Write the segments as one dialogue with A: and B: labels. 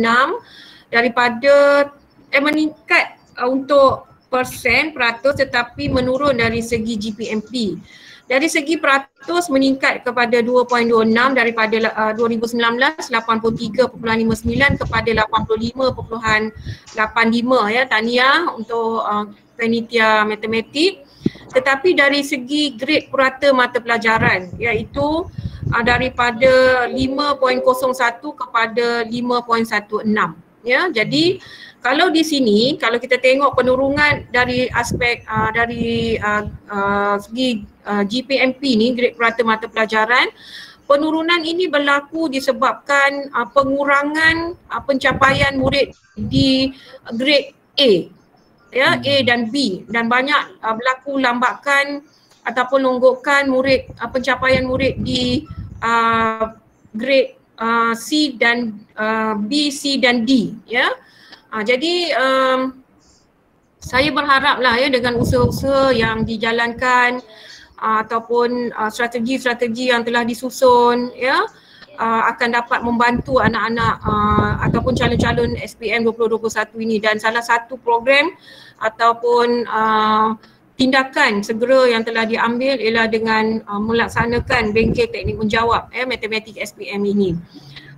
A: 6 daripada eh, meningkat uh, untuk persen peratus tetapi menurun dari segi GPMP. Dari segi peratus meningkat kepada 2.26 daripada uh, 2019 83.59 kepada 85.85 ya Tania untuk uh, penitia matematik. Tetapi dari segi grade purata mata pelajaran iaitu uh, daripada 5.01 kepada 5.16 ya jadi kalau di sini kalau kita tengok penurunan dari aspek uh, dari uh, uh, segi uh, GPMP ni grade rata mata pelajaran penurunan ini berlaku disebabkan uh, pengurangan uh, pencapaian murid di grade A ya hmm. A dan B dan banyak uh, berlaku lambakan ataupun longgokkan murid uh, pencapaian murid di uh, grade uh, C dan uh, B, C dan D. Ya, uh, jadi um, saya berharaplah ya dengan usaha-usaha yang dijalankan uh, ataupun uh, strategi-strategi yang telah disusun, ya. Uh, akan dapat membantu anak-anak uh, ataupun calon-calon SPM 2021 ini dan salah satu program ataupun uh, tindakan segera yang telah diambil ialah dengan uh, melaksanakan bengkel teknik menjawab eh matematik SPM ini.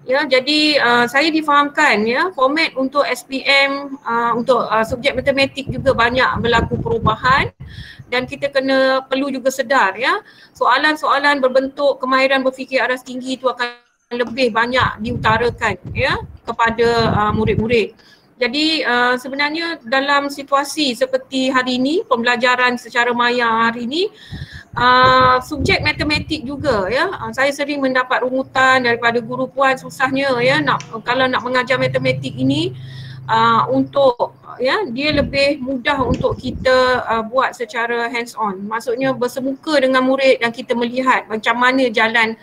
A: Ya, jadi uh, saya difahamkan ya format untuk SPM uh, untuk uh, subjek matematik juga banyak berlaku perubahan dan kita kena perlu juga sedar ya soalan-soalan berbentuk kemahiran berfikir aras tinggi itu akan lebih banyak diutarakan ya kepada uh, murid-murid. Jadi uh, sebenarnya dalam situasi seperti hari ini, pembelajaran secara maya hari ini, uh, subjek matematik juga ya. Uh, saya sering mendapat rungutan daripada guru puan susahnya ya nak kalau nak mengajar matematik ini uh, untuk ya dia lebih mudah untuk kita uh, buat secara hands on. Maksudnya bersemuka dengan murid dan kita melihat macam mana jalan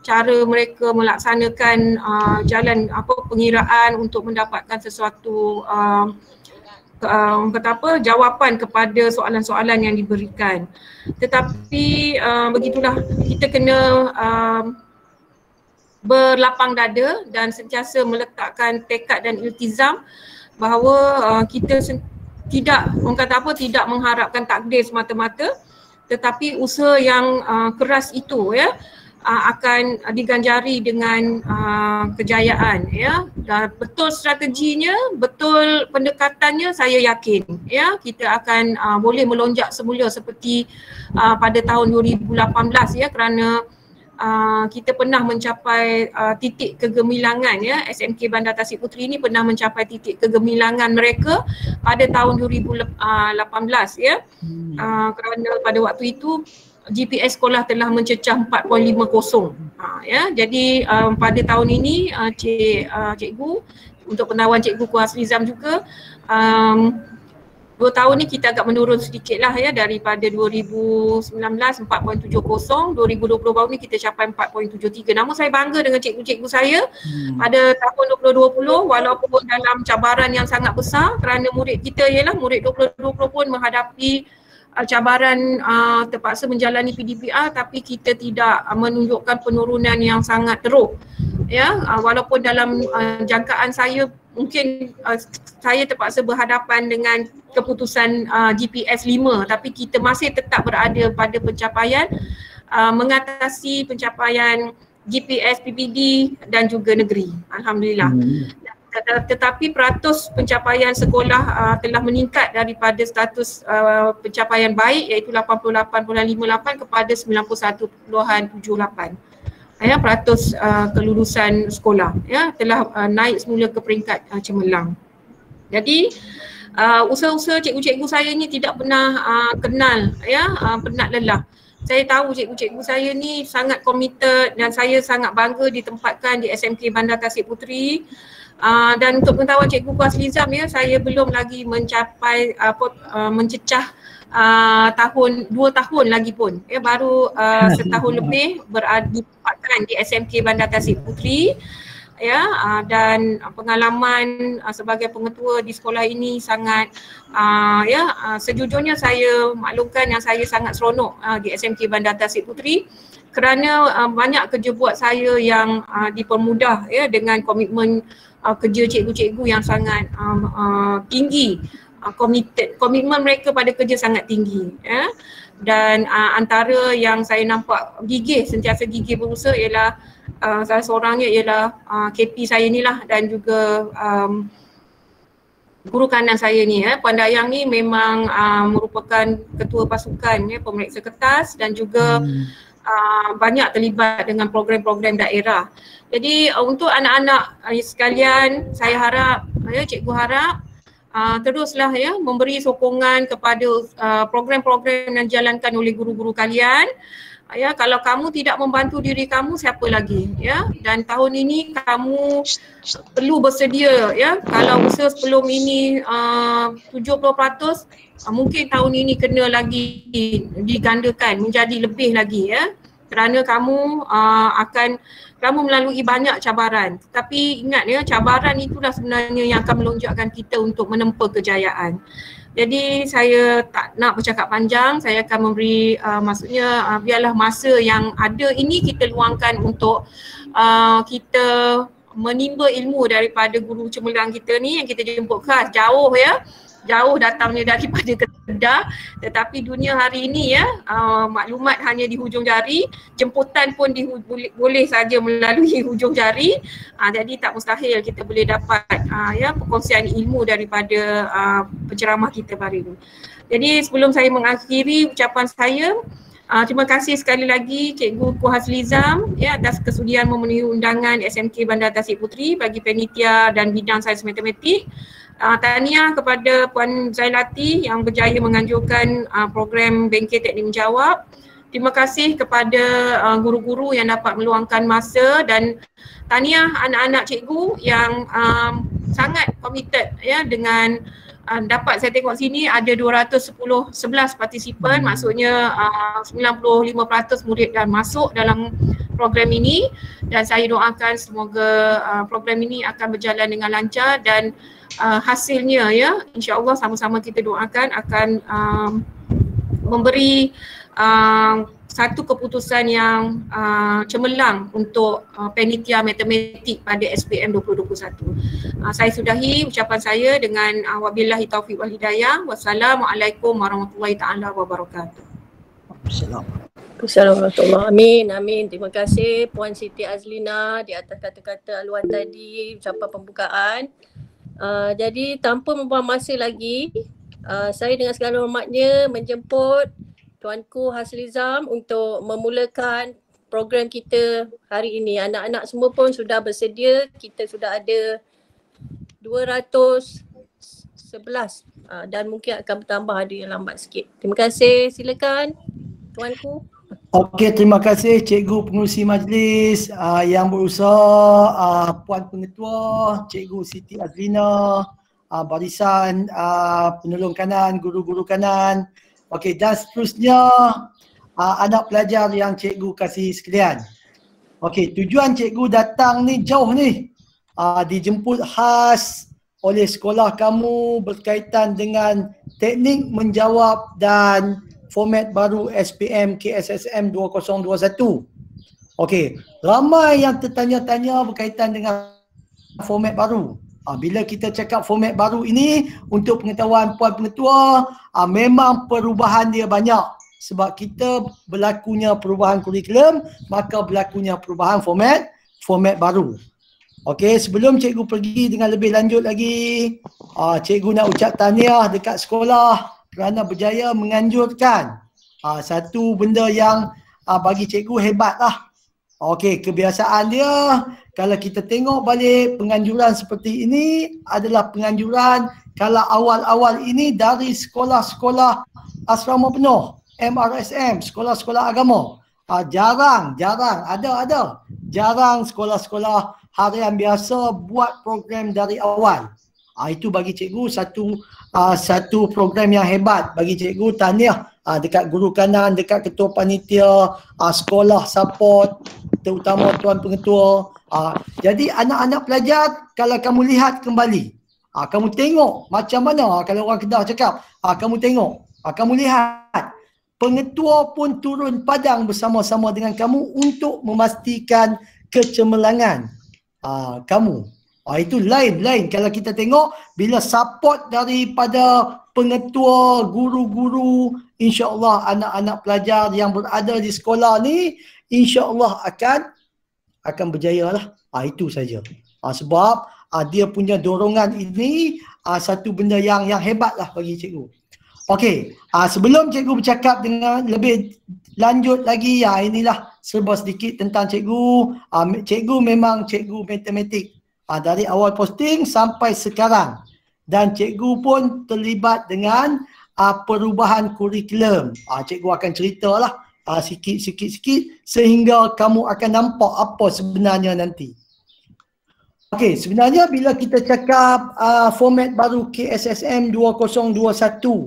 A: cara mereka melaksanakan uh, jalan apa pengiraan untuk mendapatkan sesuatu uh, uh, apa jawapan kepada soalan-soalan yang diberikan tetapi uh, begitulah kita kena uh, berlapang dada dan sentiasa meletakkan tekad dan iltizam bahawa uh, kita tidak orang kata apa tidak mengharapkan takdir semata-mata tetapi usaha yang uh, keras itu ya uh, akan diganjari dengan uh, kejayaan ya dan betul strateginya betul pendekatannya saya yakin ya kita akan uh, boleh melonjak semula seperti uh, pada tahun 2018 ya kerana Uh, kita pernah mencapai uh, titik kegemilangan ya SMK Bandar Tasik Puteri ini pernah mencapai titik kegemilangan mereka pada tahun 2018 uh, ya hmm. uh, kerana pada waktu itu GPS sekolah telah mencecah 4.50. Ha ya. Jadi um, pada tahun ini uh, cik uh, cikgu untuk penawaran cikgu Kuas Nizam juga um, dua tahun ni kita agak menurun sedikit lah ya daripada 2019 4.70 2020 baru ni kita capai 4.73 namun saya bangga dengan cikgu-cikgu saya hmm. pada tahun 2020 walaupun dalam cabaran yang sangat besar kerana murid kita ialah murid 2020 pun menghadapi uh, cabaran uh, terpaksa menjalani PDPR tapi kita tidak uh, menunjukkan penurunan yang sangat teruk ya uh, walaupun dalam uh, jangkaan saya mungkin uh, saya terpaksa berhadapan dengan keputusan uh, GPS 5 tapi kita masih tetap berada pada pencapaian uh, mengatasi pencapaian GPS PBD dan juga negeri alhamdulillah hmm tetapi peratus pencapaian sekolah uh, telah meningkat daripada status uh, pencapaian baik iaitu 88.58 kepada 91.78 ya peratus uh, kelulusan sekolah ya telah uh, naik semula ke peringkat uh, cemerlang jadi uh, usaha-usaha cikgu-cikgu saya ni tidak pernah uh, kenal ya uh, penat lelah saya tahu cikgu-cikgu saya ni sangat komited dan saya sangat bangga ditempatkan di SMK Bandar Tasik Puteri Ah, dan untuk pengetahuan Cikgu Kuas Lizam ya, saya belum lagi mencapai apa uh, ah, mencecah uh, tahun dua tahun lagi pun. Ya baru uh, setahun lebih berada di SMK Bandar Tasik Puteri ya dan pengalaman sebagai pengetua di sekolah ini sangat uh, ya sejujurnya saya maklumkan yang saya sangat seronok uh, di SMK Bandar Tasik Puteri kerana uh, banyak kerja buat saya yang uh, dipermudah ya dengan komitmen uh, kerja cikgu-cikgu yang sangat um, uh, tinggi uh, committed komitmen mereka pada kerja sangat tinggi ya dan uh, antara yang saya nampak gigih sentiasa gigih berusaha ialah uh, salah seorangnya ialah uh, KP saya lah dan juga um, guru kanan saya ni ya eh. Puan Dayang ni memang uh, merupakan ketua pasukan ya pemeriksa kertas dan juga hmm. uh, banyak terlibat dengan program-program daerah. Jadi uh, untuk anak-anak uh, sekalian, saya harap ya cikgu harap uh, teruslah ya memberi sokongan kepada uh, program-program yang dijalankan oleh guru-guru kalian. Uh, ya, kalau kamu tidak membantu diri kamu siapa lagi ya? Dan tahun ini kamu perlu bersedia ya. Kalau usia sebelum ini ah, uh, 70% mungkin tahun ini kena lagi digandakan menjadi lebih lagi ya kerana kamu uh, akan kamu melalui banyak cabaran tapi ingat ya cabaran itulah sebenarnya yang akan melonjakkan kita untuk menempa kejayaan jadi saya tak nak bercakap panjang saya akan memberi uh, maksudnya uh, biarlah masa yang ada ini kita luangkan untuk uh, kita menimba ilmu daripada guru cemerlang kita ni yang kita jemput kelas jauh ya jauh datangnya daripada Kedah tetapi dunia hari ini ya uh, maklumat hanya di hujung jari jemputan pun di, boleh, boleh saja melalui hujung jari uh, jadi tak mustahil kita boleh dapat uh, ya perkongsian ilmu daripada uh, penceramah kita hari ini jadi sebelum saya mengakhiri ucapan saya Uh, terima kasih sekali lagi Cikgu Kuhas Lizam ya, atas kesudian memenuhi undangan SMK Bandar Tasik Putri bagi penitia dan bidang sains matematik. Uh, tahniah kepada Puan Zailati yang berjaya menganjurkan uh, program Bengkel Teknik Menjawab. Terima kasih kepada uh, guru-guru yang dapat meluangkan masa dan tahniah anak-anak cikgu yang um, sangat komited ya, dengan uh, dapat saya tengok sini ada 210 11 partisipan hmm. maksudnya ah, uh, 95% murid dah masuk dalam program ini dan saya doakan semoga uh, program ini akan berjalan dengan lancar dan uh, hasilnya ya Insya Allah sama-sama kita doakan akan um, memberi um, satu keputusan yang uh, cemerlang untuk uh, panitia matematik pada SPM 2021. Uh, saya sudahi ucapan saya dengan uh, wabillahi taufiq wal hidayah. Wassalamualaikum warahmatullahi taala wabarakatuh. Assalamualaikum warahmatullahi Amin, amin. Terima kasih Puan Siti Azlina di atas kata-kata aluan tadi ucapan pembukaan. Uh, jadi tanpa membuang masa lagi, uh, saya dengan segala hormatnya menjemput Tuanku Haslizam untuk memulakan program kita hari ini. Anak-anak semua pun sudah bersedia. Kita sudah ada 211 uh, ah, dan mungkin akan bertambah ada yang lambat sikit. Terima kasih. Silakan tuanku.
B: Okey, terima kasih Cikgu Pengurusi Majlis uh, yang berusaha, uh, Puan Pengetua, Cikgu Siti Azlina, uh, barisan uh, penolong kanan, guru-guru kanan, Okey dan seterusnya uh, anak pelajar yang cikgu kasih sekalian. Okey tujuan cikgu datang ni jauh ni. Uh, dijemput khas oleh sekolah kamu berkaitan dengan teknik menjawab dan format baru SPM KSSM 2021. Okey, ramai yang tertanya-tanya berkaitan dengan format baru. Ha, bila kita cakap format baru ini untuk pengetahuan puan pengetua ha, ah, memang perubahan dia banyak sebab kita berlakunya perubahan kurikulum maka berlakunya perubahan format format baru. Okey sebelum cikgu pergi dengan lebih lanjut lagi ha, cikgu nak ucap tahniah dekat sekolah kerana berjaya menganjurkan ha, satu benda yang ha, bagi cikgu hebat lah Okey, kebiasaan dia kalau kita tengok balik penganjuran seperti ini adalah penganjuran kalau awal-awal ini dari sekolah-sekolah asrama penuh, MRSM, sekolah-sekolah agama. Uh, jarang, jarang, ada, ada. Jarang sekolah-sekolah harian biasa buat program dari awal. Uh, itu bagi cikgu satu uh, satu program yang hebat. Bagi cikgu tahniah uh, dekat guru kanan, dekat ketua panitia, uh, sekolah support, terutama tuan pengetua. Uh, jadi anak-anak pelajar kalau kamu lihat kembali, uh, kamu tengok macam mana kalau orang Kedah cakap, uh, kamu tengok, uh, kamu lihat. Pengetua pun turun padang bersama-sama dengan kamu untuk memastikan kecemerlangan uh, kamu. Uh, itu lain-lain kalau kita tengok bila support daripada pengetua, guru-guru, insya-Allah anak-anak pelajar yang berada di sekolah ni insya-Allah akan akan berjayalah. Ah itu saja. Ah sebab ah, dia punya dorongan ini ah, satu benda yang yang lah bagi cikgu. Okey, ah, sebelum cikgu bercakap dengan lebih lanjut lagi, ya inilah serba sedikit tentang cikgu. Ah, cikgu memang cikgu matematik. Ah, dari awal posting sampai sekarang dan cikgu pun terlibat dengan uh, perubahan kurikulum. Uh, cikgu akan ceritalah sikit-sikit-sikit ah, sehingga kamu akan nampak apa sebenarnya nanti. Okey, sebenarnya bila kita cakap uh, format baru KSSM 2021,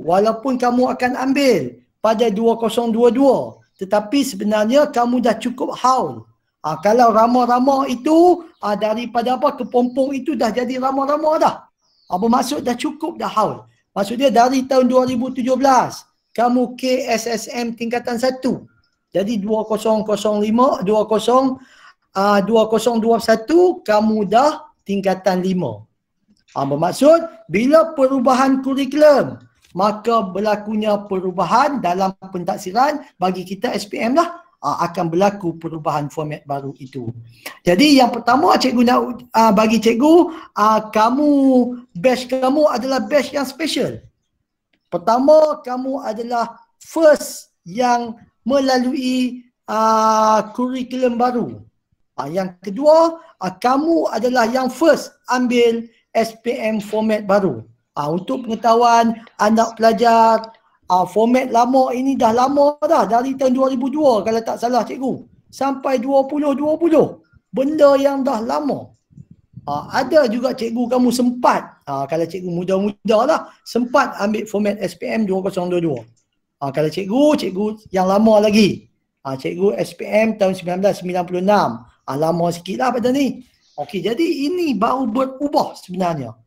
B: walaupun kamu akan ambil pada 2022, tetapi sebenarnya kamu dah cukup haul. Uh, kalau rama-rama itu uh, daripada apa kepompong itu dah jadi rama-rama dah. Apa maksud dah cukup dah haul. Maksud dia dari tahun 2017 kamu KSSM tingkatan 1. Jadi 2005 20 2021 kamu dah tingkatan 5. Apa maksud bila perubahan kurikulum maka berlakunya perubahan dalam pentaksiran bagi kita SPM lah uh, akan berlaku perubahan format baru itu. Jadi yang pertama cikgu nak uh, bagi cikgu, uh, kamu batch kamu adalah batch yang special. Pertama kamu adalah first yang melalui uh, kurikulum baru. Uh, yang kedua, uh, kamu adalah yang first ambil SPM format baru. Uh, untuk pengetahuan anak pelajar uh, format lama ini dah lama dah dari tahun 2002 kalau tak salah cikgu sampai 2020 benda yang dah lama uh, ada juga cikgu kamu sempat uh, kalau cikgu muda-muda lah sempat ambil format SPM 2022 uh, kalau cikgu, cikgu yang lama lagi uh, cikgu SPM tahun 1996 uh, lama sikit lah pada ni Okey, jadi ini baru berubah sebenarnya.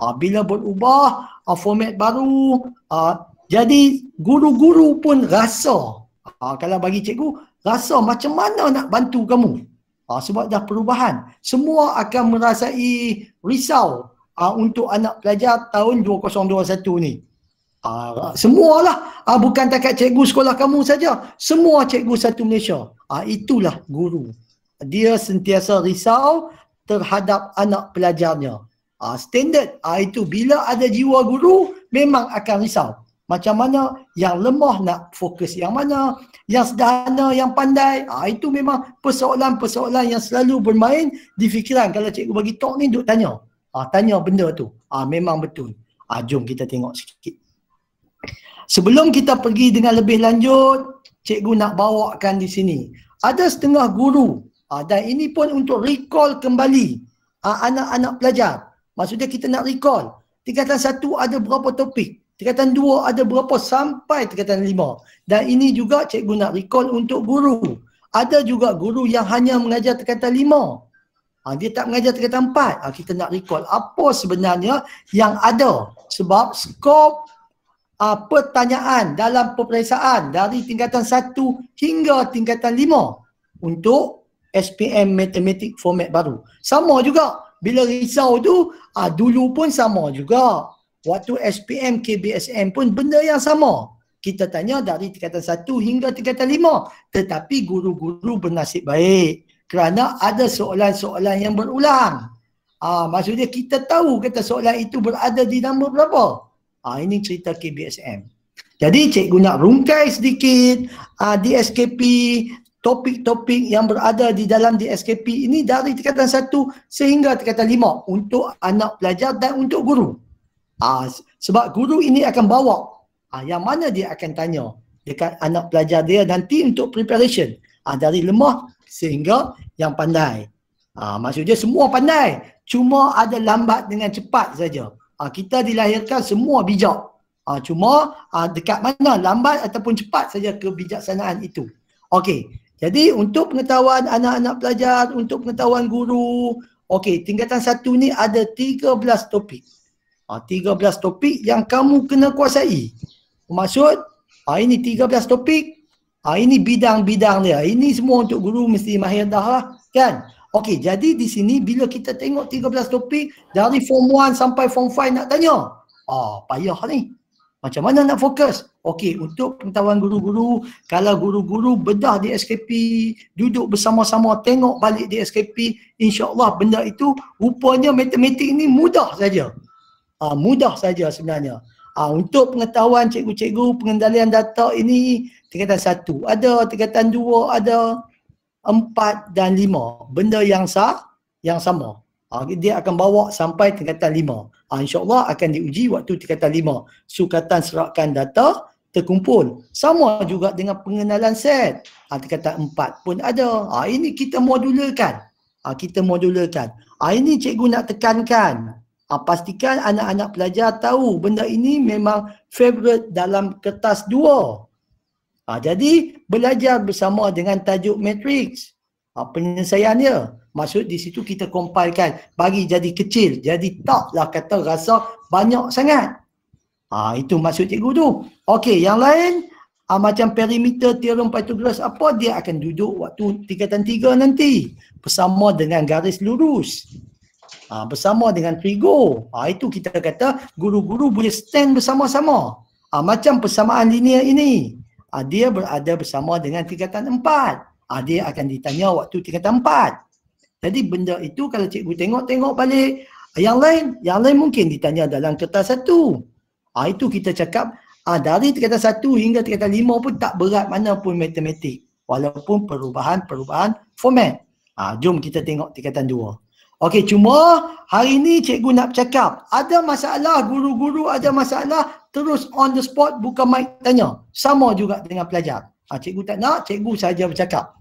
B: Uh, bila berubah, uh, format baru, uh, jadi guru-guru pun rasa ha, kalau bagi cikgu rasa macam mana nak bantu kamu. Ha, sebab dah perubahan. Semua akan merasai risau ha, untuk anak pelajar tahun 2021 ni. Ha, semualah ha, bukan takat cikgu sekolah kamu saja. Semua cikgu satu Malaysia. Ha, itulah guru. Dia sentiasa risau terhadap anak pelajarnya. Ha, standard ha, itu bila ada jiwa guru memang akan risau. Macam mana yang lemah nak fokus yang mana, yang sederhana, yang pandai. Ha, itu memang persoalan-persoalan yang selalu bermain di fikiran. Kalau cikgu bagi talk ni, duk tanya. Ha, tanya benda tu. Ha, memang betul. Ha, jom kita tengok sikit. Sebelum kita pergi dengan lebih lanjut, cikgu nak bawakan di sini. Ada setengah guru ha, dan ini pun untuk recall kembali ha, anak-anak pelajar. Maksudnya kita nak recall. Tingkatan satu ada berapa topik? Tingkatan dua ada berapa sampai tingkatan lima. Dan ini juga cikgu nak recall untuk guru. Ada juga guru yang hanya mengajar tingkatan lima. Ha, dia tak mengajar tingkatan empat. Ha, kita nak recall apa sebenarnya yang ada. Sebab skop ha, pertanyaan dalam peperiksaan dari tingkatan satu hingga tingkatan lima untuk SPM matematik format baru. Sama juga bila risau tu ha, dulu pun sama juga waktu SPM KBSM pun benda yang sama. Kita tanya dari tingkatan satu hingga tingkatan lima. Tetapi guru-guru bernasib baik kerana ada soalan-soalan yang berulang. Ah, maksudnya kita tahu kata soalan itu berada di nombor berapa. Ah, ini cerita KBSM. Jadi cikgu nak rungkai sedikit ah, di SKP topik-topik yang berada di dalam di SKP ini dari tingkatan satu sehingga tingkatan lima untuk anak pelajar dan untuk guru. Ah, sebab guru ini akan bawa ah, yang mana dia akan tanya dekat anak pelajar dia nanti untuk preparation ah, dari lemah sehingga yang pandai. Ah, maksudnya semua pandai, cuma ada lambat dengan cepat saja. Ah, kita dilahirkan semua bijak. Ah, cuma ah, dekat mana lambat ataupun cepat saja kebijaksanaan itu. Okey, jadi untuk pengetahuan anak-anak pelajar, untuk pengetahuan guru, okey, tingkatan satu ni ada 13 topik. 13 ah, topik yang kamu kena kuasai. Maksud, ha, ini 13 topik, ha, ini bidang-bidang dia. Ini semua untuk guru mesti mahir dah lah, kan? Okey, jadi di sini bila kita tengok 13 topik dari form 1 sampai form 5 nak tanya. Ah, ha, payah ni. Macam mana nak fokus? Okey, untuk pengetahuan guru-guru, kalau guru-guru bedah di SKP, duduk bersama-sama tengok balik di SKP, insyaallah benda itu rupanya matematik ni mudah saja uh, mudah saja sebenarnya. Uh, untuk pengetahuan cikgu-cikgu pengendalian data ini tingkatan satu, ada tingkatan dua, ada empat dan lima. Benda yang sah, yang sama. Uh, dia akan bawa sampai tingkatan lima. Uh, InsyaAllah akan diuji waktu tingkatan lima. Sukatan serahkan data terkumpul. Sama juga dengan pengenalan set. Ha, tingkatan empat pun ada. Ha, ini kita modulakan. Ha, kita modulakan. Ha, ini cikgu nak tekankan. Ha, pastikan anak-anak pelajar tahu benda ini memang favorite dalam kertas dua. Ha, jadi belajar bersama dengan tajuk matrix. Ha, penyelesaian dia. Maksud di situ kita kompilkan bagi jadi kecil. Jadi taklah kata rasa banyak sangat. Ha, itu maksud cikgu tu. Okey yang lain ha, macam perimeter teorem Pythagoras apa dia akan duduk waktu tingkatan tiga nanti. Bersama dengan garis lurus ha, bersama dengan trigo. Ha, itu kita kata guru-guru boleh stand bersama-sama. Ha, macam persamaan linear ini. Ha, dia berada bersama dengan tingkatan empat. Ha, dia akan ditanya waktu tingkatan empat. Jadi benda itu kalau cikgu tengok-tengok balik yang lain, yang lain mungkin ditanya dalam kertas satu. Ha, itu kita cakap ha, dari tingkatan satu hingga tingkatan lima pun tak berat mana pun matematik. Walaupun perubahan-perubahan format. Ha, jom kita tengok tingkatan dua. Okey, cuma hari ni cikgu nak cakap. Ada masalah, guru-guru ada masalah, terus on the spot buka mic tanya. Sama juga dengan pelajar. Ha, cikgu tak nak, cikgu saja bercakap.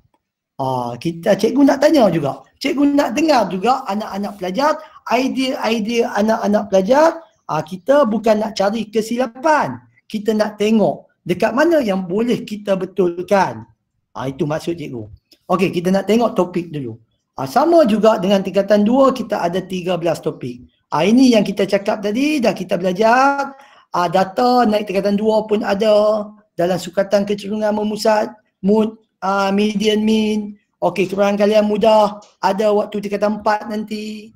B: Ha, kita cikgu nak tanya juga. Cikgu nak dengar juga anak-anak pelajar, idea-idea anak-anak pelajar. Ha, kita bukan nak cari kesilapan. Kita nak tengok dekat mana yang boleh kita betulkan. Ha, itu maksud cikgu. Okey, kita nak tengok topik dulu. Ha, sama juga dengan tingkatan dua kita ada tiga belas topik. Ha, ini yang kita cakap tadi dah kita belajar. Ha, data naik tingkatan dua pun ada dalam sukatan kecerungan memusat, mood, ha, median mean. Okey, kurang kalian mudah ada waktu tingkatan empat nanti.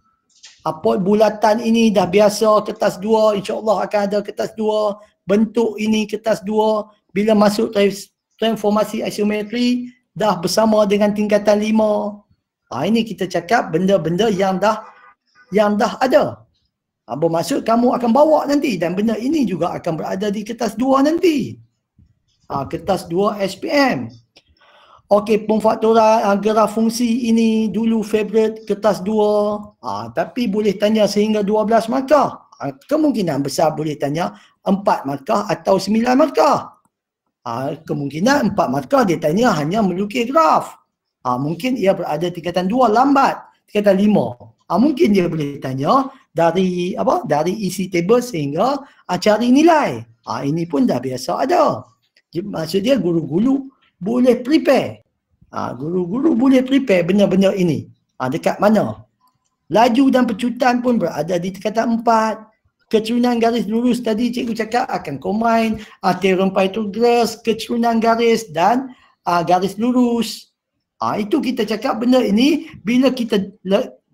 B: Apot ha, bulatan ini dah biasa kertas dua, insyaAllah akan ada kertas dua Bentuk ini kertas dua bila masuk transformasi isometri dah bersama dengan tingkatan lima. Ha, ini kita cakap benda-benda yang dah yang dah ada. Ha, bermaksud kamu akan bawa nanti dan benda ini juga akan berada di kertas dua nanti. Ha, kertas dua SPM. Okey, pemfakturan ha, graf fungsi ini dulu favorite kertas dua. Ha, tapi boleh tanya sehingga 12 markah. Ha, kemungkinan besar boleh tanya 4 markah atau 9 markah. Ha, kemungkinan 4 markah dia tanya hanya melukis graf ha, mungkin ia berada tingkatan dua lambat tingkatan lima. ha, mungkin dia boleh tanya dari apa dari isi table sehingga ha, cari nilai ha, ini pun dah biasa ada maksud dia guru-guru boleh prepare ha, guru-guru boleh prepare benda-benda ini ha, dekat mana laju dan pecutan pun berada di tingkatan empat. Kecerunan garis lurus tadi cikgu cakap akan combine uh, theorem Pythagoras, kecerunan garis dan uh, garis lurus. Ha, itu kita cakap benda ini bila kita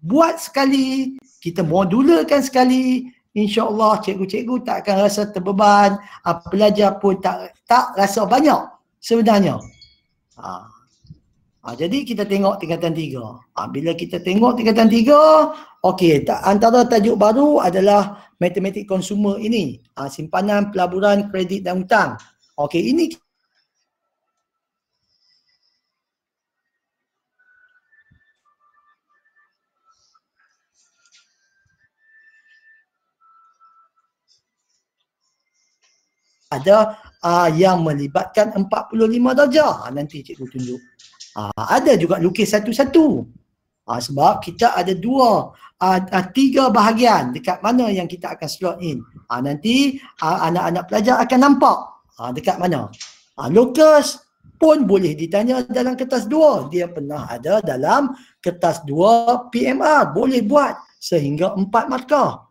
B: buat sekali, kita modulakan sekali, insyaAllah cikgu-cikgu tak akan rasa terbeban, ha, pelajar pun tak tak rasa banyak sebenarnya. Ha. Ha, jadi kita tengok tingkatan tiga. Ha, bila kita tengok tingkatan tiga, okey ta- antara tajuk baru adalah matematik konsumer ini. Ha, simpanan, pelaburan, kredit dan hutang. Okey ini ada uh, yang melibatkan 45 darjah ah, nanti cikgu tunjuk uh, ada juga lukis satu-satu uh, sebab kita ada dua uh, tiga bahagian dekat mana yang kita akan slot in uh, nanti uh, anak-anak pelajar akan nampak uh, dekat mana uh, lukis pun boleh ditanya dalam kertas dua dia pernah ada dalam kertas dua PMR boleh buat sehingga empat markah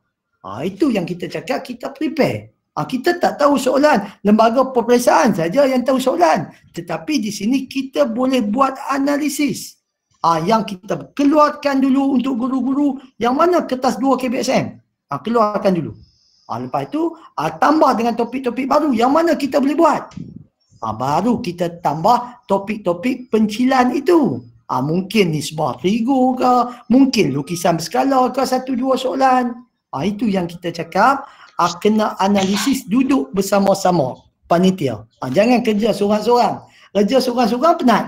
B: uh, itu yang kita cakap kita prepare Ha, kita tak tahu soalan. Lembaga peperiksaan saja yang tahu soalan. Tetapi di sini kita boleh buat analisis. Ha, yang kita keluarkan dulu untuk guru-guru yang mana kertas 2 KBSM. Ha, ah, keluarkan dulu. Ha, lepas itu ha, tambah dengan topik-topik baru yang mana kita boleh buat. Ha, baru kita tambah topik-topik pencilan itu. Ha, mungkin nisbah trigo ke, mungkin lukisan berskala ke satu dua soalan. Ha, itu yang kita cakap ah, kena analisis duduk bersama-sama panitia. Ah, jangan kerja seorang-seorang. Kerja seorang-seorang penat.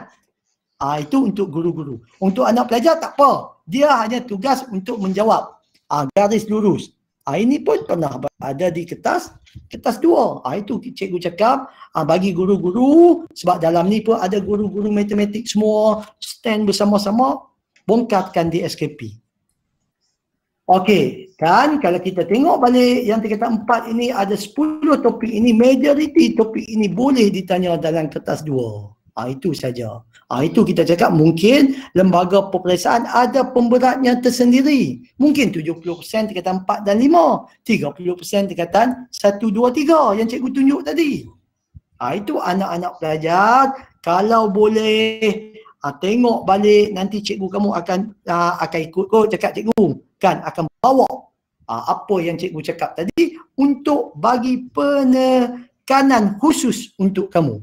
B: Ah, itu untuk guru-guru. Untuk anak pelajar tak apa. Dia hanya tugas untuk menjawab ah, garis lurus. Ah, ini pun pernah ada di kertas, kertas dua. Ah, itu cikgu cakap ah, bagi guru-guru sebab dalam ni pun ada guru-guru matematik semua stand bersama-sama bongkarkan di SKP. Okey, kan kalau kita tengok balik yang tingkatan empat ini ada sepuluh topik ini, majoriti topik ini boleh ditanya dalam kertas dua. Ha, itu saja. Ha, itu kita cakap mungkin lembaga peperiksaan ada pemberatnya tersendiri. Mungkin 70% tingkatan 4 dan 5, 30% tingkatan 1, 2, 3 yang cikgu tunjuk tadi. Ha, itu anak-anak pelajar kalau boleh ha, tengok balik nanti cikgu kamu akan ha, akan ikut kot cakap cikgu akan akan bawa uh, apa yang cikgu cakap tadi untuk bagi penekanan khusus untuk kamu.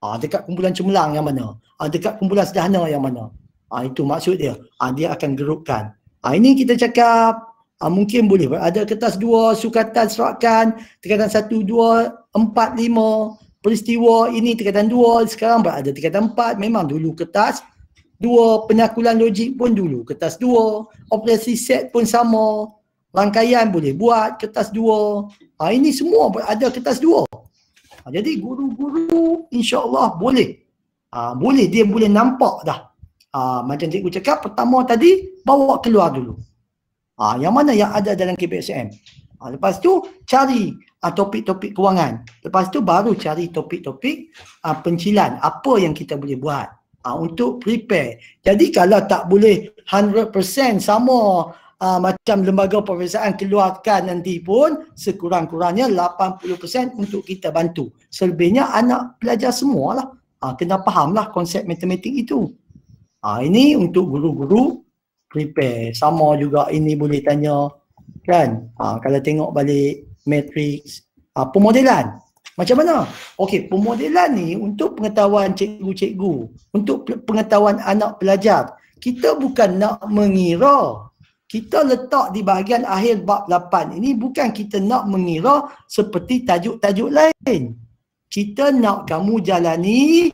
B: Uh, dekat kumpulan cemerlang yang mana? Uh, dekat kumpulan sederhana yang mana? Uh, itu maksud dia. Uh, dia akan gerukkan. Uh, ini kita cakap uh, mungkin boleh ada kertas dua sukatan serakan tekanan satu dua empat lima peristiwa ini tekanan dua sekarang berada tekanan empat memang dulu kertas dua penyakulan logik pun dulu kertas dua operasi set pun sama rangkaian boleh buat kertas dua ha, ini semua ada kertas dua ha, jadi guru-guru insyaAllah boleh ha, boleh dia boleh nampak dah ha, macam cikgu cakap pertama tadi bawa keluar dulu ha, yang mana yang ada dalam KPSM ha, lepas tu cari ha, topik-topik ha, kewangan lepas tu baru cari topik-topik ha, pencilan apa yang kita boleh buat uh, untuk prepare. Jadi kalau tak boleh 100% sama uh, macam lembaga perviasaan keluarkan nanti pun sekurang-kurangnya 80% untuk kita bantu. Selebihnya anak pelajar semualah. Uh, kena fahamlah konsep matematik itu. Uh, ini untuk guru-guru prepare. Sama juga ini boleh tanya kan uh, kalau tengok balik matrix uh, pemodelan. Macam mana? Okey, pemodelan ni untuk pengetahuan cikgu-cikgu, untuk pengetahuan anak pelajar. Kita bukan nak mengira. Kita letak di bahagian akhir bab 8 ini bukan kita nak mengira seperti tajuk-tajuk lain. Kita nak kamu jalani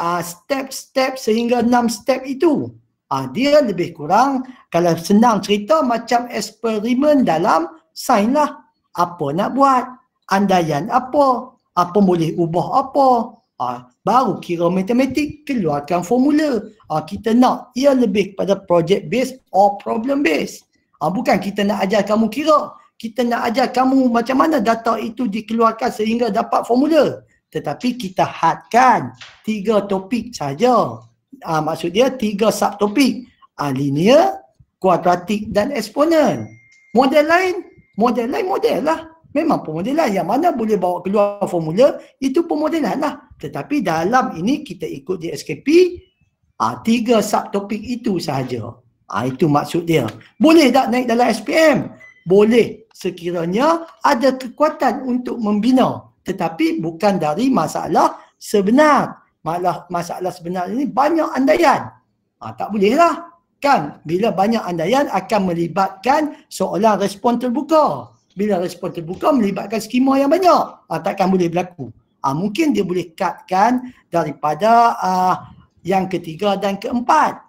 B: ah, step-step uh, sehingga 6 step itu. Uh, dia lebih kurang kalau senang cerita macam eksperimen dalam sains lah. Apa nak buat? Andaian apa? apa boleh ubah apa ha, baru kira matematik keluarkan formula ha, kita nak ia lebih kepada project based or problem based ha, bukan kita nak ajar kamu kira kita nak ajar kamu macam mana data itu dikeluarkan sehingga dapat formula tetapi kita hadkan tiga topik saja ha, maksud dia tiga subtopik ha, linear kuadratik dan eksponen model lain model lain model lah memang pemodelan yang mana boleh bawa keluar formula itu pemodelan lah tetapi dalam ini kita ikut di SKP ah ha, tiga subtopik itu sahaja ha, itu maksud dia boleh tak naik dalam SPM boleh sekiranya ada kekuatan untuk membina tetapi bukan dari masalah sebenar malah masalah sebenar ini banyak andaian ha, tak bolehlah kan bila banyak andaian akan melibatkan soalan respon terbuka bila respon terbuka melibatkan skema yang banyak uh, takkan boleh berlaku uh, mungkin dia boleh cutkan daripada uh, yang ketiga dan keempat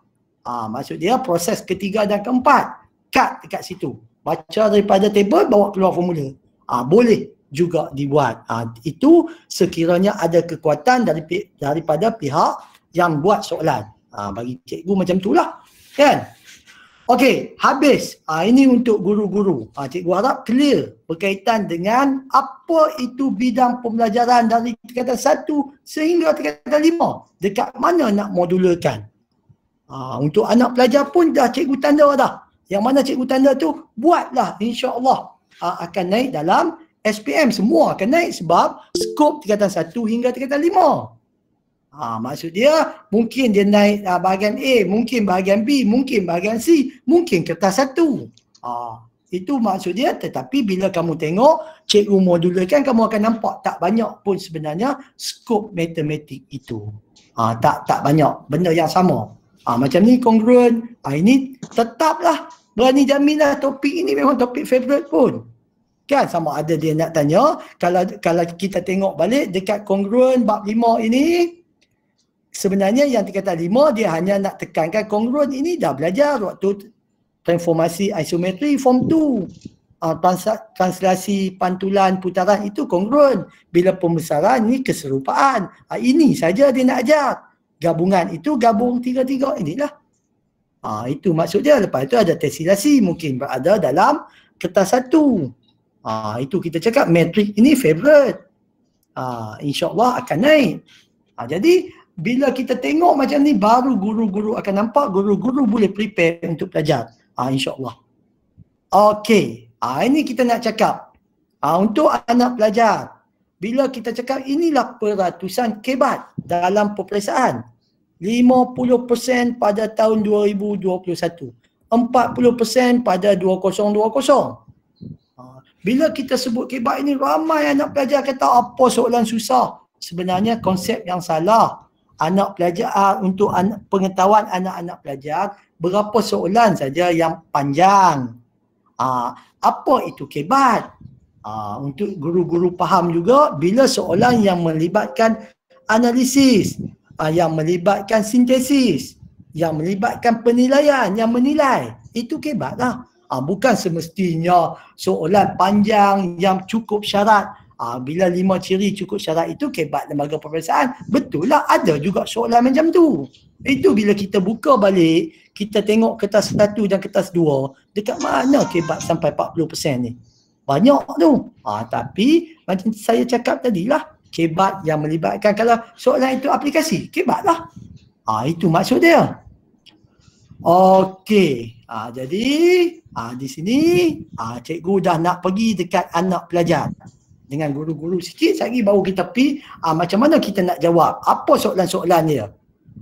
B: uh, maksud dia proses ketiga dan keempat cut dekat situ baca daripada table bawa keluar formula uh, boleh juga dibuat uh, itu sekiranya ada kekuatan dari daripada pihak yang buat soalan uh, bagi cikgu macam itulah kan Okey, habis. Ha, ini untuk guru-guru. Ha, cikgu harap clear berkaitan dengan apa itu bidang pembelajaran dari tingkatan satu sehingga tingkatan lima. Dekat mana nak modulakan. Ha, untuk anak pelajar pun dah cikgu tanda dah. Yang mana cikgu tanda tu, buatlah insyaAllah ha, akan naik dalam SPM. Semua akan naik sebab skop tingkatan satu hingga tingkatan lima. Ha, maksud dia mungkin dia naik ha, bahagian A, mungkin bahagian B, mungkin bahagian C, mungkin kertas satu. Ha, itu maksud dia tetapi bila kamu tengok cikgu modulakan kamu akan nampak tak banyak pun sebenarnya skop matematik itu. Ha, tak tak banyak benda yang sama. Ha, macam ni kongruen, ha, ini tetaplah berani jaminlah topik ini memang topik favorite pun. Kan sama ada dia nak tanya kalau kalau kita tengok balik dekat kongruen bab 5 ini sebenarnya yang tingkatan lima dia hanya nak tekankan kongruen ini dah belajar waktu transformasi isometri form 2 uh, ah, translasi pantulan putaran itu kongruen bila pembesaran ni keserupaan uh, ini saja dia nak ajar gabungan itu gabung tiga-tiga inilah uh, itu maksud dia lepas itu ada tesilasi mungkin berada dalam kertas satu uh, itu kita cakap metrik ini favorite uh, insyaAllah akan naik uh, jadi bila kita tengok macam ni baru guru-guru akan nampak guru-guru boleh prepare untuk pelajar. Ah insya-Allah. Okey. Ah, ini kita nak cakap. Ah untuk anak pelajar. Bila kita cakap inilah peratusan kebat dalam peperiksaan. 50% pada tahun 2021. 40% pada 2020. Ah, bila kita sebut kebat ini ramai anak pelajar kata apa soalan susah. Sebenarnya konsep yang salah anak pelajar uh, untuk an- pengetahuan anak-anak pelajar berapa soalan saja yang panjang uh, apa itu kebat uh, ah, untuk guru-guru faham juga bila soalan yang melibatkan analisis uh, yang melibatkan sintesis yang melibatkan penilaian yang menilai itu kebatlah uh, bukan semestinya soalan panjang yang cukup syarat Ha, bila lima ciri cukup syarat itu kebat lembaga peperiksaan, betul lah ada juga soalan macam tu. Itu bila kita buka balik, kita tengok kertas satu dan kertas dua, dekat mana kebat sampai 40% ni? Banyak tu. Ha, tapi macam saya cakap tadi lah, kebat yang melibatkan kalau soalan itu aplikasi, kebat lah. Ha, itu maksud dia. Okey. Ha, jadi ha, di sini ha, cikgu dah nak pergi dekat anak pelajar dengan guru-guru sikit sehari baru kita pi, uh, ah, macam mana kita nak jawab apa soalan-soalan dia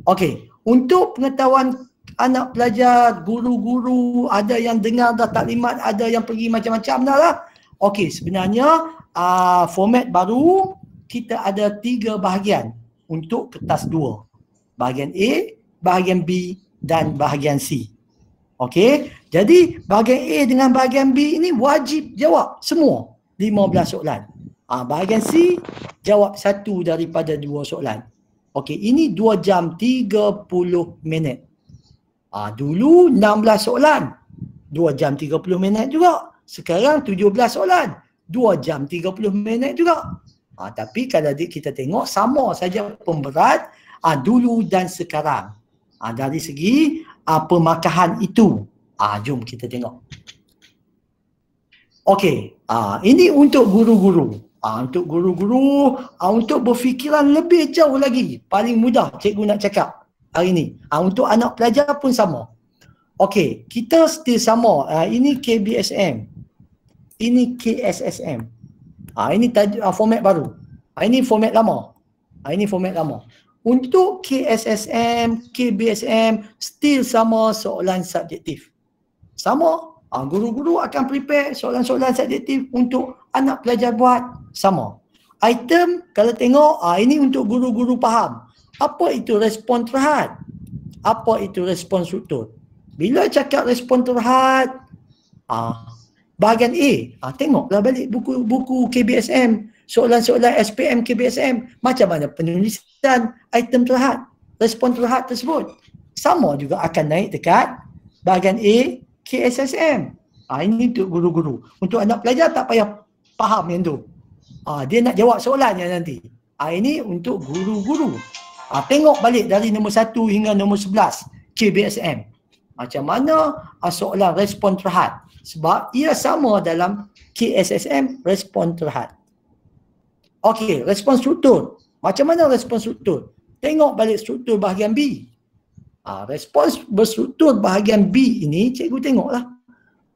B: okey untuk pengetahuan anak pelajar guru-guru ada yang dengar dah taklimat ada yang pergi macam-macam dah lah okey sebenarnya uh, format baru kita ada tiga bahagian untuk kertas dua bahagian A bahagian B dan bahagian C okey jadi bahagian A dengan bahagian B ini wajib jawab semua 15 soalan. Ah ha, bahagian C jawab satu daripada dua soalan. Okey, ini 2 jam 30 minit. Ah ha, dulu 16 soalan. 2 jam 30 minit juga. Sekarang 17 soalan. 2 jam 30 minit juga. Ah ha, tapi kalau kita tengok sama saja pemberat ah ha, dulu dan sekarang. Ah ha, dari segi ah ha, itu. Ah ha, jom kita tengok. Okey, ah ha, ini untuk guru-guru. Ah, untuk guru-guru, ah, untuk berfikiran lebih jauh lagi. Paling mudah cikgu nak cakap hari ni. Ah, untuk anak pelajar pun sama. Okey, kita still sama. Ah, ini KBSM. Ini KSSM. Ah, ini tajuk ah, format baru. Ah, ini format lama. Ah, ini format lama. Untuk KSSM, KBSM, still sama soalan subjektif. Sama. Ah, guru-guru akan prepare soalan-soalan subjektif untuk anak pelajar buat sama. Item kalau tengok ah ini untuk guru-guru faham. Apa itu respon terhad? Apa itu respon sutut? Bila cakap respon terhad ah bahagian A, ah tengoklah balik buku-buku KBSM, soalan-soalan SPM KBSM macam mana penulisan item terhad, respon terhad tersebut. Sama juga akan naik dekat bahagian A KSSM. Ah ini untuk guru-guru. Untuk anak pelajar tak payah faham yang tu. Ah, dia nak jawab soalan yang nanti. Ah, ini untuk guru-guru. Ah, tengok balik dari nombor 1 hingga nombor 11 KBSM. Macam mana ah, soalan respon terhad? Sebab ia sama dalam KSSM respon terhad. Okey, respon struktur. Macam mana respon struktur? Tengok balik struktur bahagian B. Ah, respon berstruktur bahagian B ini, cikgu tengoklah.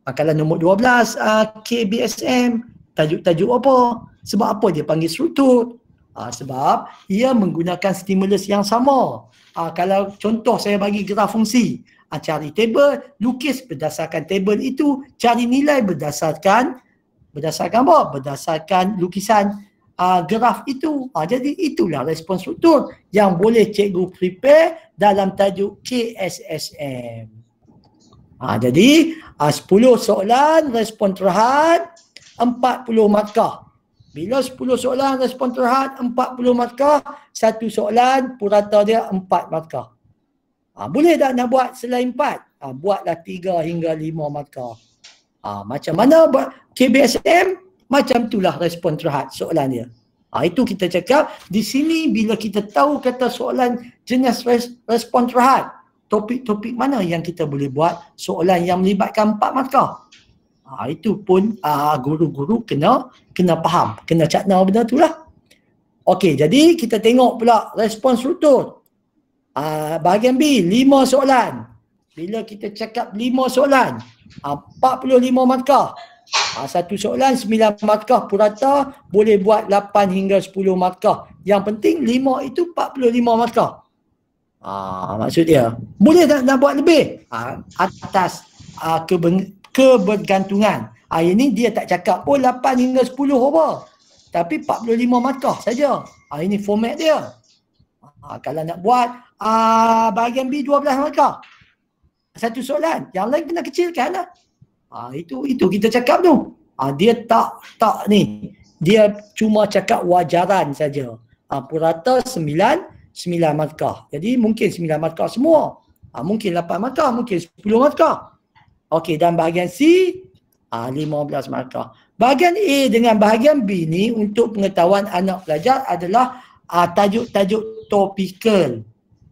B: Ah, nombor 12 ah, KBSM, tajuk-tajuk apa? Sebab apa dia panggil struktur? Ha, ah, sebab ia menggunakan stimulus yang sama. Ha, kalau contoh saya bagi graf fungsi, ha, cari table, lukis berdasarkan table itu, cari nilai berdasarkan berdasarkan apa? Berdasarkan lukisan uh, graf itu. Ha, jadi itulah respon struktur yang boleh cikgu prepare dalam tajuk KSSM. Ha, jadi uh, 10 soalan respon terhad 40 markah. Bila 10 soalan respon terhad 40 markah, satu soalan purata dia 4 markah. Ha, boleh tak nak buat selain 4? Ha, buatlah 3 hingga 5 markah. Ha, macam mana buat KBSM? Macam itulah respon terhad soalan dia. Ha, itu kita cakap di sini bila kita tahu kata soalan jenis res, respon terhad topik-topik mana yang kita boleh buat soalan yang melibatkan 4 markah. Ha, itu pun uh, guru-guru kena kena faham, kena cakna benda tu lah. Okey, jadi kita tengok pula respons rutut. Uh, ah, bahagian B, lima soalan. Bila kita cakap lima soalan, ah, empat puluh lima markah. Uh, satu soalan, sembilan markah purata boleh buat lapan hingga sepuluh markah. Yang penting lima itu empat puluh lima markah. Uh, maksud dia, boleh tak nak buat lebih? Uh, atas uh, kebenaran kebergantungan. Ha, ini dia tak cakap oh 8 hingga 10 apa. Tapi 45 markah saja. Ah ini format dia. Ha, kalau nak buat uh, bahagian B 12 markah. Satu soalan. Yang lain kena kecilkan lah. Ha, itu itu kita cakap tu. Ha, dia tak tak ni. Dia cuma cakap wajaran saja. Ha, purata 9, 9 markah. Jadi mungkin 9 markah semua. Ha, mungkin 8 markah, mungkin 10 markah. Okey, dan bahagian C, ah, 15 markah. Bahagian A dengan bahagian B ni untuk pengetahuan anak pelajar adalah ah, tajuk-tajuk ah, topikal.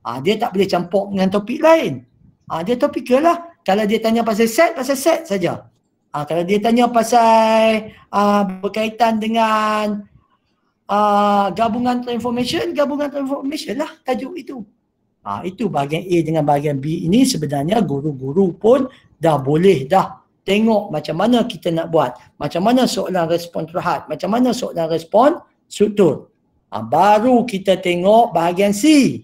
B: Ah, dia tak boleh campur dengan topik lain. Ah, dia topikal lah. Kalau dia tanya pasal set, pasal set saja. Ah, kalau dia tanya pasal ah, berkaitan dengan ah, gabungan transformation, gabungan transformation lah tajuk itu. Ha, itu bahagian A dengan bahagian B ini sebenarnya guru-guru pun dah boleh dah tengok macam mana kita nak buat. Macam mana soalan respon terhad. Macam mana soalan respon struktur. Ha, ah, baru kita tengok bahagian C.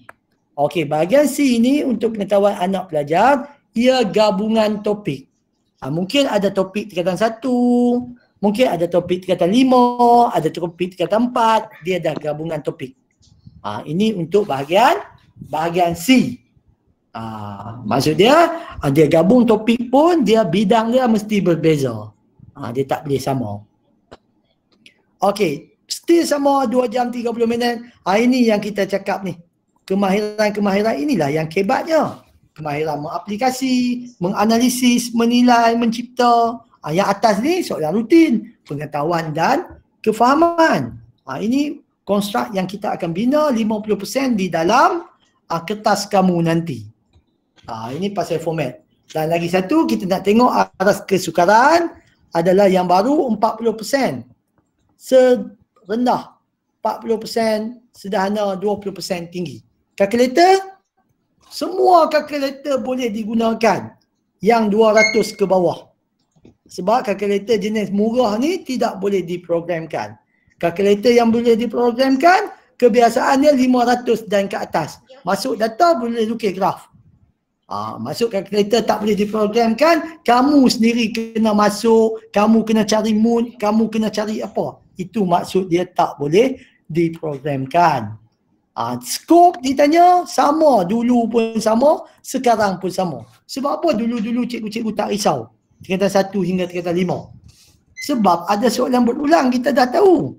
B: Okey, bahagian C ini untuk pengetahuan anak pelajar, ia gabungan topik. Ha, mungkin ada topik tingkatan satu, mungkin ada topik tingkatan lima, ada topik tingkatan empat, dia dah gabungan topik. Ha, ini untuk bahagian bahagian C. Ah, maksud dia ah, dia gabung topik pun dia bidang dia mesti berbeza ha, dia tak boleh sama Okey, still sama 2 jam 30 minit ha, ini yang kita cakap ni kemahiran-kemahiran inilah yang kebatnya kemahiran mengaplikasi menganalisis menilai mencipta ha, yang atas ni soalan rutin pengetahuan dan kefahaman ha, ini konstrak yang kita akan bina 50% di dalam ha, kertas kamu nanti Ha, ini pasal format. Dan lagi satu kita nak tengok atas kesukaran adalah yang baru 40% serendah 40% sederhana 20% tinggi. Kalkulator, semua kalkulator boleh digunakan yang 200 ke bawah. Sebab kalkulator jenis murah ni tidak boleh diprogramkan. Kalkulator yang boleh diprogramkan kebiasaannya 500 dan ke atas. Masuk data boleh lukis graf. Uh, masukkan kereta tak boleh diprogramkan, kamu sendiri kena masuk, kamu kena cari mood kamu kena cari apa. Itu maksud dia tak boleh diprogramkan. Uh, scope ditanya sama dulu pun sama, sekarang pun sama. Sebab apa dulu-dulu cikgu-cikgu tak risau? Tingkatan satu hingga tingkatan lima. Sebab ada soalan berulang kita dah tahu.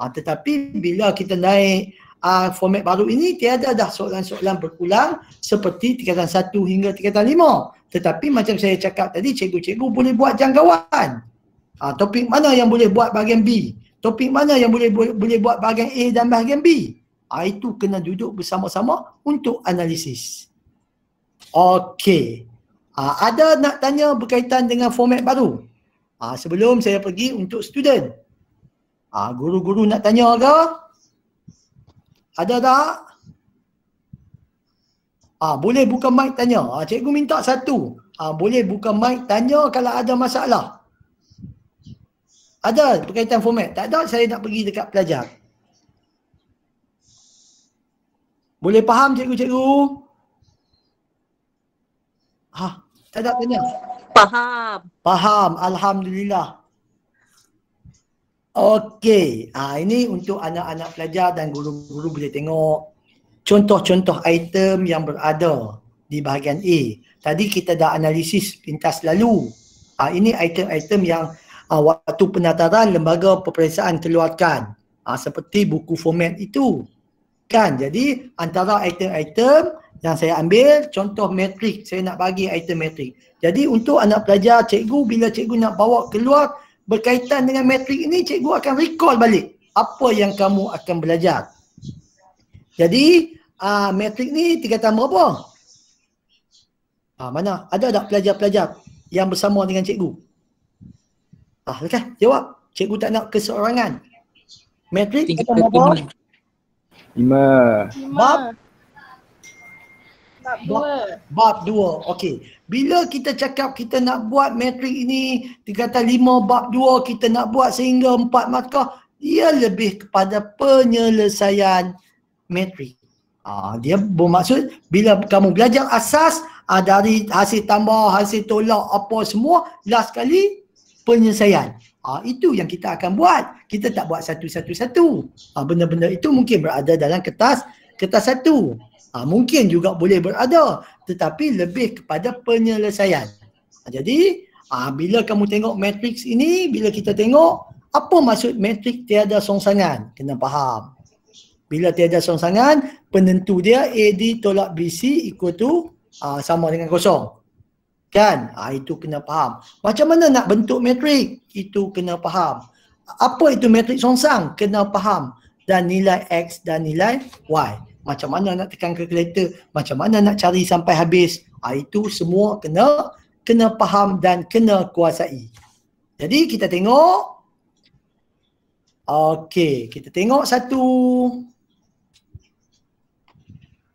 B: Uh, tetapi bila kita naik uh, format baru ini tiada dah soalan-soalan berulang seperti tingkatan satu hingga tingkatan lima. Tetapi macam saya cakap tadi, cikgu-cikgu boleh buat jangkauan. Uh, topik mana yang boleh buat bahagian B? Topik mana yang boleh boleh buat bahagian A dan bahagian B? Uh, itu kena duduk bersama-sama untuk analisis. Okey. Uh, ada nak tanya berkaitan dengan format baru? Uh, sebelum saya pergi untuk student. Uh, guru-guru nak tanya ke? Ada tak? Ah, boleh buka mic tanya. Ah, cikgu minta satu. Ah, boleh buka mic tanya kalau ada masalah. Ada berkaitan format? Tak ada, saya nak pergi dekat pelajar. Boleh faham cikgu-cikgu? Ha, ah, tak ada tanya?
A: Faham.
B: Faham, Alhamdulillah. Okey, ha, ini untuk anak-anak pelajar dan guru-guru boleh tengok contoh-contoh item yang berada di bahagian A. Tadi kita dah analisis pintas lalu. Ha, ini item-item yang ha, waktu pendaftaran lembaga peperiksaan keluarkan. Ha, seperti buku format itu. Kan? Jadi antara item-item yang saya ambil contoh matrik. Saya nak bagi item matrik. Jadi untuk anak pelajar, cikgu bila cikgu nak bawa keluar berkaitan dengan matrik ini cikgu akan recall balik apa yang kamu akan belajar. Jadi uh, ah, matrik ni tingkatan berapa? Ah, mana? Ada tak pelajar-pelajar yang bersama dengan cikgu? Ah, lekas jawab. Cikgu tak nak keseorangan. Matrik tingkatan berapa? Lima. Bab? Bab dua. Bab dua. Okey. Bila kita cakap kita nak buat matrik ini, dia kata lima bab dua kita nak buat sehingga empat markah, ia lebih kepada penyelesaian matrik. Ah, ha, dia bermaksud bila kamu belajar asas, ah, dari hasil tambah, hasil tolak, apa semua, last sekali penyelesaian. Ah, itu yang kita akan buat. Kita tak buat satu-satu-satu. Ah, benda-benda itu mungkin berada dalam kertas kertas satu. Ah, mungkin juga boleh berada tetapi lebih kepada penyelesaian. Jadi aa, ah, bila kamu tengok matriks ini, bila kita tengok apa maksud matriks tiada songsangan, kena faham. Bila tiada songsangan, penentu dia AD tolak BC ikut tu aa, ah, sama dengan kosong. Kan? Ha, itu kena faham. Macam mana nak bentuk matrik? Itu kena faham. Apa itu matrik songsang? Kena faham. Dan nilai X dan nilai Y macam mana nak tekan kereta, macam mana nak cari sampai habis. Ha, itu semua kena kena faham dan kena kuasai. Jadi kita tengok Okey, kita tengok satu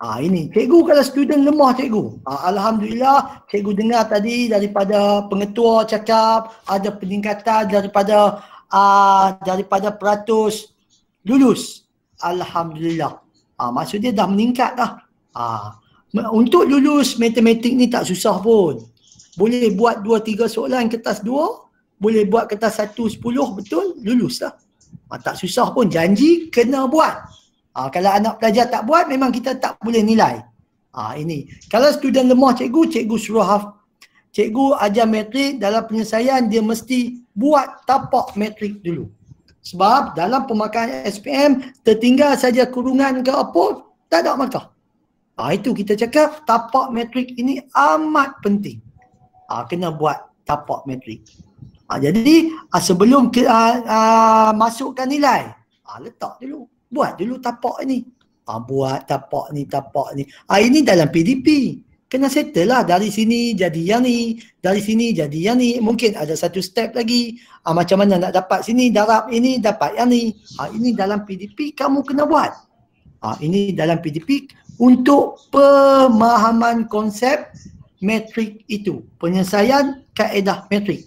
B: Ah ini cikgu kalau student lemah cikgu. Ah, alhamdulillah cikgu dengar tadi daripada pengetua cakap ada peningkatan daripada ah daripada peratus lulus. Alhamdulillah. Ah, maksud dia dah meningkat dah. Ah, untuk lulus matematik ni tak susah pun. Boleh buat dua tiga soalan kertas dua, boleh buat kertas satu sepuluh betul, lulus lah. Ah, tak susah pun, janji kena buat. Ah, kalau anak pelajar tak buat, memang kita tak boleh nilai. Ah, ini. Kalau student lemah cikgu, cikgu suruh haf Cikgu ajar matrik dalam penyelesaian dia mesti buat tapak matrik dulu. Sebab dalam pemakaian SPM, tertinggal saja kurungan ke apa, tak ada markah. Ha, itu kita cakap tapak metrik ini amat penting. Ha, kena buat tapak metrik. Ha, jadi ha, sebelum ke, ha, ha, masukkan nilai, ha, letak dulu. Buat dulu tapak ini. Ha, buat tapak ni, tapak ni. Ha, ini dalam PDP kena settle lah dari sini jadi yang ni dari sini jadi yang ni mungkin ada satu step lagi ha, macam mana nak dapat sini darab ini dapat yang ni ha, ini dalam PDP kamu kena buat ha, ini dalam PDP untuk pemahaman konsep metrik itu penyelesaian kaedah metrik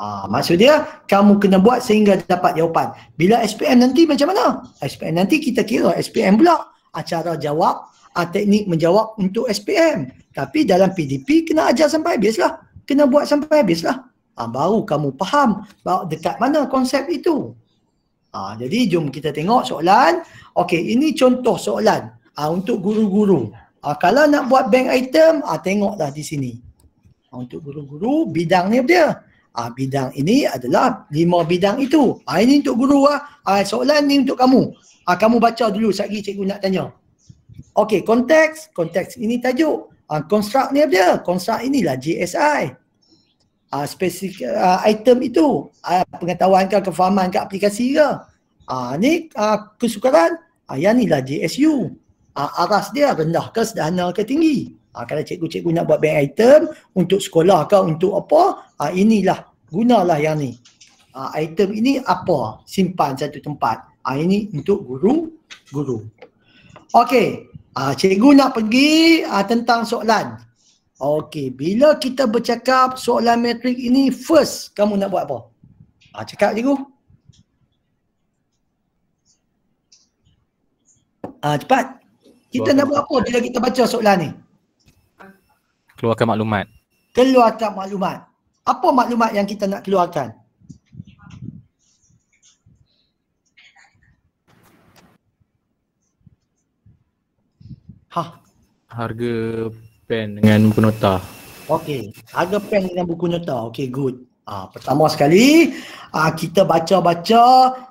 B: ha, maksud dia kamu kena buat sehingga dapat jawapan bila SPM nanti macam mana SPM nanti kita kira SPM pula acara jawab teknik menjawab untuk SPM tapi dalam PDP kena ajar sampai habis lah. Kena buat sampai habis lah. Ha, baru kamu faham dekat mana konsep itu. Ha, jadi jom kita tengok soalan. Okey ini contoh soalan ha, untuk guru-guru. Ha, kalau nak buat bank item, ha, tengoklah di sini. Ha, untuk guru-guru, bidang ni dia? Ha, bidang ini adalah lima bidang itu. Ha, ini untuk guru lah. Ha, soalan ni untuk kamu. Ha, kamu baca dulu sekejap cikgu nak tanya. Okey konteks. Konteks ini tajuk uh, ah, construct ni dia construct inilah JSI uh, ah, spesifik uh, item itu uh, pengetahuan ke kefahaman ke aplikasi ke uh, ni uh, kesukaran uh, yang inilah JSU uh, aras dia rendah ke sederhana ke tinggi uh, kalau cikgu-cikgu nak buat bank item untuk sekolah ke untuk apa uh, inilah gunalah yang ni uh, item ini apa simpan satu tempat uh, ini untuk guru guru Okey, Ah, cikgu nak pergi ah, tentang soalan. Okey, bila kita bercakap soalan matrik ini, first kamu nak buat apa? Ah, cakap cikgu. Ah, cepat. Kita Keluarkan nak buat apa bila kita baca soalan ni?
A: Keluarkan maklumat.
B: Keluarkan maklumat. Apa maklumat yang kita nak keluarkan? Ha. Harga pen dengan buku nota. Okey, harga pen dengan buku nota. Okey, good. ha, pertama sekali, ha, kita baca-baca,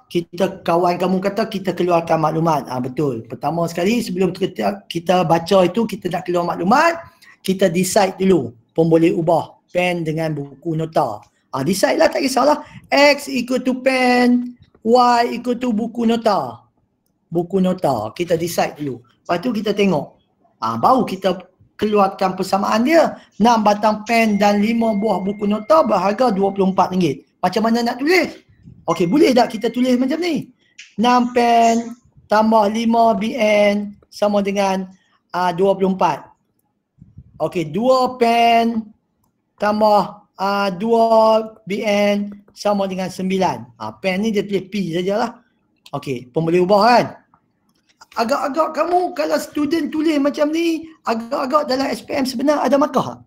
B: kita kawan kamu kata kita keluarkan maklumat. Ah ha, betul. Pertama sekali sebelum kita kita baca itu kita nak keluar maklumat, kita decide dulu pun boleh ubah pen dengan buku nota. Ah ha, decide lah tak kisahlah. X equal to pen, Y equal to buku nota buku nota, kita decide dulu. Lepas tu kita tengok. Ha, baru kita keluarkan persamaan dia. enam batang pen dan lima buah buku nota berharga dua RM24. Macam mana nak tulis? Okey, boleh tak kita tulis macam ni? Enam pen tambah lima BN sama dengan ah, dua puluh empat. Okey, dua pen tambah ah, dua BN sama dengan sembilan. Ha, pen ni dia tulis P sajalah. Okey, pembeli ubah kan? Agak-agak kamu kalau student tulis macam ni, agak-agak dalam SPM sebenar ada markah tak?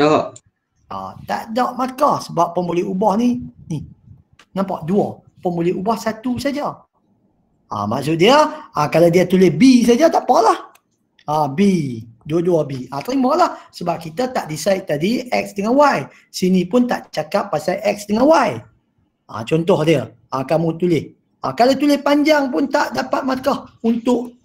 B: Tak. Ah, tak ada markah sebab pembeli ubah ni, ni. Nampak dua. Pembeli ubah satu saja. Ah, maksud dia, ah, kalau dia tulis B saja tak apalah. Ah, B. Dua-dua B. Ah, terima lah. Sebab kita tak decide tadi X dengan Y. Sini pun tak cakap pasal X dengan Y. Ah, contoh dia. Ah, kamu tulis. Ha, kalau tulis panjang pun tak dapat markah untuk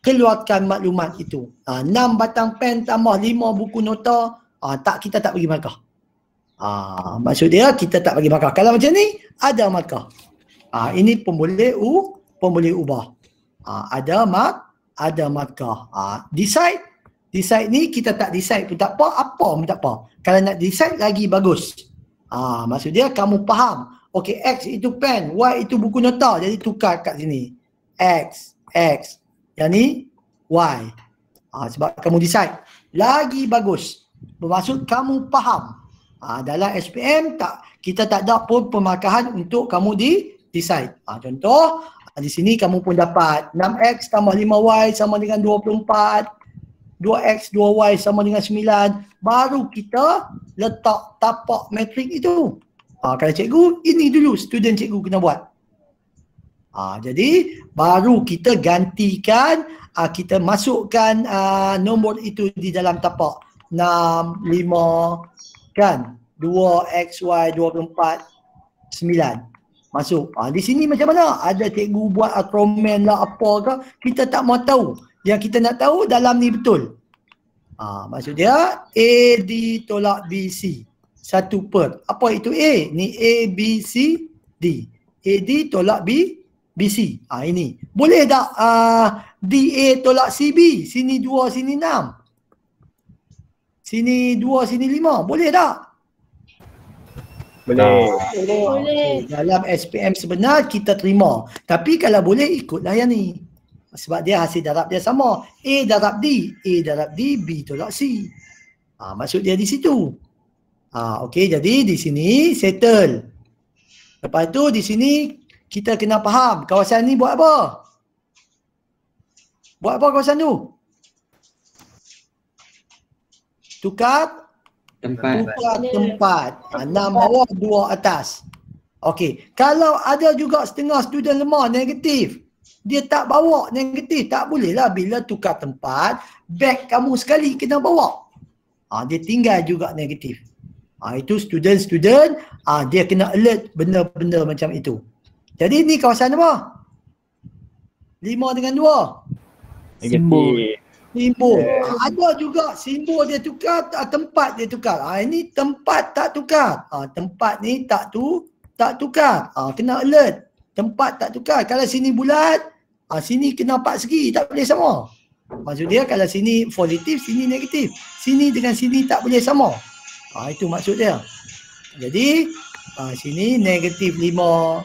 B: keluarkan maklumat itu. Ha, 6 batang pen tambah 5 buku nota, ha, tak kita tak bagi markah. Ha, maksud dia kita tak bagi markah. Kalau macam ni, ada markah. Ha, ini pemboleh u, pemboleh ubah. Ha, ada mark, ada markah. Ha, decide, decide ni kita tak decide pun tak apa, apa pun tak apa. Kalau nak decide lagi bagus. Ha, maksud dia kamu faham Okey, X itu pen, Y itu buku nota. Jadi tukar kat sini. X, X. Yang ni, Y. Ha, sebab kamu decide. Lagi bagus. Bermaksud kamu faham. Ha, dalam SPM, tak kita tak ada pun pemakahan untuk kamu di decide. Ha, contoh, ha, di sini kamu pun dapat 6X tambah 5Y sama dengan 24. 2X, 2Y sama dengan 9. Baru kita letak tapak matrik itu. Uh, kalau cikgu, ini dulu student cikgu kena buat. Uh, jadi, baru kita gantikan, uh, kita masukkan uh, nombor itu di dalam tapak. 6, 5, kan? 2, X, Y, 24, 9. Masuk. Uh, di sini macam mana? Ada cikgu buat atroman lah apa ke? Kita tak mau tahu. Yang kita nak tahu dalam ni betul. Uh, maksud dia, A, D, tolak B, C satu per. Apa itu A? Ni A, B, C, D. A, D tolak B, B, C. Ha, ini. Boleh tak uh, D, A tolak C, B? Sini dua, sini enam. Sini dua, sini lima. Boleh tak? Boleh. Ah. Boleh. Eh, dalam SPM sebenar kita terima. Tapi kalau boleh ikutlah yang ni. Sebab dia hasil darab dia sama. A darab D. A darab D, B tolak C. Ha, maksud dia di situ. Ha, okey jadi di sini settle. Lepas tu di sini kita kena faham kawasan ni buat apa? Buat apa kawasan tu? Tukar
A: tempat. Tukar tempat.
B: Ha, enam bawah, dua atas. Okey. Kalau ada juga setengah student lemah negatif. Dia tak bawa negatif. Tak bolehlah bila tukar tempat. Bag kamu sekali kena bawa. Ha, dia tinggal juga negatif. Ha, itu student-student ha, dia kena alert benda-benda macam itu. Jadi ni kawasan apa? Lima dengan dua. Simbol. Simbol. Ha, ada juga simbol dia tukar, tempat dia tukar. Ha, ini tempat tak tukar. Ha, tempat ni tak tu tak tukar. Ha, kena alert. Tempat tak tukar. Kalau sini bulat, ha, sini kena empat segi. Tak boleh sama. Maksud dia kalau sini positif, sini negatif. Sini dengan sini tak boleh sama. Ha, itu maksud dia. Jadi, ha, sini negatif lima,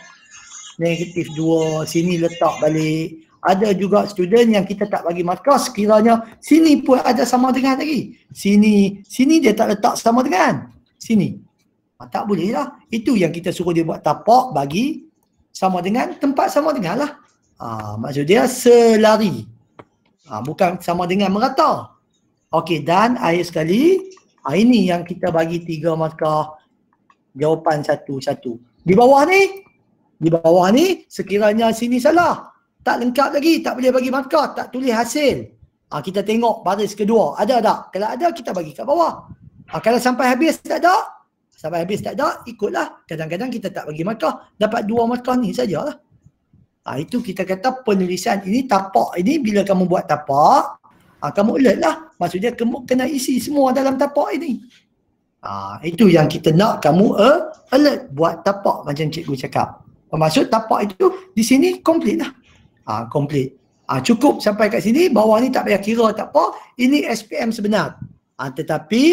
B: negatif dua, sini letak balik. Ada juga student yang kita tak bagi markah sekiranya sini pun ada sama dengan lagi. Sini, sini dia tak letak sama dengan. Sini. Ha, tak boleh lah. Itu yang kita suruh dia buat tapak bagi sama dengan tempat sama dengan lah. Ha, maksud dia selari. Ha, bukan sama dengan merata. Okey dan akhir sekali Ha, ini yang kita bagi tiga markah jawapan satu-satu. Di bawah ni, di bawah ni sekiranya sini salah. Tak lengkap lagi, tak boleh bagi markah, tak tulis hasil. Ha, kita tengok baris kedua, ada tak? Kalau ada, kita bagi kat bawah. Ha, kalau sampai habis tak ada, sampai habis tak ada, ikutlah. Kadang-kadang kita tak bagi markah, dapat dua markah ni sajalah. Ha, itu kita kata penulisan ini tapak ini bila kamu buat tapak Ah, kamu mulut lah. Maksudnya kamu kena isi semua dalam tapak ini. Ha, itu yang kita nak kamu uh, alert buat tapak macam cikgu cakap. Maksud tapak itu di sini komplit lah. Ha, ah, komplit, Ha, cukup sampai kat sini, bawah ni tak payah kira tak apa. Ini SPM sebenar. Ha, tetapi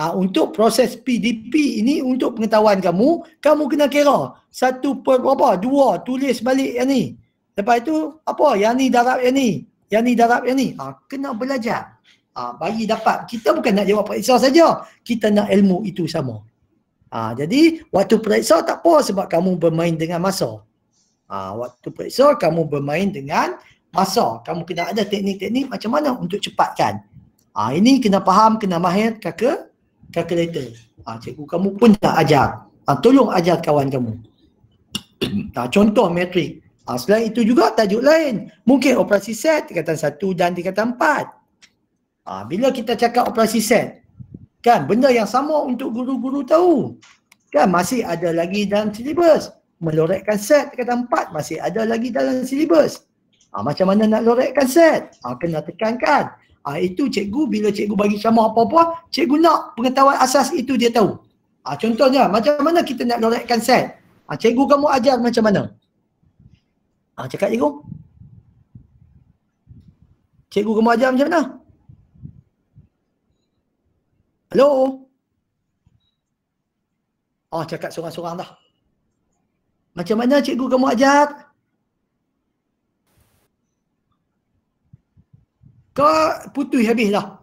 B: ha, untuk proses PDP ini untuk pengetahuan kamu, kamu kena kira. Satu per berapa? Dua tulis balik yang ni. Lepas itu apa? Yang ni darab yang ni yang ni darab yang ni ha, kena belajar ha, bagi dapat kita bukan nak jawab periksa saja kita nak ilmu itu sama ha, jadi waktu periksa tak apa sebab kamu bermain dengan masa ha, waktu periksa kamu bermain dengan masa kamu kena ada teknik-teknik macam mana untuk cepatkan ha, ini kena faham kena mahir kaka calculator ha, cikgu kamu pun dah ajar ha, tolong ajar kawan kamu ha, contoh matrik Ha, selain itu juga tajuk lain. Mungkin operasi set tingkatan satu dan tingkatan empat. Ha, bila kita cakap operasi set, kan benda yang sama untuk guru-guru tahu. Kan masih ada lagi dalam silibus. Melorekkan set tingkatan empat masih ada lagi dalam silibus. Ha, macam mana nak lorekkan set? Ha, kena tekankan. Ha, itu cikgu bila cikgu bagi ceramah apa-apa, cikgu nak pengetahuan asas itu dia tahu. Ha, contohnya macam mana kita nak lorekkan set? Ha, cikgu kamu ajar macam mana? Ha, cakap cikgu. Cikgu kamu ajar macam mana? Hello? Ah, oh, cakap seorang-seorang dah. Macam mana cikgu kamu ajar? Kau putus habislah.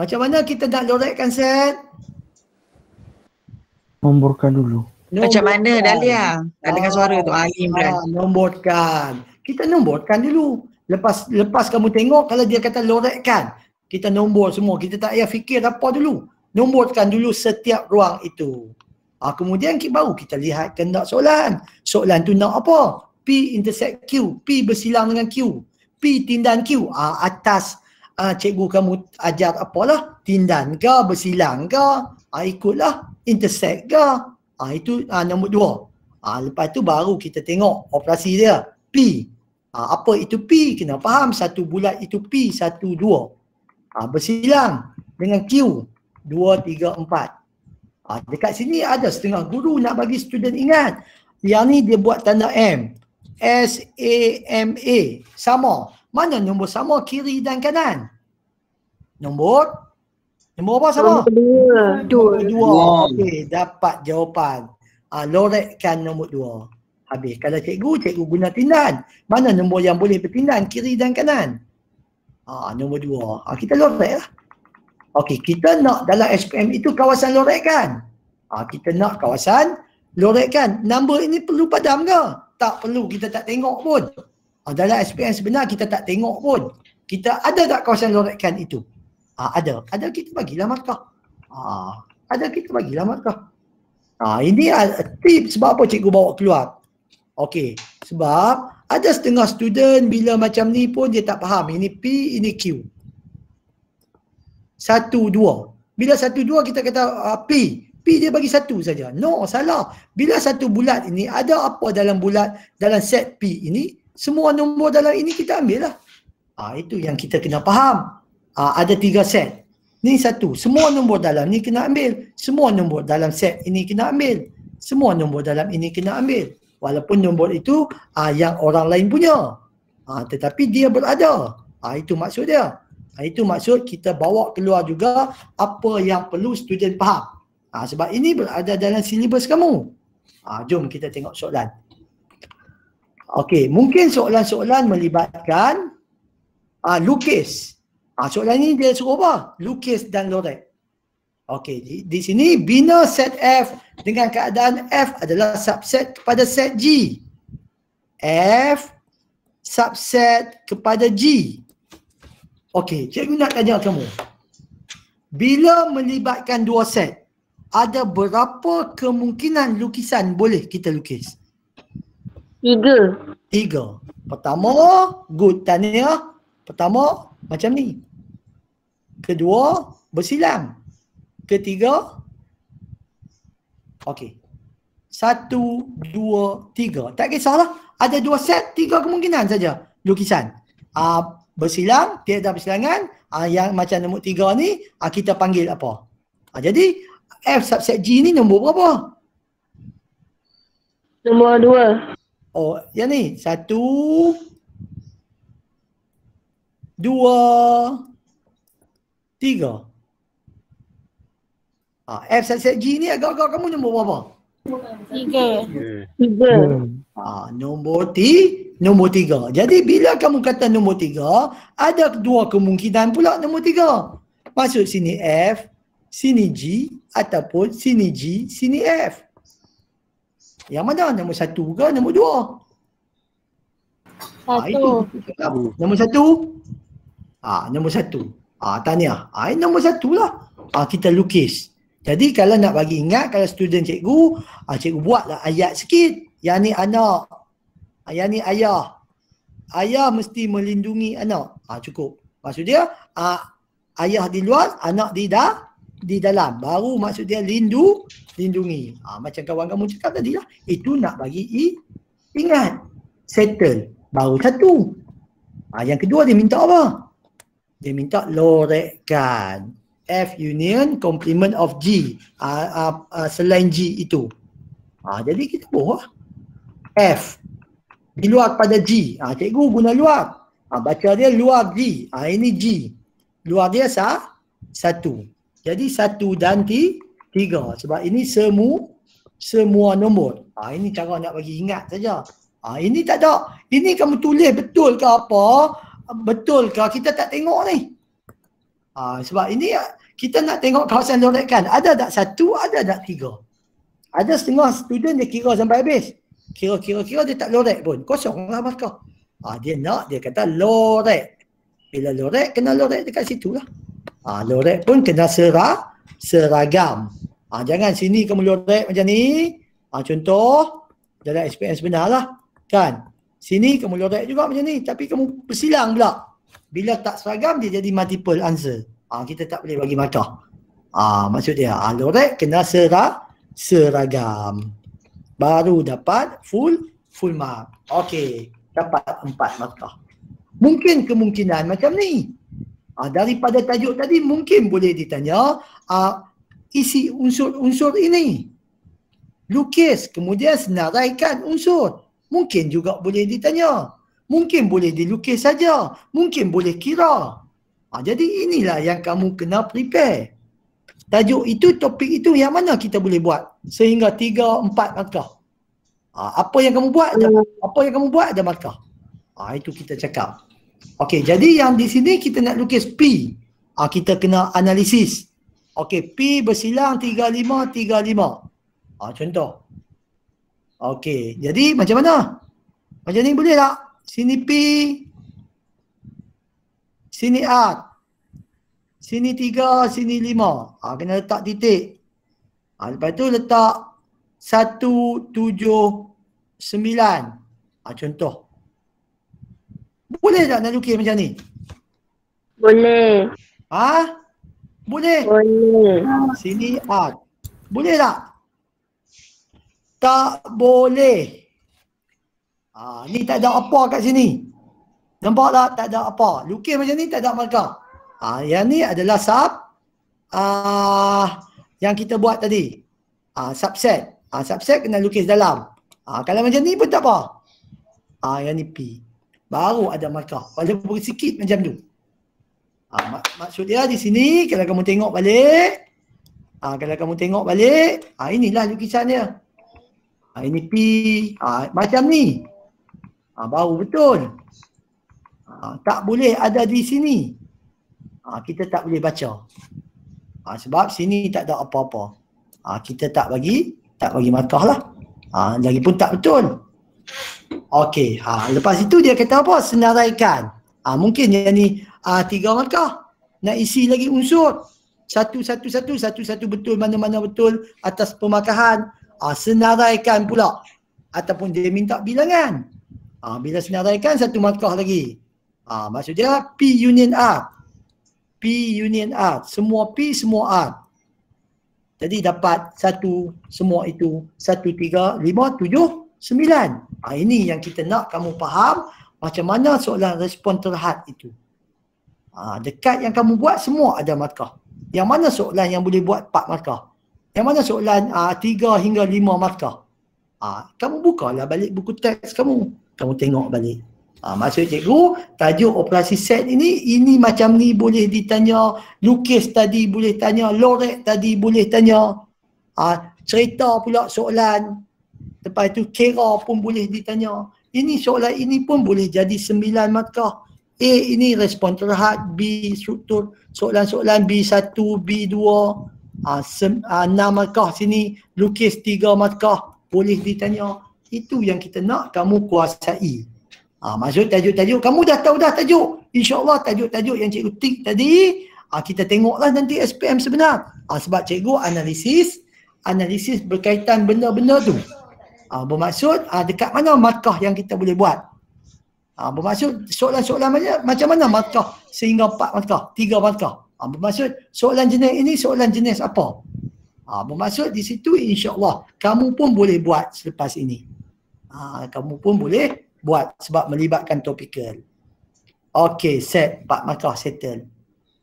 B: Macam mana kita nak loraikan set? Memburkan dulu. Nombor Macam mana Dahlia? Ah, dengan suara tu ah, Imran. Nombotkan. Kita nombotkan dulu. Lepas lepas kamu tengok kalau dia kata loretkan, kita nombor semua. Kita tak payah fikir apa dulu. Nombotkan dulu setiap ruang itu. Ah, kemudian kita baru kita lihat Kena soalan. Soalan tu nak apa? P intersect Q, P bersilang dengan Q, P tindan Q. Ah, atas ah, cikgu kamu ajar apalah? Tindan ke bersilang ke? Ah, ikutlah intersect ke? Ha, itu ha, nombor dua. Ha, lepas tu baru kita tengok operasi dia. P. Ha, apa itu P? Kena faham satu bulat itu P, satu dua. Ha, bersilang dengan Q. Dua, tiga, empat. Ha, dekat sini ada setengah guru nak bagi student ingat. Yang ni dia buat tanda M. S, A, M, A. Sama. Mana nombor sama kiri dan kanan? Nombor Nombor apa sama? Nombor kedua. Nombor kedua. Okey, dapat jawapan. Ah, lorekkan nombor dua. Habis. Kalau cikgu, cikgu guna pindan. Mana nombor yang boleh berpindan? Kiri dan kanan. Ah, nombor dua. Ah, kita lorek lah. Okey, kita nak dalam SPM itu kawasan lorek kan? Ah, kita nak kawasan lorek kan? Number ini perlu padam ke? Tak perlu, kita tak tengok pun. Ah, dalam SPM sebenar kita tak tengok pun. Kita ada tak kawasan lorekan itu? Ha, ada. Ada kita bagilah markah. Ha, ada kita bagilah markah. Ha, ah, ini tip sebab apa cikgu bawa keluar. Okey. Sebab ada setengah student bila macam ni pun dia tak faham. Ini P, ini Q. Satu, dua. Bila satu, dua kita kata uh, P. P dia bagi satu saja. No, salah. Bila satu bulat ini, ada apa dalam bulat, dalam set P ini, semua nombor dalam ini kita ambil Ha, itu yang kita kena faham uh, ada tiga set. Ni satu, semua nombor dalam ni kena ambil. Semua nombor dalam set ini kena ambil. Semua nombor dalam ini kena ambil. Walaupun nombor itu uh, yang orang lain punya. Uh, tetapi dia berada. Uh, itu maksud dia. Uh, itu maksud kita bawa keluar juga apa yang perlu student faham. Uh, sebab ini berada dalam silibus kamu. Uh, jom kita tengok soalan. Okey, mungkin soalan-soalan melibatkan uh, lukis. Lukis. Ha, ah, soalan ni dia suruh apa? Lukis dan loret. Okey, di, di sini bina set F dengan keadaan F adalah subset kepada set G. F subset kepada G. Okey, cikgu nak tanya kamu. Bila melibatkan dua set, ada berapa kemungkinan lukisan boleh kita lukis? Tiga. Tiga. Pertama, good tanya. Pertama, macam ni. Kedua, bersilang. Ketiga, okey. Satu, dua, tiga. Tak kisahlah. Ada dua set, tiga kemungkinan saja lukisan. Uh, bersilang, tiada bersilangan. Uh, yang macam nombor tiga ni, uh, kita panggil apa? Uh, jadi, F subset G ni nombor berapa? Nombor dua. Oh, yang ni. Satu, dua, Tiga. Ha, F set set G ni agak-agak kamu nombor berapa? Tiga. Tiga. Ha, nombor T, nombor tiga. Jadi bila kamu kata nombor tiga, ada dua kemungkinan pula nombor tiga. Masuk sini F, sini G ataupun sini G, sini F. Yang mana? Nombor satu ke nombor dua? Ah, satu. Ha, Nombor satu? Ah, ha, nombor satu. Ah, tanya. Ah, ini nombor satu lah. Ah, kita lukis. Jadi kalau nak bagi ingat, kalau student cikgu, ah, cikgu buatlah ayat sikit. Yang ni anak. Ah, yang ni ayah. Ayah mesti melindungi anak. Ah, cukup. Maksud dia, ah, ayah di luar, anak di dalam, di dalam. Baru maksud dia lindu, lindungi. Ah, macam kawan kamu cakap tadi lah. Itu nak bagi i, ingat. Settle. Baru satu. Ah, yang kedua dia minta apa? dia minta lorekan F union complement of G uh, uh, uh, selain G itu uh, jadi kita buah F di luar pada G uh, cikgu guna luar uh, baca dia luar G uh, ini G luar dia sah satu jadi satu dan tiga sebab ini semua semua nombor uh, ini cara nak bagi ingat saja uh, ini tak ada ini kamu tulis betul ke apa betul kalau kita tak tengok ni? Ha, sebab ini kita nak tengok kawasan dorekan. Ada tak satu, ada tak tiga. Ada setengah student dia kira sampai habis. Kira-kira-kira dia tak lorek pun. Kosong lah markah. Ha, dia nak, dia kata lorek. Bila lorek, kena lorek dekat situ lah. Ha, lorek pun kena serah, seragam. Ha, jangan sini kamu lorek macam ni. Ha, contoh, dalam experience benar lah. Kan? sini kamu loret juga macam ni tapi kamu bersilang pula bila tak seragam dia jadi multiple answer ha, kita tak boleh bagi markah ha, maksud dia ha, ah, loret kena serah seragam baru dapat full full mark Okey, dapat empat markah mungkin kemungkinan macam ni ha, daripada tajuk tadi mungkin boleh ditanya ha, isi unsur-unsur ini lukis kemudian senaraikan unsur mungkin juga boleh ditanya. Mungkin boleh dilukis saja. Mungkin boleh kira. Ha, jadi inilah yang kamu kena prepare. Tajuk itu, topik itu yang mana kita boleh buat? Sehingga tiga, empat markah. Ha, apa yang kamu buat, ada, hmm. apa yang kamu buat ada markah. Ha, itu kita cakap. Okey, jadi yang di sini kita nak lukis P. Ha, kita kena analisis. Okey, P bersilang tiga lima tiga lima. Ha, contoh. Okey, jadi macam mana? Macam ni boleh tak? Sini P Sini R Sini 3, sini 5 ha, Kena letak titik ha, Lepas tu letak 1, 7, 9 ha, Contoh Boleh tak nak lukis macam ni? Boleh Ha? Boleh? Boleh Sini R Boleh tak? Tak boleh. Ha, ni tak ada apa kat sini. Nampak tak? Tak ada apa. Lukis macam ni tak ada markah. Ha, yang ni adalah sub uh, yang kita buat tadi. Ha, subset. Ha, subset kena lukis dalam. Ha, kalau macam ni pun tak apa. Ha, yang ni P. Baru ada markah. Walaupun sikit macam tu. Ha, mak maksudnya di sini kalau kamu tengok balik. Ha, kalau kamu tengok balik. Ha, inilah lukisannya. dia ha, ini P, ha, macam ni. Ha, ah, baru betul. Ha, tak boleh ada di sini. Ha, kita tak boleh baca. Ha, sebab sini tak ada apa-apa. Ha, kita tak bagi, tak bagi matah lah. Ha, lagi pun tak betul. Okey, ha, lepas itu dia kata apa? Senaraikan. Ha, mungkin yang ni ha, tiga markah. Nak isi lagi unsur. Satu, satu, satu, satu, satu betul, mana-mana betul atas pemakahan ha, senaraikan pula ataupun dia minta bilangan. Ha, bila senaraikan satu markah lagi. Ha, ah, maksud dia P union A, P union A Semua P semua A. Jadi dapat satu semua itu satu tiga lima tujuh sembilan. Ha, ini yang kita nak kamu faham macam mana soalan respon terhad itu. Ha, dekat yang kamu buat semua ada markah. Yang mana soalan yang boleh buat 4 markah? Yang mana soalan ah, tiga hingga lima markah? Uh, kamu bukalah balik buku teks kamu. Kamu tengok balik. Ha, maksud cikgu, tajuk operasi set ini, ini macam ni boleh ditanya, lukis tadi boleh tanya, lorek tadi boleh tanya, ha, cerita pula soalan, lepas itu kira pun boleh ditanya. Ini soalan ini pun boleh jadi sembilan markah. A ini respon terhad, B struktur, soalan-soalan B1, B2, Ah, ah, enam markah sini lukis tiga markah boleh ditanya itu yang kita nak kamu kuasai ha, maksud tajuk-tajuk kamu dah tahu dah tajuk insyaAllah tajuk-tajuk yang cikgu tik tadi ha, kita tengoklah nanti SPM sebenar ha, sebab cikgu analisis analisis berkaitan benda-benda tu ha, bermaksud ha, dekat mana markah yang kita boleh buat ha, bermaksud soalan-soalan macam mana markah sehingga empat markah tiga markah Ha, bermaksud soalan jenis ini soalan jenis apa? Ha, bermaksud di situ insyaallah kamu pun boleh buat selepas ini. Ha, kamu pun boleh buat sebab melibatkan topikal. Okay set, Pak markah settle.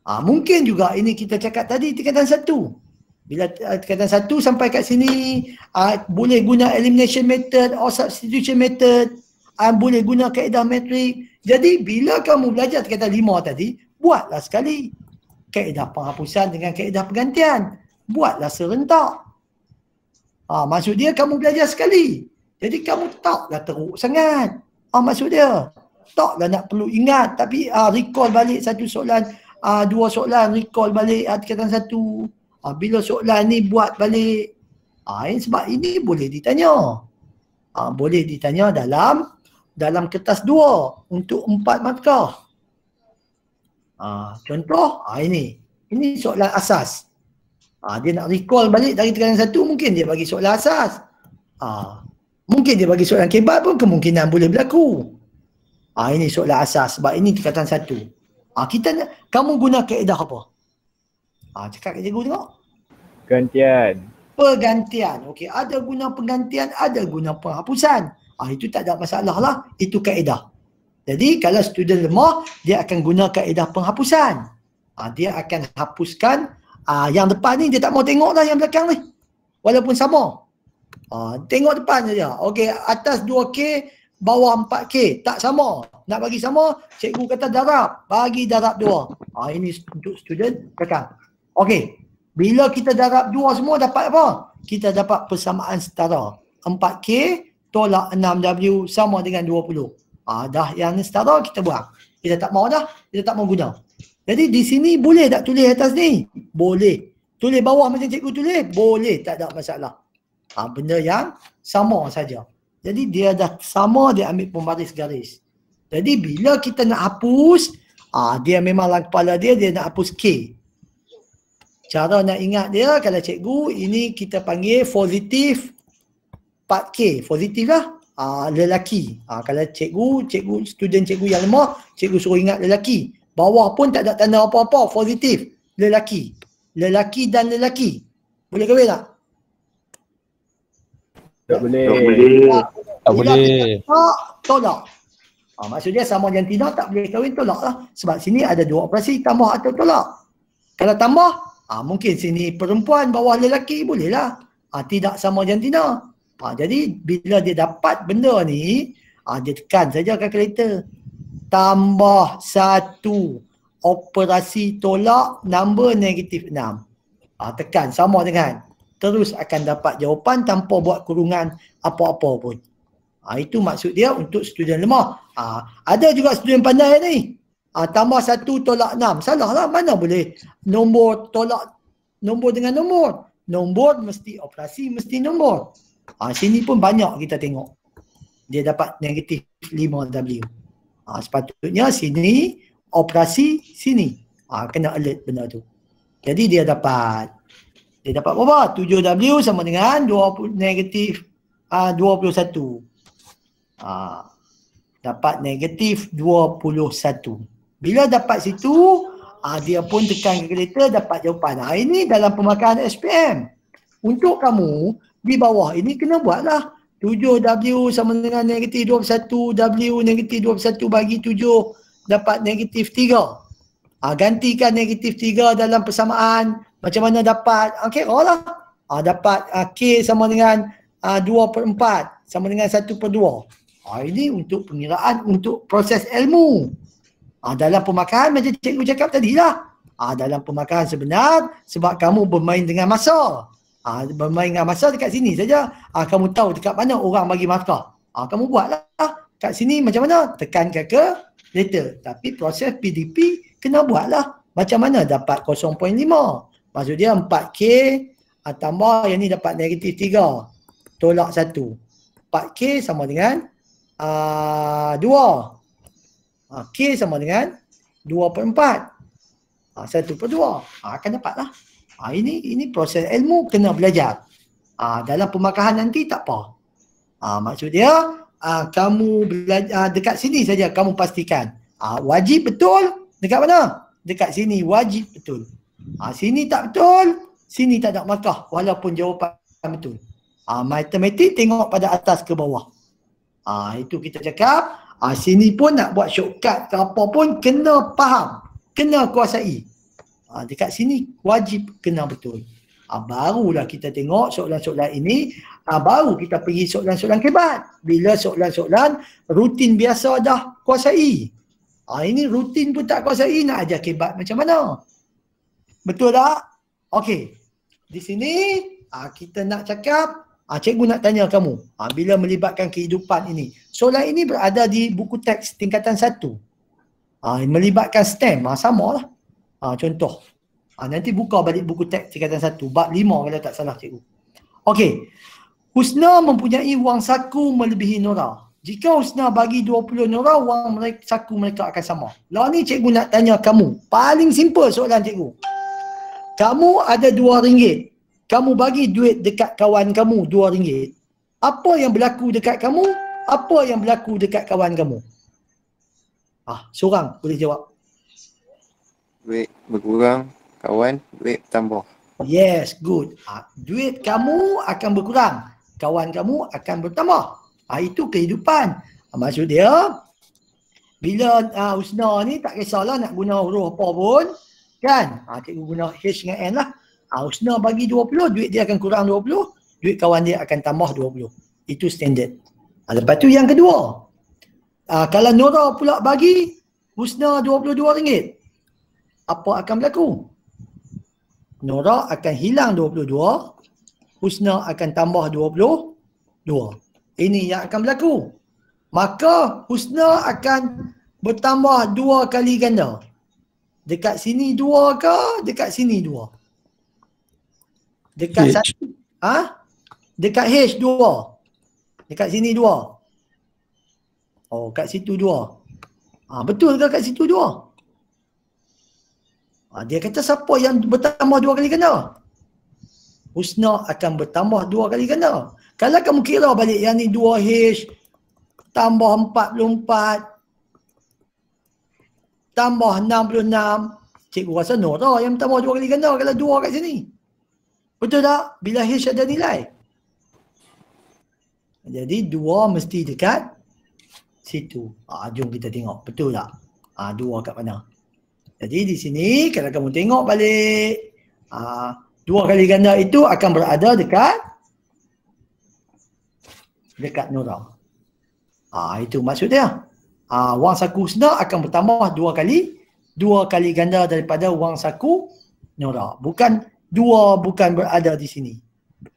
B: Ha, mungkin juga ini kita cakap tadi tingkatan satu. Bila tingkatan satu sampai kat sini, uh, boleh guna elimination method or substitution method. Uh, boleh guna kaedah metrik. Jadi bila kamu belajar tingkatan lima tadi, buatlah sekali kaedah penghapusan dengan kaedah pergantian. Buatlah serentak. Ha, maksud dia kamu belajar sekali. Jadi kamu taklah teruk sangat. Ha, maksud dia. Taklah nak perlu ingat tapi ha, recall balik satu soalan. Ha, dua soalan recall balik ha, kaitan satu. Ha, bila soalan ni buat balik. Ha, ini sebab ini boleh ditanya. Ha, boleh ditanya dalam dalam kertas dua untuk empat markah. Uh, contoh, uh, ini. Ini soalan asas. Uh, dia nak recall balik dari tekanan satu, mungkin dia bagi soalan asas. Uh, mungkin dia bagi soalan kebat pun kemungkinan boleh berlaku. Uh, ini soalan asas sebab ini tekanan satu. Uh, kita nak, kamu guna kaedah apa? Uh, cakap ke cikgu tengok. Gantian. Pergantian. Okey, ada guna penggantian, ada guna penghapusan. Ah, itu tak ada masalah lah. Itu kaedah. Jadi kalau student lemah, dia akan guna kaedah penghapusan. Uh, dia akan hapuskan uh, yang depan ni dia tak mau tengok lah yang belakang ni. Walaupun sama. Uh, tengok depan saja. Okey, atas 2K, bawah 4K. Tak sama. Nak bagi sama, cikgu kata darab. Bagi darab 2. Uh, ini untuk student belakang. Okey, bila kita darab 2 semua dapat apa? Kita dapat persamaan setara. 4K tolak 6W sama dengan 20. Ah, dah yang ni setara kita buang. Kita tak mau dah, kita tak mau guna. Jadi di sini boleh tak tulis atas ni? Boleh. Tulis bawah macam cikgu tulis? Boleh, tak ada masalah. Ha, benda yang sama saja. Jadi dia dah sama dia ambil pembaris garis. Jadi bila kita nak hapus, ah ha, dia memanglah kepala dia, dia nak hapus K. Cara nak ingat dia kalau cikgu ini kita panggil positif 4K. Positif lah uh, lelaki. Uh, kalau cikgu, cikgu student cikgu yang lemah, cikgu suruh ingat lelaki. Bawah pun tak ada tanda apa-apa, positif. Lelaki. Lelaki dan lelaki. Boleh kahwin tak? Tak boleh. Tak boleh. Tak boleh. Tak tolak. Ha, ah, maksudnya sama jantina tak boleh kawin tolak lah. Sebab sini ada dua operasi tambah atau tolak. Kalau tambah, ha, mungkin sini perempuan bawah lelaki boleh lah. Ha, tidak sama jantina. Ha, jadi bila dia dapat benda ni, ha, dia tekan saja akan kereta. Tambah satu operasi tolak nombor negatif enam. Ha, tekan sama dengan terus akan dapat jawapan tanpa buat kurungan apa-apa pun. Ha, itu maksud dia untuk student lemah. Ha, ada juga student pandai ni. Ha, tambah satu tolak enam. Salah lah mana boleh nombor tolak nombor dengan nombor. Nombor mesti operasi mesti nombor. Ha, sini pun banyak kita tengok. Dia dapat negatif 5W. Ha, sepatutnya sini operasi sini. Ha, kena alert benda tu. Jadi dia dapat dia dapat berapa? 7W sama dengan 20, negatif uh, 21. Uh, dapat negatif 21. Bila dapat situ, uh, dia pun tekan kereta dapat jawapan. Uh, ini dalam pemakaian SPM. Untuk kamu, di bawah ini kena buatlah 7W sama dengan negatif 21 W negatif 21 bagi 7 dapat negatif 3 ha, ah, gantikan negatif 3 dalam persamaan macam mana dapat okay, kira lah ha, ah, dapat ha, K sama dengan ha, 2 per 4 sama dengan 1 per 2 ha, ini untuk pengiraan untuk proses ilmu ha, dalam pemakaian macam cikgu cakap tadi lah ha, dalam pemakaian sebenar sebab kamu bermain dengan masa Ha, ah, bermain dengan masa dekat sini saja. Ha, kamu tahu dekat mana orang bagi markah. Ha, kamu buatlah. Kat sini macam mana? Tekan ke ke later. Tapi proses PDP kena buatlah. Macam mana dapat 0.5. Maksud dia 4K ha, tambah yang ni dapat negatif 3. Tolak 1. 4K sama dengan uh, 2. Ha, K sama dengan 2 per 4. Ha, 1 per 2. Ha, akan dapatlah. Ha, ini ini proses ilmu kena belajar. Ha, dalam pemakahan nanti tak apa. Ha, maksud dia ha, kamu belajar ha, dekat sini saja kamu pastikan. Ha, wajib betul dekat mana? Dekat sini wajib betul. Ha, sini tak betul, sini tak ada makah walaupun jawapan betul. Ha, matematik tengok pada atas ke bawah. Ha, itu kita cakap. Ha, sini pun nak buat shortcut ke apa pun kena faham. Kena kuasai. Ha, dekat sini wajib kena betul. Ha, barulah kita tengok soalan-soalan ini, ha, baru kita pergi soalan-soalan kebat. Bila soalan-soalan rutin biasa dah kuasai. Ha, ini rutin pun tak kuasai nak ajar kebat macam mana? Betul tak? Okey. Di sini ha, kita nak cakap, ha, cikgu nak tanya kamu ha, bila melibatkan kehidupan ini. Soalan ini berada di buku teks tingkatan satu. Ha, melibatkan stem, ha, sama lah. Ha, contoh. Ha, nanti buka balik buku teks cikatan satu. Bab lima kalau tak salah cikgu. Okey. Husna mempunyai wang saku melebihi Nora. Jika Husna bagi 20 Nora, wang mereka, saku mereka akan sama. Lah ni cikgu nak tanya kamu. Paling simple soalan cikgu. Kamu ada dua ringgit. Kamu bagi duit dekat kawan kamu dua ringgit. Apa yang berlaku dekat kamu? Apa yang berlaku dekat kawan kamu? Ah, seorang boleh jawab duit berkurang, kawan duit bertambah. Yes, good. Ha, duit kamu akan berkurang, kawan kamu akan bertambah. Ha, itu kehidupan. Ha, maksud dia, bila uh, Usna ni tak kisahlah nak guna huruf apa pun, kan? Ha, cikgu guna H dengan N lah. Ha, Usna bagi 20, duit dia akan kurang 20, duit kawan dia akan tambah 20. Itu standard. Ha, lepas tu yang kedua, uh, kalau Nora pula bagi, Husna rm ringgit apa akan berlaku? Nora akan hilang 22, husna akan tambah 22. Ini yang akan berlaku. Maka husna akan bertambah dua kali ganda. Dekat sini dua ke dekat sini dua? Dekat satu. Ha? Dekat H dua. Dekat sini dua. Oh, kat situ dua. Ah ha, betul ke kat situ dua? Ha, dia kata siapa yang bertambah dua kali ganda? Husna akan bertambah dua kali ganda. Kalau kamu kira balik yang ni 2H tambah 44 tambah 66 cikgu rasa no lah yang tambah dua kali ganda kalau dua kat sini. Betul tak? Bila H ada nilai. Jadi dua mesti dekat situ. Ha, jom kita tengok. Betul tak? Ha, dua kat mana? Jadi di sini kalau kamu tengok balik aa, ah, dua kali ganda itu akan berada dekat dekat nurau. Ah itu maksud dia. Ah wang saku sedar akan bertambah dua kali dua kali ganda daripada wang saku nora. Bukan dua bukan berada di sini.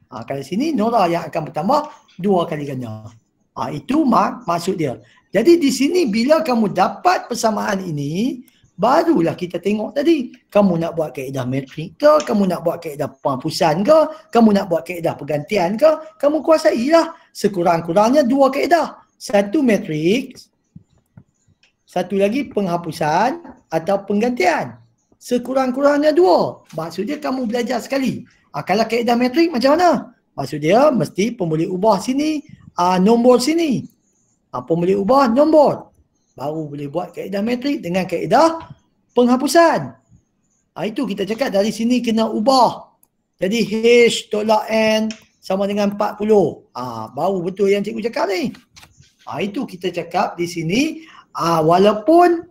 B: Ah ha, kalau sini nora yang akan bertambah dua kali ganda. Ah ha, itu mak maksud dia. Jadi di sini bila kamu dapat persamaan ini, barulah kita tengok tadi kamu nak buat kaedah metrik ke kamu nak buat kaedah penghapusan ke kamu nak buat kaedah pergantian ke kamu kuasailah sekurang-kurangnya dua kaedah satu matrix satu lagi penghapusan atau penggantian sekurang-kurangnya dua maksudnya kamu belajar sekali ha, kalau kaedah matrik macam mana maksudnya mesti pemboleh ubah sini uh, nombor sini apa ha, boleh ubah nombor baru boleh buat kaedah metrik dengan kaedah penghapusan. Ha, itu kita cakap dari sini kena ubah. Jadi H tolak N sama dengan 40. Ha, baru betul yang cikgu cakap ni. Ha, itu kita cakap di sini ha, walaupun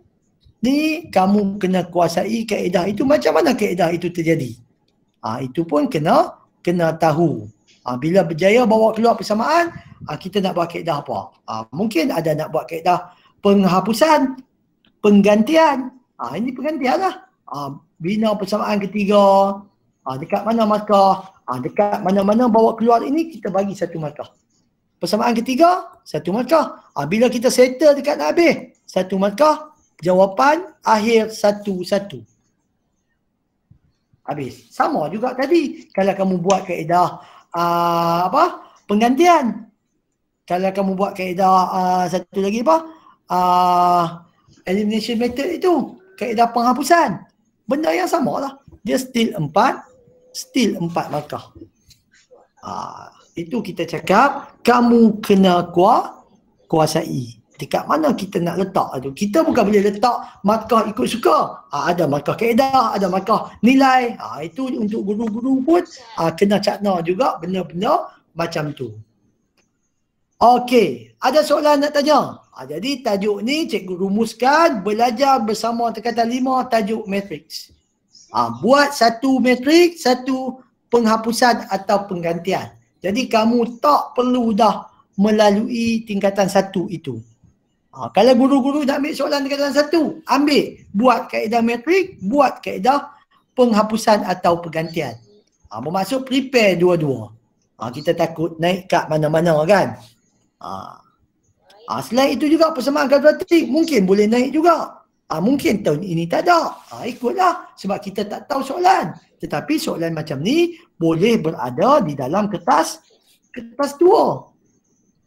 B: ni kamu kena kuasai kaedah itu macam mana kaedah itu terjadi. Ha, itu pun kena kena tahu. Ha, bila berjaya bawa keluar persamaan, ha, kita nak buat kaedah apa? Ha, mungkin ada nak buat kaedah penghapusan, penggantian. Ha, ini penggantian lah. Ha, bina persamaan ketiga, ha, dekat mana markah, ha, dekat mana-mana bawa keluar ini kita bagi satu markah. Persamaan ketiga, satu markah. Ha, bila kita settle dekat nak habis, satu markah, jawapan akhir satu-satu. Habis. Sama juga tadi kalau kamu buat kaedah uh, apa? penggantian. Kalau kamu buat kaedah uh, satu lagi apa? uh, elimination method itu kaedah penghapusan benda yang sama lah dia still empat still empat markah uh, itu kita cakap kamu kena kuah kuasai dekat mana kita nak letak tu kita bukan boleh letak markah ikut suka uh, ada markah kaedah ada markah nilai uh, itu untuk guru-guru pun uh, kena cakna juga benda-benda macam tu Okey, ada soalan nak tanya? Ah, jadi tajuk ni cikgu rumuskan belajar bersama tekatan lima tajuk matrix Ha, buat satu matriks, satu penghapusan atau penggantian. Jadi kamu tak perlu dah melalui tingkatan satu itu. Ha, kalau guru-guru dah ambil soalan tingkatan satu, ambil. Buat kaedah matrik, buat kaedah penghapusan atau penggantian. Ha, bermaksud prepare dua-dua. Ha, kita takut naik kat mana-mana kan. Ha, Ha, selain itu juga persembahan karbohidratik mungkin boleh naik juga. Ha, mungkin tahun ini tak ada. Ha, ikutlah sebab kita tak tahu soalan. Tetapi soalan macam ni boleh berada di dalam kertas kertas tua.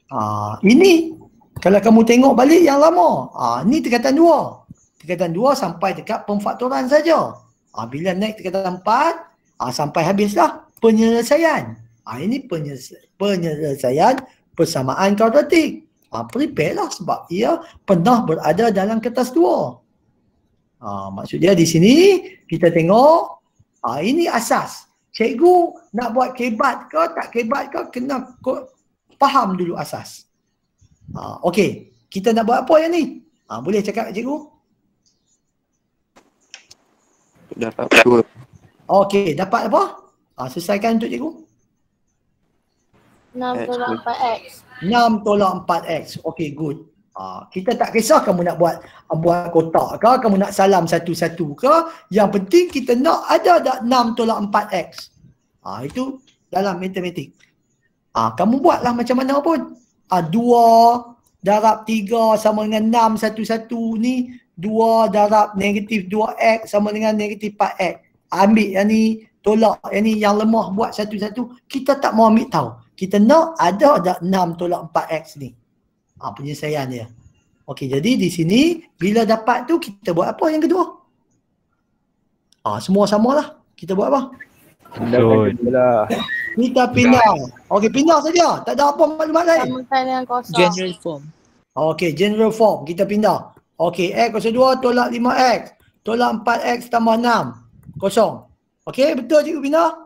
B: Ha, ini kalau kamu tengok balik yang lama. Ha, ini tekatan dua. Tekatan dua sampai dekat pemfaktoran saja. Ha, bila naik tekatan empat ha, sampai habislah penyelesaian. Ha, ini penyelesaian persamaan kaudratik ha, prepare lah sebab ia pernah berada dalam kertas dua. Ha, maksud dia di sini kita tengok ha, ini asas. Cikgu nak buat kebat ke tak kebat ke kena kot, faham dulu asas. Ha, Okey, kita nak buat apa yang ni? Ha, boleh cakap cikgu? Dapat dua. Okey, dapat apa? Ha, selesaikan untuk cikgu. 68X. 6 tolak 4x. Okay, good. Ha, kita tak kisah kamu nak buat buat kotak ke, kamu nak salam satu-satu ke. Yang penting kita nak ada dah 6 tolak 4x. Ha, ah, itu dalam matematik. Ha, kamu buatlah macam mana pun. Ha, 2 darab 3 sama dengan 6 satu-satu ni. 2 darab negatif 2x sama dengan negatif 4x. Ambil yang ni, tolak yang ni, yang lemah buat satu-satu. Kita tak mau ambil tahu kita nak ada dak 6 tolak 4x ni. Ha, penyelesaian dia. Okey, jadi di sini bila dapat tu kita buat apa yang kedua? Ha, semua sama lah Kita buat apa?
A: Pindah
B: Kita pindah. Okey, pindah saja. Tak ada apa maklumat lain. General form. Okey, general form. Kita pindah. Okey, x kosong 2 tolak 5x. Tolak 4x tambah 6. Kosong. Okey, betul cikgu pindah?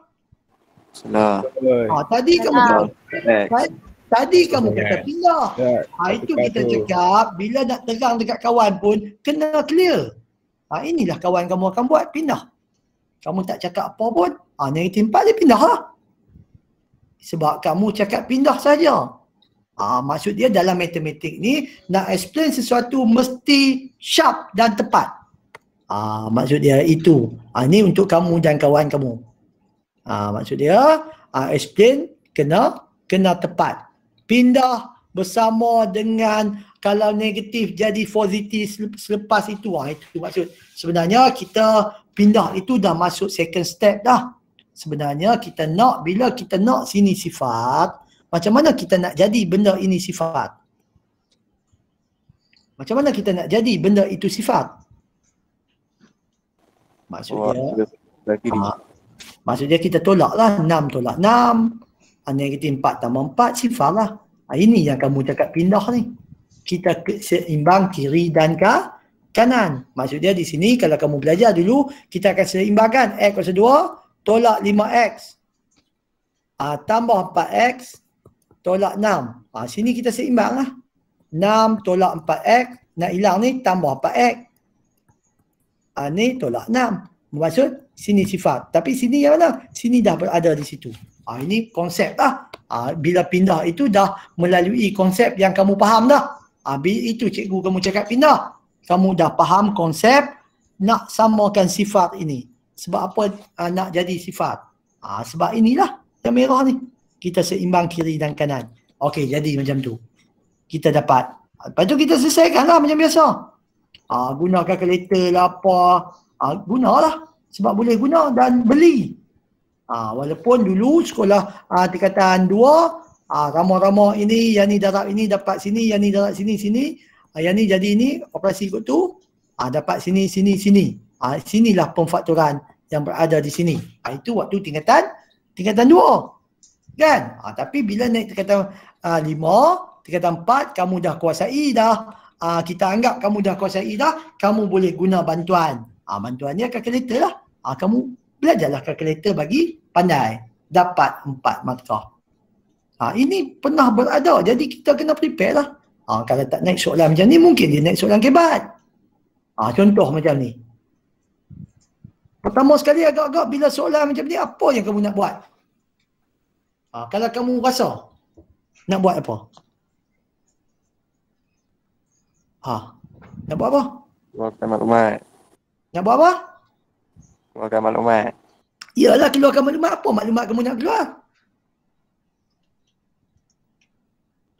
B: Salah. Ha, tadi Salah. kamu kata, tadi kamu kata pindah. Ha, itu kita cakap bila nak terang dekat kawan pun kena clear. Ha, inilah kawan kamu akan buat pindah. Kamu tak cakap apa pun, ha, nanti timpal dia pindah lah. Sebab kamu cakap pindah saja. Ha, maksud dia dalam matematik ni nak explain sesuatu mesti sharp dan tepat. Ah, ha, maksud dia itu. Ah, ha, ni untuk kamu dan kawan kamu. Uh, maksud dia uh, ha, explain kena kena tepat. Pindah bersama dengan kalau negatif jadi positif selepas itu. Ha, itu maksud sebenarnya kita pindah itu dah masuk second step dah. Sebenarnya kita nak bila kita nak sini sifat, macam mana kita nak jadi benda ini sifat? Macam mana kita nak jadi benda itu sifat? Maksudnya, oh, Maksudnya kita tolaklah 6 tolak 6. Anda yang kata 4 tambah 4 sifar lah. Ha, ini yang kamu cakap pindah ni. Kita seimbang kiri dan ke kanan. Maksudnya di sini kalau kamu belajar dulu, kita akan seimbangkan X kuasa 2 tolak 5X. Uh, ha, tambah 4X tolak 6. Ha, sini kita seimbang lah. 6 tolak 4X nak hilang ni tambah 4X. Ha, ni tolak 6. Maksud sini sifat. Tapi sini yang mana? Sini dah berada di situ. Ha, ini konsep lah. Ha, bila pindah itu dah melalui konsep yang kamu faham dah. Ha, itu cikgu kamu cakap pindah. Kamu dah faham konsep nak samakan sifat ini. Sebab apa ha, nak jadi sifat? Ha, sebab inilah yang merah ni. Kita seimbang kiri dan kanan. Okey jadi macam tu. Kita dapat. Lepas tu kita selesaikan lah macam biasa. Ha, gunakan kalkulator lah apa. Ha, gunalah sebab boleh guna dan beli. Ha, walaupun dulu sekolah ha, tingkatan dua ha, ramai-ramai ini, yang ni darab ini dapat sini, yang ni darab sini, sini. Ha, yang ni jadi ini, operasi ikut tu, ha, dapat sini, sini, sini. Ha, sinilah pemfakturan yang berada di sini. Ha, itu waktu tingkatan tingkatan dua. Kan? Ha, tapi bila naik tingkatan 5, ha, tingkatan empat, kamu dah kuasai dah. Ha, kita anggap kamu dah kuasai dah, kamu boleh guna bantuan. Ha, ah, bantuan dia kalkulator lah. Ha, kamu belajarlah kalkulator bagi pandai. Dapat empat markah. Ha, ini pernah berada. Jadi kita kena prepare lah. Ha, kalau tak naik soalan macam ni, mungkin dia naik soalan kebat. Ha, contoh macam ni. Pertama sekali agak-agak bila soalan macam ni, apa yang kamu nak buat? Ha, kalau kamu rasa nak buat apa? Ha, nak buat apa? Buat rumah. Nak buat apa? Keluarkan maklumat. Yalah keluarkan maklumat. Apa maklumat kamu nak keluar?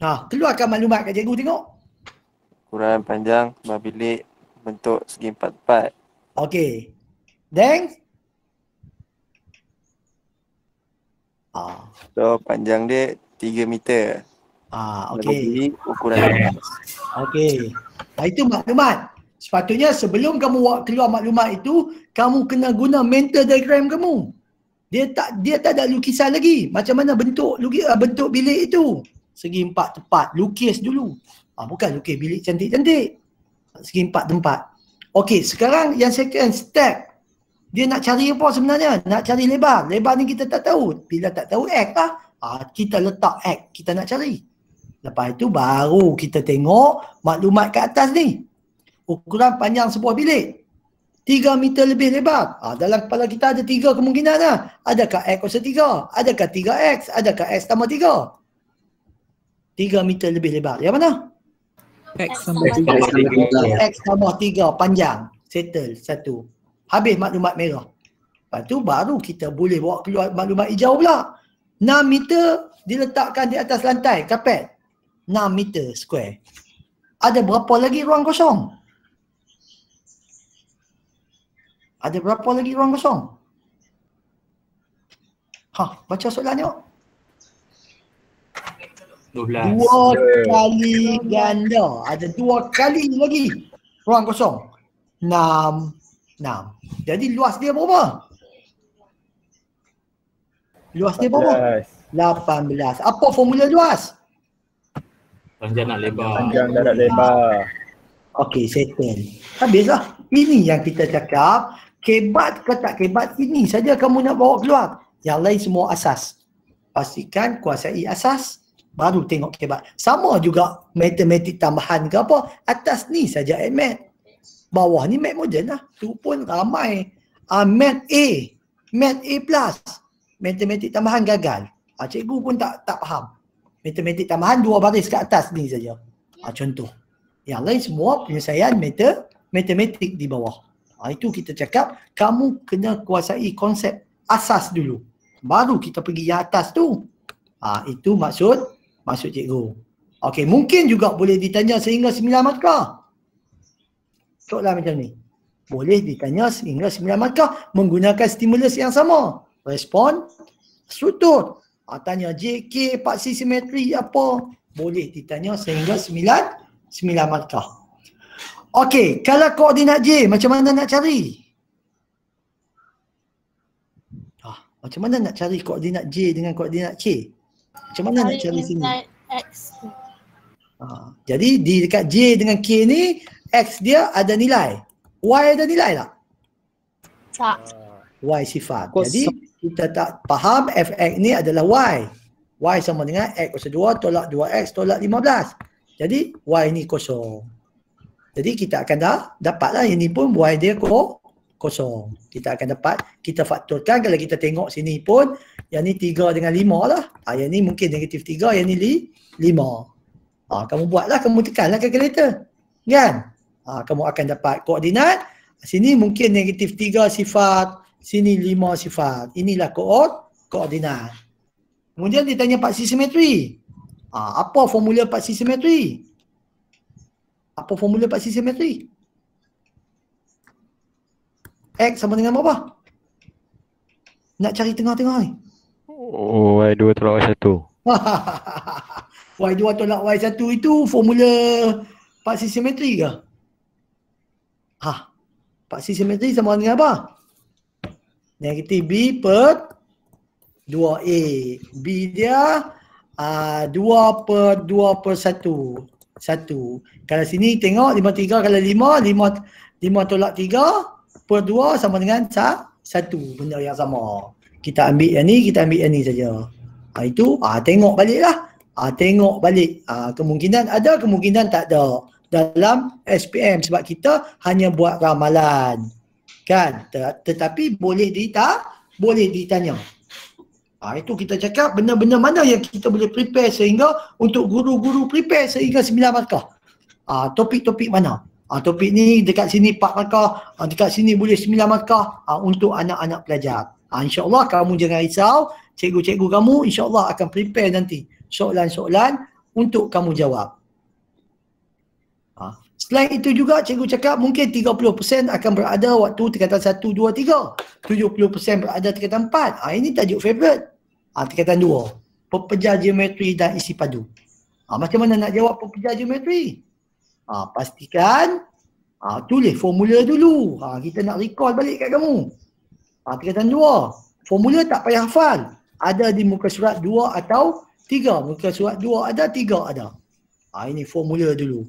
B: Ha, keluarkan maklumat kat cikgu tengok.
A: Kurang panjang rumah bilik bentuk segi empat-empat.
B: Okey. Then? Ah. So panjang dia tiga meter. Ah, okey. Ukuran. Okey. Ha, itu maklumat. Sepatutnya sebelum kamu keluar maklumat itu, kamu kena guna mental diagram kamu. Dia tak dia tak ada lukisan lagi. Macam mana bentuk lukis uh, bentuk bilik itu? Segi empat tempat, lukis dulu. Ah bukan lukis bilik cantik-cantik. Segi empat tempat. Okey, sekarang yang second step dia nak cari apa sebenarnya? Nak cari lebar. Lebar ni kita tak tahu. Bila tak tahu X lah. Ah, kita letak X. Kita nak cari. Lepas itu baru kita tengok maklumat kat atas ni ukuran panjang sebuah bilik tiga meter lebih lebar. Ha, dalam kepala kita ada tiga kemungkinan lah. Adakah X kuasa tiga? Adakah tiga X? Adakah X tambah tiga? Tiga meter lebih lebar. Yang mana? X tambah tiga. X tambah tiga panjang. Settle satu. Habis maklumat merah. Lepas tu baru kita boleh bawa keluar maklumat hijau pula. enam meter diletakkan di atas lantai. Kapet. enam meter square. Ada berapa lagi ruang kosong? Ada berapa lagi ruang kosong? Ha, baca soalan ni. 12. Dua kali ganda. Ada dua kali lagi ruang kosong. 6 6. Jadi luas dia berapa? Luas dia berapa? 18. Apa formula luas? Panjang nak lebar. Panjang nak lebar. Okey, settle. Habislah. Ini yang kita cakap, kebat ke tak kebat ini saja kamu nak bawa keluar yang lain semua asas pastikan kuasai asas baru tengok kebat sama juga matematik tambahan ke apa atas ni saja admit bawah ni mat moden lah tu pun ramai uh, ah, mat A mat A plus matematik tambahan gagal uh, cikgu pun tak tak faham matematik tambahan dua baris ke atas ni saja uh, contoh yang lain semua penyelesaian matematik di bawah Ha, itu kita cakap kamu kena kuasai konsep asas dulu. Baru kita pergi yang atas tu. Ha, itu maksud maksud cikgu. Okey, mungkin juga boleh ditanya sehingga sembilan markah. Soalan macam ni. Boleh ditanya sehingga sembilan markah menggunakan stimulus yang sama. Respon, struktur. Ha, tanya JK, paksi simetri apa. Boleh ditanya sehingga sembilan, sembilan markah. Okey, kalau koordinat J macam mana nak cari? Ah, macam mana nak cari koordinat J dengan koordinat C? Macam mana cari nak cari sini? X. Ah, jadi di dekat J dengan K ni X dia ada nilai. Y ada nilai tak? Tak. Ah, y sifat. Kos- jadi kita tak faham fx ni adalah y. Y sama dengan x kuasa 2 tolak 2x tolak 15. Jadi y ni kosong. Jadi kita akan dah dapatlah yang ni pun y dia ko, kosong. Kita akan dapat kita faktorkan. kalau kita tengok sini pun yang ni tiga dengan lima lah. Ha, yang ni mungkin negatif tiga. yang ni lima. Ha, kamu buatlah, kamu tekanlah kalkulator. Kan? Ha, kamu akan dapat koordinat. Sini mungkin negatif tiga sifat, sini lima sifat. Inilah koord, koordinat. Kemudian ditanya paksi simetri. Ha, apa formula paksi simetri? Apa formula paksi simetri? X sama dengan apa? Nak cari tengah-tengah ni.
A: Oh, Y2 tolak Y1.
B: Y2 tolak Y1 itu formula paksi simetri ke? Ha. Paksi simetri sama dengan apa? Negatif B per 2A. B dia uh, ah, 2 per 2 per 1 satu. Kalau sini tengok lima tiga kalau lima, lima, lima tolak tiga per dua sama dengan satu benda yang sama. Kita ambil yang ni, kita ambil yang ni saja. Ha, itu ha, tengok balik lah. Ha, tengok balik. Ha, kemungkinan ada, kemungkinan tak ada dalam SPM sebab kita hanya buat ramalan. Kan? Tetapi boleh ditak, boleh ditanya. Ha, itu kita cakap benda-benda mana yang kita boleh prepare sehingga untuk guru-guru prepare sehingga sembilan markah. Ha, topik-topik mana? Ha, topik ni dekat sini 4 markah, ha, dekat sini boleh 9 markah ha, untuk anak-anak pelajar. Ha, InsyaAllah kamu jangan risau, cikgu-cikgu kamu insyaAllah akan prepare nanti soalan-soalan untuk kamu jawab. Ha. Selain itu juga cikgu cakap mungkin 30% akan berada waktu tingkatan 1, 2, 3. 70% berada tingkatan 4. Ha, ini tajuk favorite. Ha, tingkatan 2. Pepejar geometri dan isi padu. Ha, macam mana nak jawab pepejar geometri? Ha, pastikan ha, tulis formula dulu. Ha, kita nak recall balik kat kamu. Ha, tingkatan 2. Formula tak payah hafal. Ada di muka surat 2 atau 3. Muka surat 2 ada, 3 ada. Ha, ini formula dulu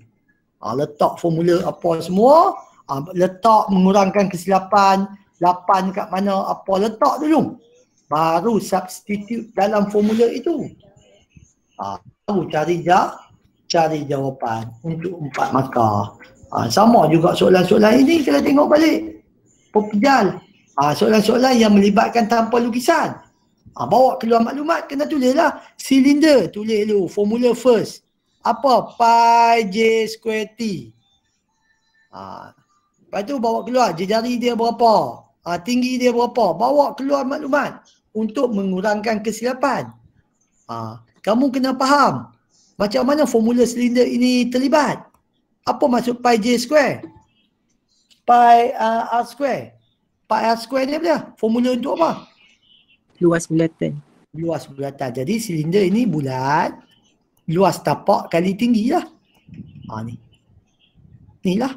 B: ha, letak formula apa semua ha, letak mengurangkan kesilapan lapan kat mana apa letak dulu baru substitute dalam formula itu ha, baru cari ja, cari jawapan untuk empat maka ha, sama juga soalan-soalan ini kita tengok balik pepejal ha, soalan-soalan yang melibatkan tanpa lukisan ha, bawa keluar maklumat kena tulislah silinder tulis dulu formula first apa pi j square t ha. lepas tu bawa keluar jari dia berapa ha, tinggi dia berapa bawa keluar maklumat untuk mengurangkan kesilapan ha. kamu kena faham macam mana formula silinder ini terlibat apa maksud pi j square pi uh, r square pi r square ni apa formula untuk apa luas bulatan luas bulatan jadi silinder ini bulat luas tapak kali tinggi lah. Ha, ni. Ni lah.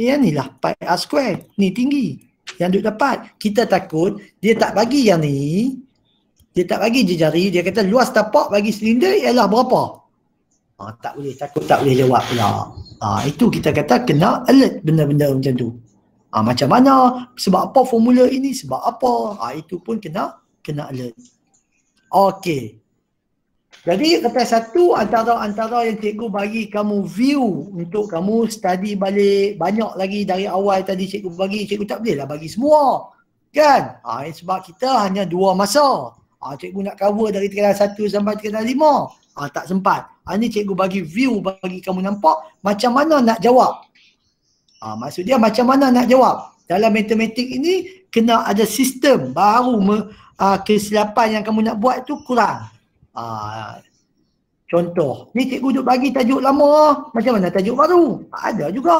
B: Yang ni lah pi r square. Ni tinggi. Yang duk dapat. Kita takut dia tak bagi yang ni. Dia tak bagi je jari. Dia kata luas tapak bagi silinder ialah berapa? Ha, tak boleh. Takut tak boleh lewat pula. Ha, itu kita kata kena alert benda-benda macam tu. Ha, macam mana? Sebab apa formula ini? Sebab apa? Ha, itu pun kena kena alert. Okey. Jadi kata satu antara-antara yang cikgu bagi kamu view untuk kamu study balik banyak lagi dari awal tadi cikgu bagi, cikgu tak bolehlah bagi semua. Kan? Ha, sebab kita hanya dua masa. Ha, cikgu nak cover dari tingkatan satu sampai tingkatan lima. Ha, tak sempat. Ha, ini cikgu bagi view bagi kamu nampak macam mana nak jawab. Ha, maksud dia macam mana nak jawab. Dalam matematik ini kena ada sistem baru me, ha, kesilapan yang kamu nak buat tu kurang. Ha, contoh, ni cikgu duk bagi tajuk lama, macam mana tajuk baru? Tak ada juga.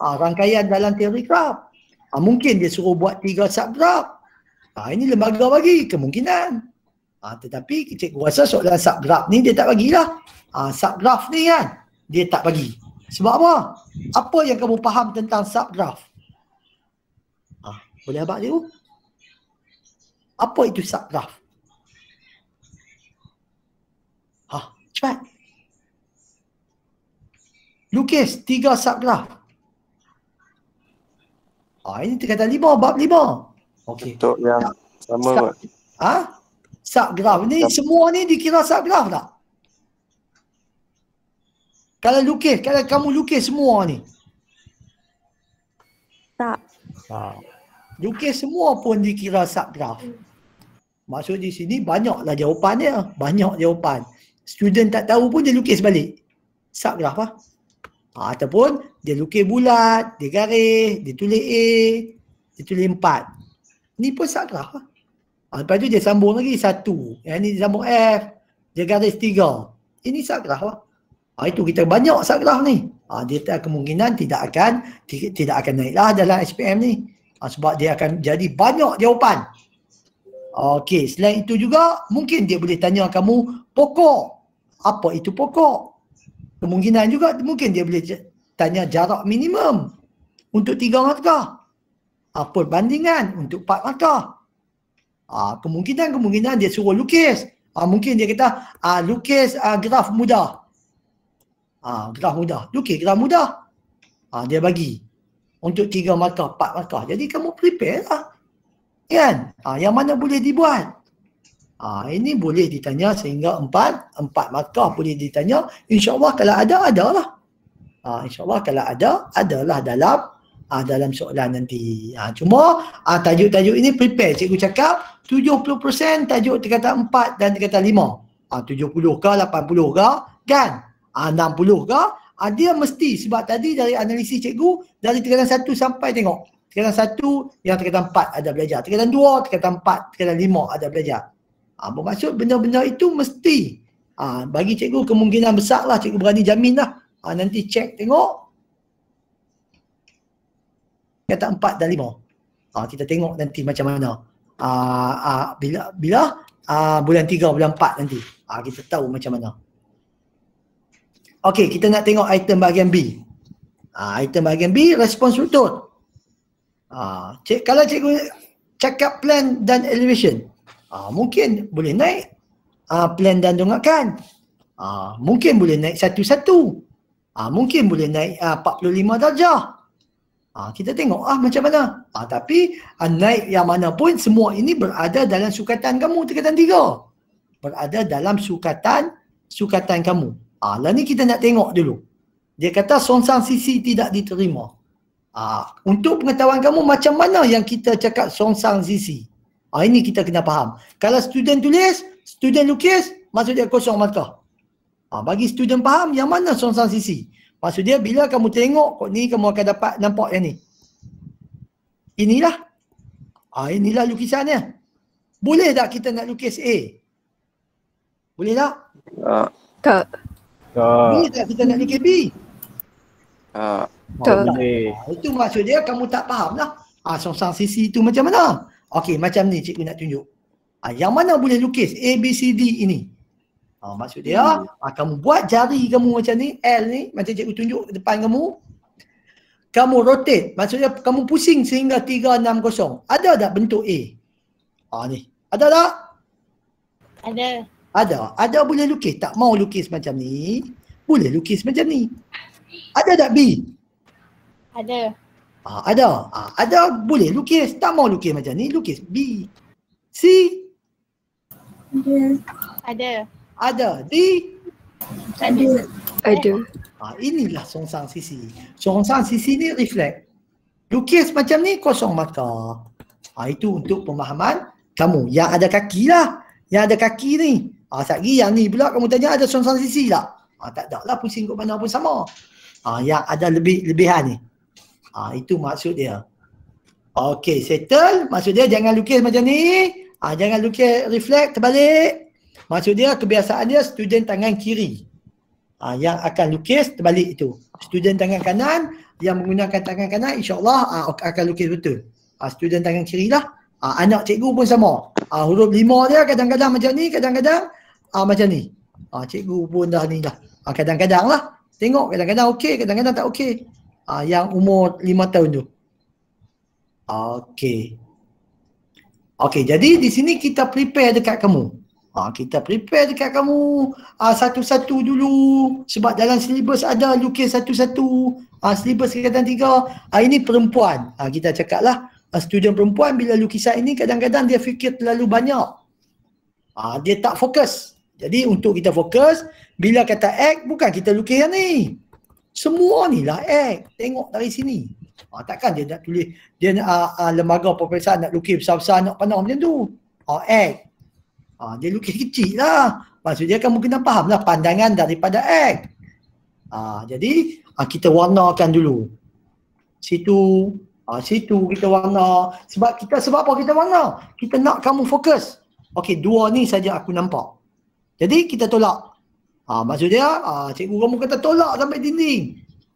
B: Ha, rangkaian dalam teori kerap. Ha, ah, mungkin dia suruh buat tiga subgraf. Ha, ini lembaga bagi, kemungkinan. Ha, tetapi cikgu rasa soalan subgraf ni dia tak bagilah. Ha, subgraf ni kan, dia tak bagi. Sebab apa? Apa yang kamu faham tentang subgraf? Ha, boleh abang cikgu? Apa itu subgraf? Cepat. Lukis tiga subgraf. Lah. Ah, ini kata lima, bab lima. Okey. Untuk yang sama. Sub, ha? Subgraf ni, sub. semua ni dikira subgraf tak? Kalau lukis, kalau kamu lukis semua ni. Tak. Ha. Lukis semua pun dikira subgraf. Maksud di sini banyaklah jawapan dia. Banyak jawapan student tak tahu pun dia lukis balik. Sak lah apa? Ha, ataupun dia lukis bulat, dia garis, dia tulis A, dia tulis empat. Ni pun sak lah. Ha, lepas tu dia sambung lagi satu. Yang ni sambung F, dia garis tiga. Ini eh, sak lah. Ha, itu kita banyak sak lah ni. Ha, dia tak kemungkinan tidak akan tidak akan naiklah dalam SPM ni. Ha, sebab dia akan jadi banyak jawapan. Okey, selain itu juga mungkin dia boleh tanya kamu pokok apa itu pokok. Kemungkinan juga mungkin dia boleh tanya jarak minimum untuk tiga markah. Apa perbandingan untuk empat markah. kemungkinan-kemungkinan dia suruh lukis. Ha, mungkin dia kata ha, lukis ha, graf mudah. Ha, graf mudah. Lukis graf mudah. Ha, dia bagi untuk tiga markah, empat markah. Jadi kamu prepare lah. Kan? Ha, yang mana boleh dibuat. Ha, ini boleh ditanya sehingga empat, empat markah boleh ditanya. InsyaAllah kalau ada, adalah. Ha, InsyaAllah kalau ada, adalah dalam ha, dalam soalan nanti. Ha, cuma ha, tajuk-tajuk ini prepare. Cikgu cakap 70% tajuk terkata empat dan terkata lima. Ha, 70 ke, 80 ke, kan? Ha, 60 ke? Ha, dia mesti sebab tadi dari analisis cikgu, dari terkatan satu sampai tengok. Terkatan satu yang terkatan empat ada belajar. Terkatan dua, terkatan empat, terkatan lima ada belajar. Ha, bermaksud benda-benda itu mesti ha, bagi cikgu kemungkinan besar lah cikgu berani jamin lah. Ha, ah, nanti cek tengok. Kata empat dan lima. Ha, kita tengok nanti macam mana. Ha, ha, bila bila ha, bulan tiga, bulan empat nanti. Ha, kita tahu macam mana. Okey, kita nak tengok item bahagian B. Ha, item bahagian B, respons lutut. Ha, cik, kalau cikgu cakap plan dan elevation, Uh, mungkin boleh naik uh, plan dan dongakan. Uh, ah, mungkin boleh naik satu-satu. Uh, mungkin boleh naik uh, 45 darjah. Uh, kita tengok ah macam mana. Uh, tapi uh, naik yang mana pun semua ini berada dalam sukatan kamu tingkatan tiga. Berada dalam sukatan sukatan kamu. Ah, lah ni kita nak tengok dulu. Dia kata songsang sisi tidak diterima. Ah, untuk pengetahuan kamu macam mana yang kita cakap songsang sisi? Ha, ini kita kena faham. Kalau student tulis, student lukis, maksud dia kosong markah. Ha, bagi student faham yang mana song-song sisi. Maksud dia bila kamu tengok kod ni, kamu akan dapat nampak yang ni. Inilah. Ha, inilah lukisannya. Boleh tak kita nak lukis A? Boleh tak? Tak.
A: Tak. Boleh tak kita nak lukis B? Tak. Tak.
B: Itu maksud dia kamu tak faham lah. Ha, song-song sisi itu macam mana? Okey, macam ni cikgu nak tunjuk. Ha, yang mana boleh lukis A, B, C, D ini? Ha, maksud dia, hmm. ha, kamu buat jari kamu macam ni, L ni, macam cikgu tunjuk depan kamu. Kamu rotate, maksudnya kamu pusing sehingga 360. Ada tak bentuk A? Ha, ni. Ada tak? Ada. Ada. Ada boleh lukis. Tak mau lukis macam ni. Boleh lukis macam ni. Ada tak B? Ada. Ha, ada. Ha, ada boleh lukis. Tak mau lukis macam ni, lukis B. C. Ada. Ada. D. Ada. Ada. Ha, inilah songsang sisi. Songsang sisi ni reflect. Lukis macam ni kosong mata. Ha, itu untuk pemahaman kamu. Yang ada kaki lah. Yang ada kaki ni. Ha, Satgi yang ni pula kamu tanya ada songsang sisi tak? Ha, tak ada lah pusing kot mana pun sama. Ha, yang ada lebih lebihan ni. Ha, itu maksud dia. Okey, settle. Maksud dia jangan lukis macam ni. Ha, jangan lukis reflect terbalik. Maksud dia kebiasaan dia student tangan kiri. Ha, yang akan lukis terbalik itu. Student tangan kanan yang menggunakan tangan kanan insyaAllah ha, akan lukis betul. Ha, student tangan kiri lah. Ha, anak cikgu pun sama. Ha, huruf lima dia kadang-kadang macam ni, kadang-kadang ha, macam ni. Ha, cikgu pun dah ni dah. Ha, kadang-kadang lah. Tengok kadang-kadang okey, kadang-kadang tak okey uh, yang umur 5 tahun tu. Okey. Okey, jadi di sini kita prepare dekat kamu. Uh, kita prepare dekat kamu uh, satu-satu dulu sebab dalam silibus ada lukis satu-satu. Uh, silibus kegiatan tiga, uh, ini perempuan. Uh, kita cakap lah uh, student perempuan bila lukisan ini kadang-kadang dia fikir terlalu banyak. Uh, dia tak fokus. Jadi untuk kita fokus, bila kata act bukan kita lukis yang ni semua ni lah eh, tengok dari sini ha, takkan dia nak tulis dia nak uh, uh, lembaga perperiksaan nak lukis besar-besar nak panah macam tu ha, act ha, dia lukis kecil lah maksudnya kan mungkin nak faham lah pandangan daripada eh, ha, jadi ha, kita warnakan dulu situ ha, situ kita warna sebab kita sebab apa kita warna kita nak kamu fokus Okey, dua ni saja aku nampak. Jadi kita tolak. Ah ha, maksudnya ah ha, cikgu kamu kata tolak sampai dinding.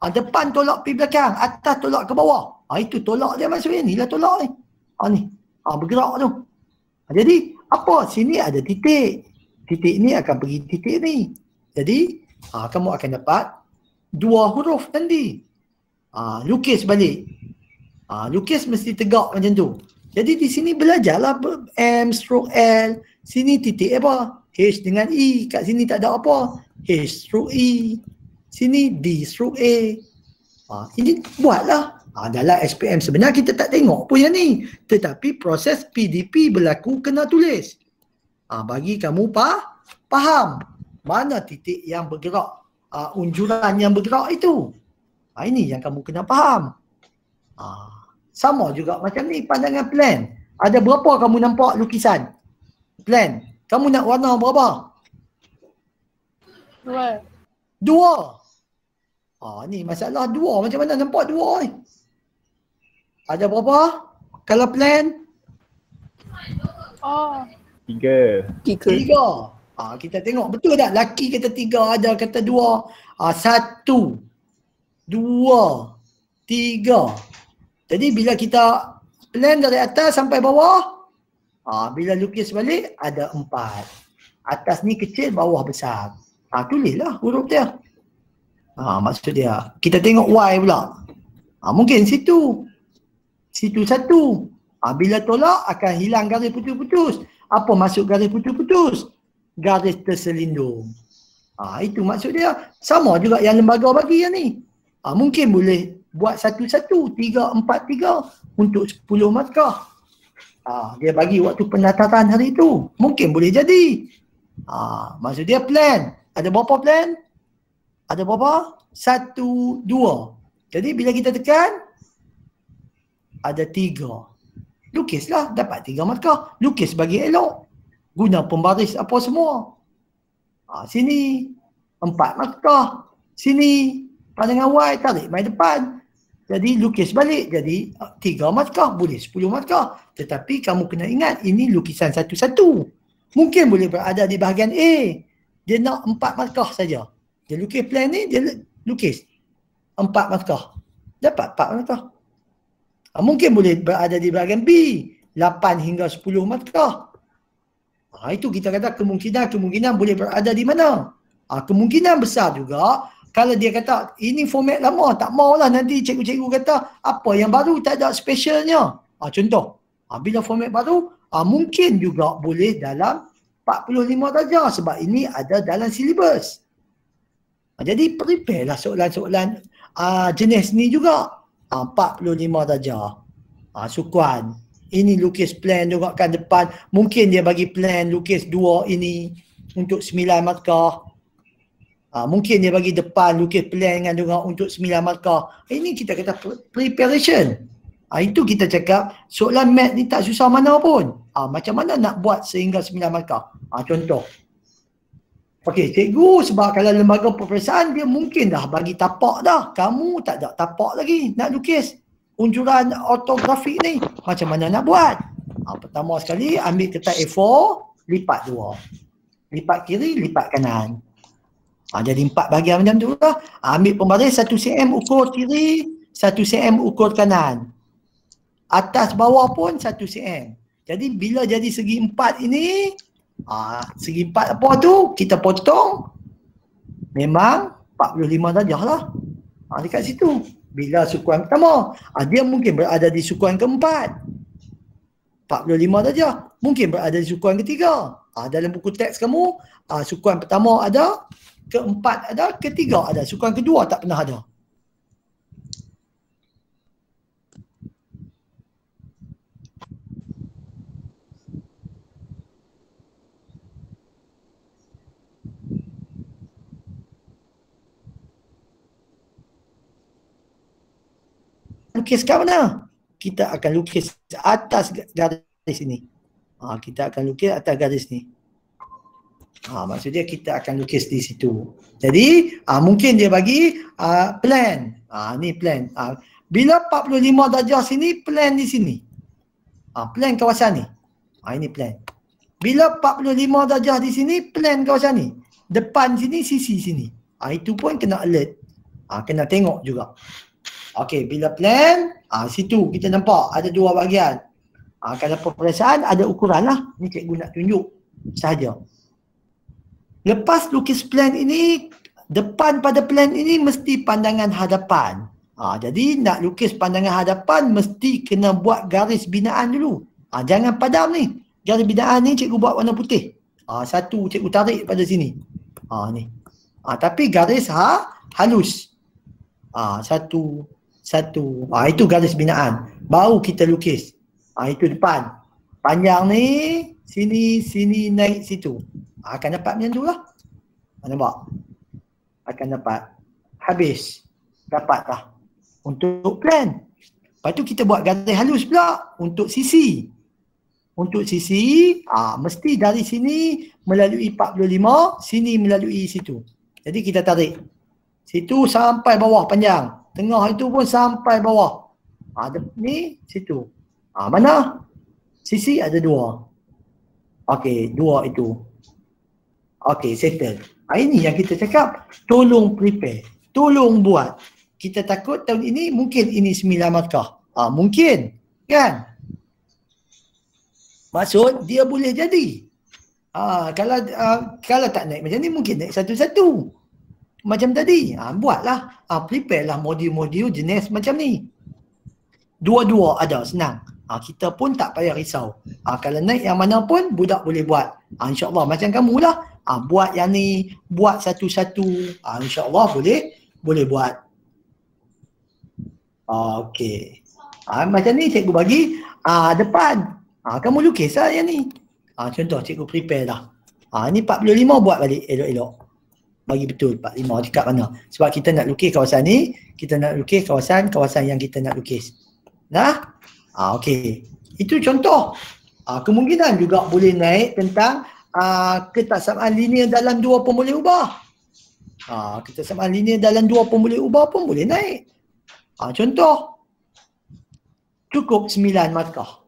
B: Ha, depan tolak pergi belakang, atas tolak ke bawah. Ah ha, itu tolak dia maksudnya ni lah tolak ni. Ha, ni. Ha, bergerak tu. Ha, jadi apa sini ada titik. Titik ni akan pergi titik ni. Jadi ha, kamu akan dapat dua huruf nanti. Ha, lukis balik. Ha, lukis mesti tegak macam tu. Jadi di sini belajarlah M stroke L. Sini titik apa? H dengan E. Kat sini tak ada apa. H through E. Sini D through A. Ha, ini buatlah. Ha, dalam SPM sebenarnya kita tak tengok pun yang ni. Tetapi proses PDP berlaku kena tulis. Ha, bagi kamu pa, faham mana titik yang bergerak. Ha, unjuran yang bergerak itu. Ha, ini yang kamu kena faham. Ha, sama juga macam ni pandangan plan. Ada berapa kamu nampak lukisan? Plan. Kamu nak warna berapa? Dua. Dua. Ah ni masalah dua. Macam mana nampak dua ni? Ada berapa? Kalau plan?
A: Oh. Tiga. Tiga. tiga.
B: Ah, kita tengok betul tak? Laki kata tiga, ada kata dua. Ah, satu. Dua. Tiga. Jadi bila kita plan dari atas sampai bawah, Ha, bila lukis balik ada empat. Atas ni kecil, bawah besar. Ha, tulislah huruf dia. Ha, maksud dia, kita tengok Y pula. Ha, mungkin situ. Situ satu. Ha, bila tolak akan hilang garis putus-putus. Apa maksud garis putus-putus? Garis terselindung. Ha, itu maksud dia. Sama juga yang lembaga bagi yang ni. Ha, mungkin boleh buat satu-satu. Tiga, empat, tiga. Untuk sepuluh markah. Ha, dia bagi waktu pendataran hari itu. Mungkin boleh jadi. Ha, maksud dia plan. Ada berapa plan? Ada berapa? Satu, dua. Jadi bila kita tekan, ada tiga. Lukislah, dapat tiga markah. Lukis bagi elok. Guna pembaris apa semua. Ha, sini, empat markah. Sini, pandangan wide, tarik main depan. Jadi lukis balik jadi tiga markah boleh sepuluh markah. Tetapi kamu kena ingat ini lukisan satu-satu. Mungkin boleh berada di bahagian A. Dia nak empat markah saja. Dia lukis plan ni, dia lukis empat markah. Dapat empat markah. Ah, mungkin boleh berada di bahagian B. Lapan hingga sepuluh markah. Ha, itu kita kata kemungkinan-kemungkinan boleh berada di mana. Ha, kemungkinan besar juga kalau dia kata ini format lama tak maulah nanti cikgu-cikgu kata apa yang baru tak ada specialnya ha, contoh ha, bila format baru ha, mungkin juga boleh dalam 45 darjah sebab ini ada dalam syllabus ha, jadi prepare lah soalan-soalan ha, jenis ni juga ha, 45 darjah ha, sukuan ini lukis plan juga kan depan mungkin dia bagi plan lukis dua ini untuk 9 markah Uh, mungkin dia bagi depan lukis plan dengan dia orang untuk 9 markah. Ini eh, kita kata preparation. Uh, itu kita cakap soalan mat ni tak susah mana pun. Uh, macam mana nak buat sehingga sembilan markah? Uh, contoh. Okey, cikgu sebab kalau lembaga peperiksaan dia mungkin dah bagi tapak dah. Kamu tak ada tapak lagi nak lukis unjuran ortografik ni. Macam mana nak buat? Uh, pertama sekali ambil kertas A4, lipat dua. Lipat kiri, lipat kanan. Ha, jadi empat bahagian macam tu lah. Ha, ambil pembaris satu cm ukur kiri, satu cm ukur kanan. Atas bawah pun satu cm. Jadi bila jadi segi empat ini, ha, segi empat apa tu, kita potong. Memang 45 darjah lah. Ha, dekat situ. Bila sukuan pertama, ha, dia mungkin berada di sukuan keempat. 45 darjah. Mungkin berada di sukuan ketiga. Ha, dalam buku teks kamu, ha, sukuan pertama ada keempat ada, ketiga ada, sukan kedua tak pernah ada. Lukis kat mana? Kita akan lukis atas garis ini. Ha, kita akan lukis atas garis ini. Ha, maksudnya kita akan lukis di situ. Jadi ha, mungkin dia bagi ha, plan. Ha, ni plan. Ha, bila 45 darjah sini, plan di sini. Ha, plan kawasan ni. Ha, ini plan. Bila 45 darjah di sini, plan kawasan ni. Depan sini, sisi sini. Ha, itu pun kena alert. Ha, kena tengok juga. Okey, bila plan, ha, situ kita nampak ada dua bahagian. Ha, kalau perperiksaan ada ukuran lah. Ni cikgu nak tunjuk sahaja. Lepas lukis plan ini, depan pada plan ini mesti pandangan hadapan. Ha, jadi nak lukis pandangan hadapan mesti kena buat garis binaan dulu. Ha, jangan padam ni. Garis binaan ni cikgu buat warna putih. Ha, satu cikgu tarik pada sini. Ha, ni. Ha, tapi garis ha, halus. Ha, satu, satu. Ha, itu garis binaan. Baru kita lukis. Ha, itu depan. Panjang ni, sini, sini, naik situ akan dapat macam tu lah. Nampak? Akan dapat. Habis. Dapat lah. Untuk plan. Lepas tu kita buat garis halus pula untuk sisi. Untuk sisi, ah mesti dari sini melalui 45, sini melalui situ. Jadi kita tarik. Situ sampai bawah panjang. Tengah itu pun sampai bawah. Ah ha, ni situ. Ah mana? Sisi ada dua. Okey, dua itu. Okay, settle. Ini yang kita cakap, tolong prepare. Tolong buat. Kita takut tahun ini mungkin ini sembilan markah. Ha, mungkin. Kan? Maksud dia boleh jadi. Ha, kalau ha, kalau tak naik macam ni mungkin naik satu-satu. Macam tadi. Ha, buatlah. Ha, prepare lah modul-modul jenis macam ni. Dua-dua ada senang. Ha, kita pun tak payah risau. Ha, kalau naik yang mana pun budak boleh buat. Ha, InsyaAllah macam kamu lah ha, buat yang ni buat satu-satu ha, insyaallah boleh boleh buat ha, okey ha, macam ni cikgu bagi ha, depan ha, kamu lukis lah yang ni ha, contoh cikgu prepare dah ha, ni 45 buat balik elok-elok bagi betul 45 dekat mana sebab kita nak lukis kawasan ni kita nak lukis kawasan kawasan yang kita nak lukis nah ha, okey itu contoh ha, kemungkinan juga boleh naik tentang uh, ah, sama linear dalam dua pun boleh ubah. Ha, uh, ketaksamaan linear dalam dua pun boleh ubah pun boleh naik. Ha, contoh, cukup 9 markah.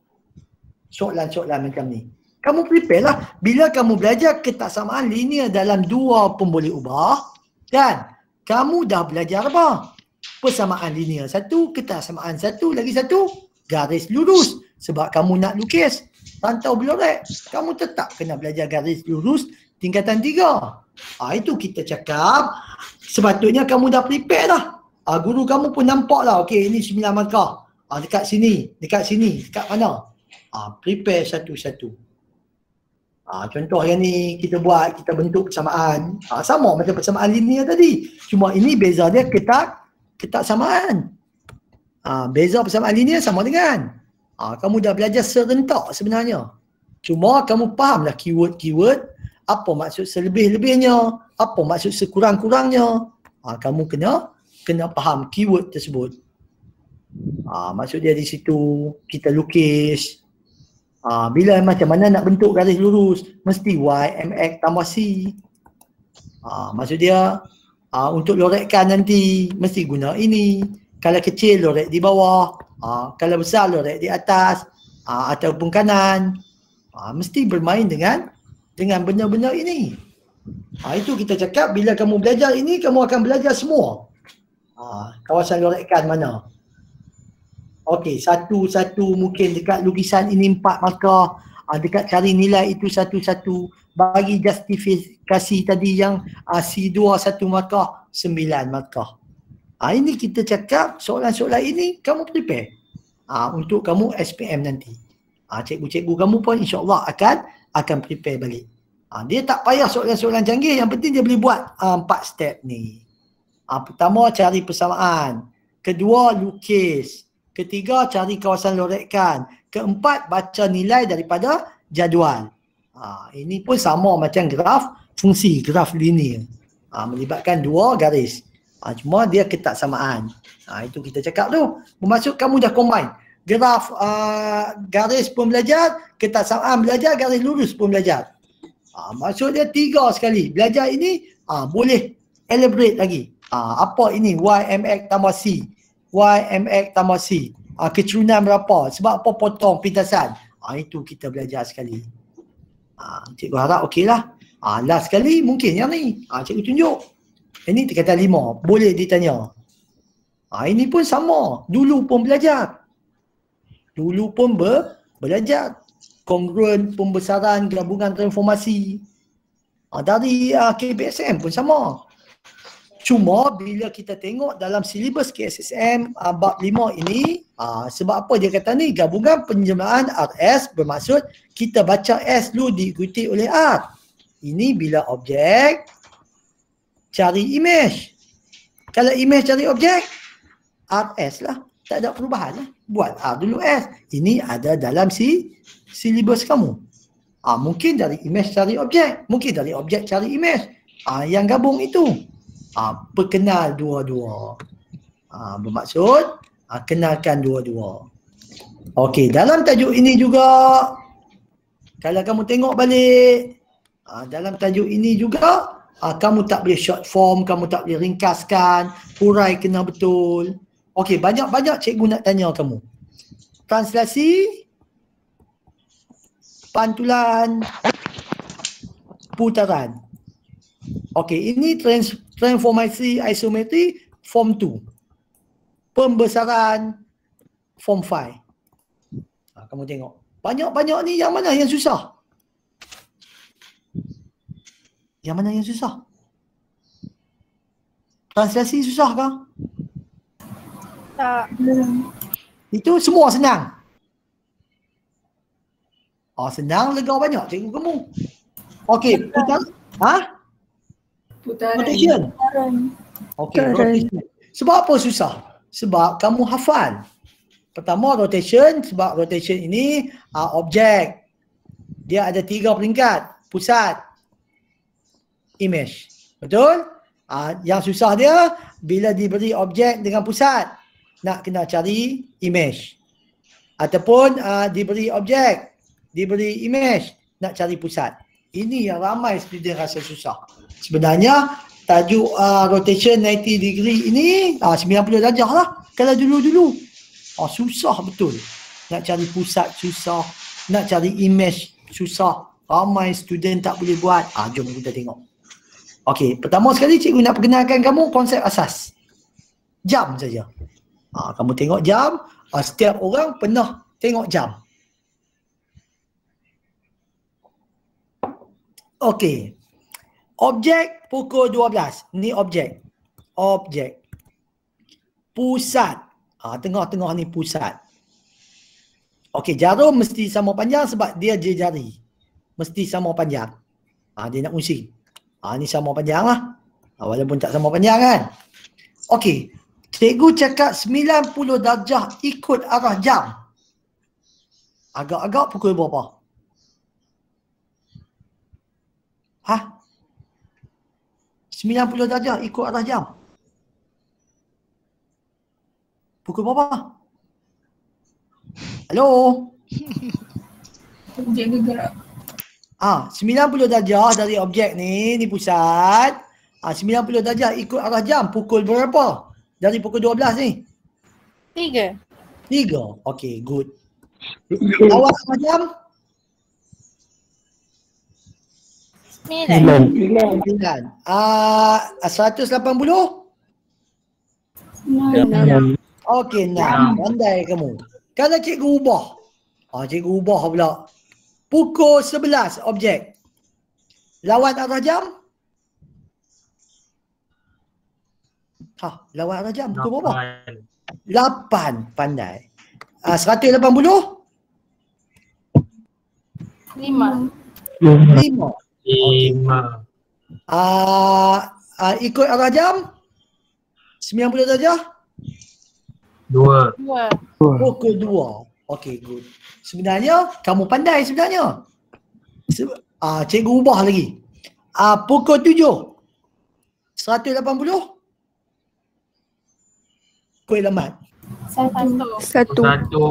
B: Soalan-soalan macam ni. Kamu prepare lah. Bila kamu belajar kita sama linear dalam dua pun boleh ubah, kan? Kamu dah belajar apa? Persamaan linear satu, kita ketaksamaan satu, lagi satu, garis lurus. Sebab kamu nak lukis rantau belorat. Eh. Kamu tetap kena belajar garis lurus tingkatan tiga. Ha, itu kita cakap sepatutnya kamu dah prepare dah. Ha, guru kamu pun nampak lah. Okey, ini sembilan markah. Ha, dekat sini, dekat sini, dekat mana? Ha, prepare satu-satu. Ha, contoh yang ni kita buat, kita bentuk persamaan. Ha, sama macam persamaan linear tadi. Cuma ini beza dia ketak, ketak samaan. Ha, beza persamaan linear sama dengan. Ha, kamu dah belajar serentak sebenarnya. Cuma kamu fahamlah keyword-keyword, apa maksud selebih-lebihnya, apa maksud sekurang-kurangnya. Ha, kamu kena kena faham keyword tersebut. Ha, maksud dia di situ, kita lukis. Ha, bila macam mana nak bentuk garis lurus, mesti Y, M, X tambah C. Ha, maksud dia, ha, untuk lorekkan nanti, mesti guna ini. Kalau kecil, lorek di bawah uh, kalau besar lorek di atas uh, ataupun kanan uh, mesti bermain dengan dengan benda-benda ini uh, itu kita cakap bila kamu belajar ini kamu akan belajar semua uh, kawasan lorekkan mana Okey, satu-satu mungkin dekat lukisan ini empat markah uh, dekat cari nilai itu satu-satu bagi justifikasi tadi yang uh, C2 satu markah, sembilan markah. Hari ini kita cakap soalan-soalan ini kamu prepare ha, untuk kamu SPM nanti. Ha, cikgu-cikgu kamu pun insyaAllah akan akan prepare balik. Ha, dia tak payah soalan-soalan canggih. Yang penting dia boleh buat empat step ni. Ha, pertama cari persamaan. Kedua lukis. Ketiga cari kawasan lorekan. Keempat baca nilai daripada jadual. Ha, ini pun sama macam graf fungsi, graf linear. Ha, melibatkan dua garis. Ha, cuma dia ketat samaan. Ha, itu kita cakap tu. Maksud kamu dah combine. Graf uh, garis pun belajar, ketat samaan belajar, garis lurus pun belajar. Ha, maksud dia tiga sekali. Belajar ini ha, boleh elaborate lagi. Ha, apa ini Y, M, X tambah C. Y, M, X tambah C. Ha, kecerunan berapa? Sebab apa potong pintasan? Ha, itu kita belajar sekali. Ha, cikgu harap okeylah. Ha, last sekali mungkin yang ni. Ha, cikgu tunjuk. Ini eh, kata lima, boleh ditanya. Ha, ini pun sama, dulu pun belajar. Dulu pun be, belajar. Kongruen pembesaran gabungan transformasi. Ha, dari uh, ah, KBSM pun sama. Cuma bila kita tengok dalam silibus KSSM uh, bab 5 ini, uh, sebab apa dia kata ni, gabungan penjemaan RS bermaksud kita baca S dulu diikuti oleh R. Ini bila objek, cari image. Kalau image cari objek, RS lah. Tak ada perubahan lah. Buat R dulu S. Ini ada dalam si silibus kamu. Ah mungkin dari image cari objek, mungkin dari objek cari image. Ah yang gabung itu. Ah perkenal dua-dua. Ah bermaksud ha, kenalkan dua-dua. Okey, dalam tajuk ini juga kalau kamu tengok balik ha, dalam tajuk ini juga uh, kamu tak boleh short form, kamu tak boleh ringkaskan, hurai kena betul. Okey, banyak-banyak cikgu nak tanya kamu. Translasi, pantulan, putaran. Okey, ini trans transformasi isometri form 2. Pembesaran form 5. Ah, kamu tengok. Banyak-banyak ni yang mana yang susah? Yang mana yang susah? Translasi susah ke? Tak. Hmm. Itu semua senang. Oh, senang lega banyak cikgu kamu. Okey, putar. Ha? Putaran. Putaran. Putaran. Okey, rotation. Sebab apa susah? Sebab kamu hafal. Pertama rotation, sebab rotation ini uh, objek. Dia ada tiga peringkat. Pusat, image. Betul? Uh, yang susah dia bila diberi objek dengan pusat nak kena cari image. Ataupun uh, diberi objek, diberi image nak cari pusat. Ini yang ramai student rasa susah. Sebenarnya tajuk uh, rotation 90 degree ini uh, 90 darjah lah kalau dulu-dulu. Uh, susah betul. Nak cari pusat susah, nak cari image susah. Ramai student tak boleh buat. Ah, jom kita tengok. Okey, pertama sekali cikgu nak perkenalkan kamu konsep asas. Jam saja. Ha, kamu tengok jam, ha, setiap orang pernah tengok jam. Okey. Objek pukul 12. Ni objek. Objek. Pusat. Ha, tengah-tengah ni pusat. Okey, jarum mesti sama panjang sebab dia jari. Mesti sama panjang. Ha, dia nak usik. Ha, ni sama panjang lah. Ha, walaupun tak sama panjang kan. Okey. Cikgu cakap 90 darjah ikut arah jam. Agak-agak pukul berapa? Ha? 90 darjah ikut arah jam. Pukul berapa? Hello? Cikgu gerak. Ah Ha, 90 darjah dari objek ni, ni pusat. Ah Ha, 90 darjah ikut arah jam. Pukul berapa? Dari pukul 12 ni? Tiga. Tiga? Okay, good. Awal arah jam? Sembilan. Ah Seratus lapan puluh? Okay, enam. Pandai kamu. Kalau cikgu ubah. Ha, cikgu ubah pula pukul 11 objek. Lawat arah jam? Ha, lawat arah jam pukul berapa? Lapan pandai. Uh, 180? 5. 5. Lima. Okay. Uh, uh, ikut arah jam. Sembilan puluh darjah. Dua. Dua. Pukul dua. Okay, good sebenarnya kamu pandai sebenarnya. Ah, cikgu ubah lagi. Ah, pukul tujuh. Seratus lapan puluh. Kau yang lambat. Satu. Satu.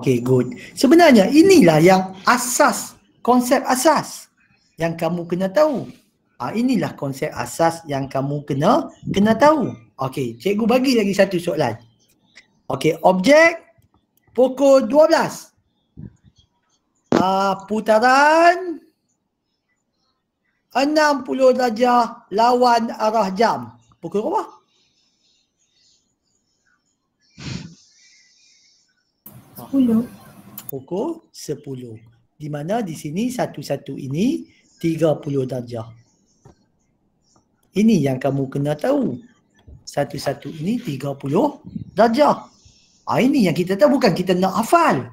B: Okay, good. Sebenarnya inilah yang asas, konsep asas yang kamu kena tahu. Ah, inilah konsep asas yang kamu kena kena tahu. Okay, cikgu bagi lagi satu soalan. Okay, objek pukul dua belas putaran 60 darjah lawan arah jam. Pukul berapa? Pukul 10. Pukul 10. Di mana di sini satu-satu ini 30 darjah. Ini yang kamu kena tahu. Satu-satu ini 30 darjah. Ha, ini yang kita tahu bukan kita nak hafal.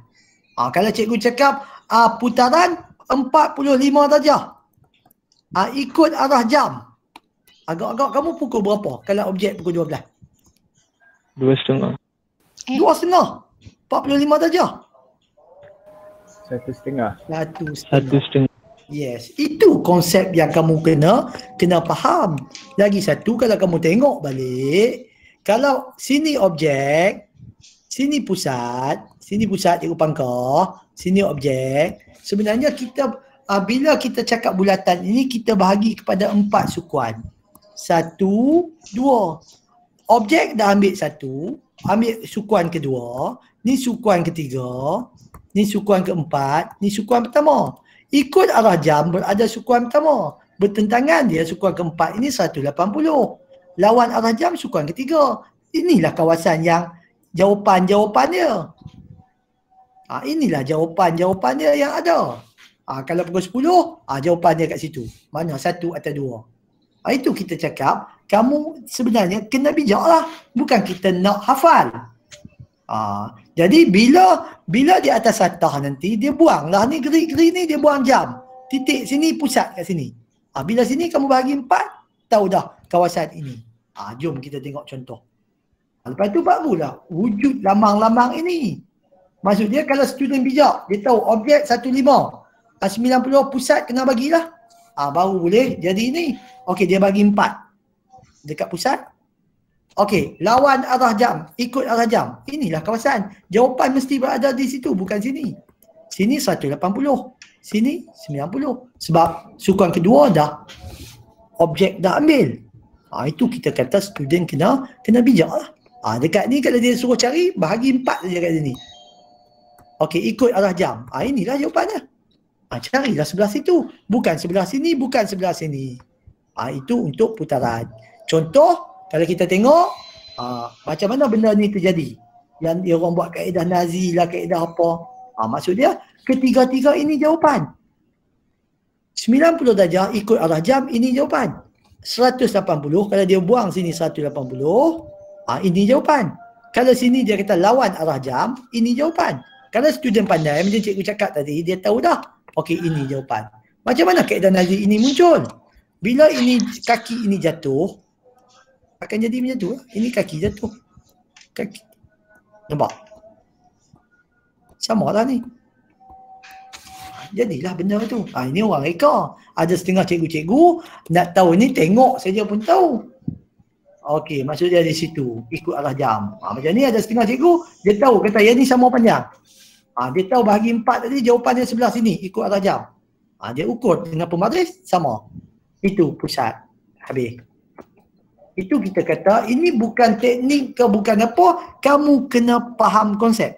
B: Ha, kalau cikgu cakap uh, putaran 45 darjah. Uh, ikut arah jam. Agak-agak kamu pukul berapa kalau objek pukul 12? 2.5. 2.5. 45 darjah. Satu setengah. Yes, itu konsep yang kamu kena kena faham. Lagi satu kalau kamu tengok balik, kalau sini objek, sini pusat, sini pusat cikgu pangkah, sini objek. Sebenarnya kita uh, bila kita cakap bulatan ini kita bahagi kepada empat sukuan. Satu, dua. Objek dah ambil satu, ambil sukuan kedua, ni sukuan ketiga, ni sukuan keempat, ni sukuan pertama. Ikut arah jam berada sukuan pertama. Bertentangan dia sukuan keempat ini 180. Lawan arah jam sukuan ketiga. Inilah kawasan yang jawapan-jawapannya. Ha, inilah jawapan-jawapannya yang ada. Ha, kalau pukul 10, ha, ah, jawapannya kat situ. Mana satu atau dua. Ha, itu kita cakap, kamu sebenarnya kena bijak lah. Bukan kita nak hafal. Ha, jadi bila bila di atas atas nanti, dia buang lah ni geri-geri ni, dia buang jam. Titik sini, pusat kat sini. Ha, bila sini kamu bagi empat, tahu dah kawasan ini. Ha, jom kita tengok contoh. Lepas tu barulah wujud lamang-lamang ini. Maksud dia kalau student bijak, dia tahu objek 1.5. 90 pusat kena bagilah. Ah ha, baru boleh jadi ini. Okey dia bagi 4. Dekat pusat. Okey, lawan arah jam, ikut arah jam. Inilah kawasan. Jawapan mesti berada di situ, bukan sini. Sini 180. Sini 90. Sebab sukan kedua dah objek dah ambil. Ha, itu kita kata student kena kena bijak lah. Ah, ha, dekat ni kalau dia suruh cari, bahagi empat saja kat sini. Okey, ikut arah jam. Ah, ha, inilah jawapannya. Ah, ha, carilah sebelah situ. Bukan sebelah sini, bukan sebelah sini. Ah, ha, itu untuk putaran. Contoh, kalau kita tengok, ha, macam mana benda ni terjadi. Yang dia orang buat kaedah nazi lah, kaedah apa. Ah, ha, maksud dia, ketiga-tiga ini jawapan. 90 darjah ikut arah jam, ini jawapan. 180, kalau dia buang sini 180, Ha, ini jawapan. Kalau sini dia kata lawan arah jam, ini jawapan. Kalau student pandai, macam cikgu cakap tadi, dia tahu dah. Okey, ini jawapan. Macam mana keadaan nazi ini muncul? Bila ini kaki ini jatuh, akan jadi macam tu. Eh? Ini kaki jatuh. Kaki. Nampak? Sama lah ni. Ah, jadilah benda tu. Ha, ini orang reka. Ada setengah cikgu-cikgu nak tahu ni tengok saja pun tahu. Okey, maksud dia di situ, ikut arah jam. Ha, macam ni ada setengah cikgu, dia tahu kata yang ni sama panjang. Ha, dia tahu bahagi empat tadi jawapan dia sebelah sini, ikut arah jam. Ha, dia ukur dengan pembatas, sama. Itu pusat. Habis. Itu kita kata, ini bukan teknik ke bukan apa, kamu kena faham konsep.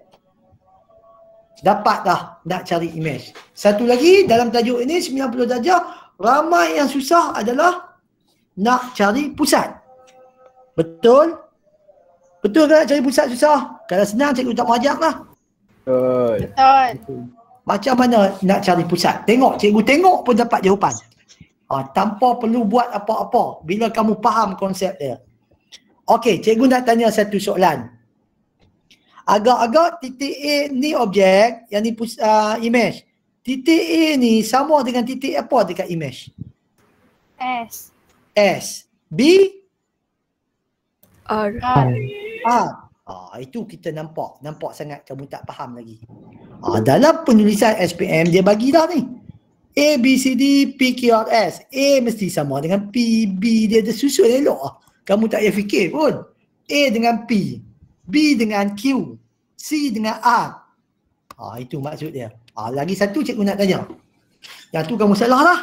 B: Dapatlah nak cari image. Satu lagi dalam tajuk ini 90 darjah, ramai yang susah adalah nak cari pusat. Betul? Betul ke nak cari pusat susah? Kalau senang cikgu tak ajak lah. Betul. Macam mana nak cari pusat? Tengok, cikgu tengok pun dapat jawapan. Ha, tanpa perlu buat apa-apa bila kamu faham konsep dia. Okey, cikgu nak tanya satu soalan. Agak-agak titik A ni objek, yang ni pus, uh, image. Titik A ni sama dengan titik apa dekat image? S. S. B? R. R. R. Ah, itu kita nampak. Nampak sangat kamu tak faham lagi. Ah, dalam penulisan SPM dia bagi dah ni. A, B, C, D, P, Q, R, S. A mesti sama dengan P, B. Dia ada susun elok lah. Kamu tak payah fikir pun. A dengan P. B dengan Q. C dengan R. Ah, itu maksud dia. Ah, lagi satu cikgu nak tanya. Yang tu kamu salah lah.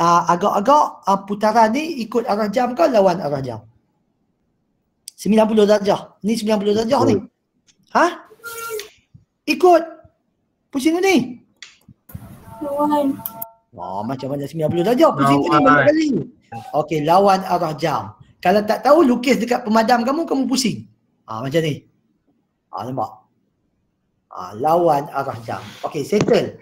B: Ah, agak-agak ah, putaran ni ikut arah jam ke lawan arah jam? 90 darjah. Ni 90 darjah ni. Ha? Ikut. Pusing tu ni. Lawan. Wah, oh, macam mana 90 darjah? Pusing tu ni berapa kali? Okey, lawan arah jam. Kalau tak tahu, lukis dekat pemadam kamu, kamu pusing. ha, macam ni. Ah ha, nampak? ha, lawan arah jam. Okey, settle.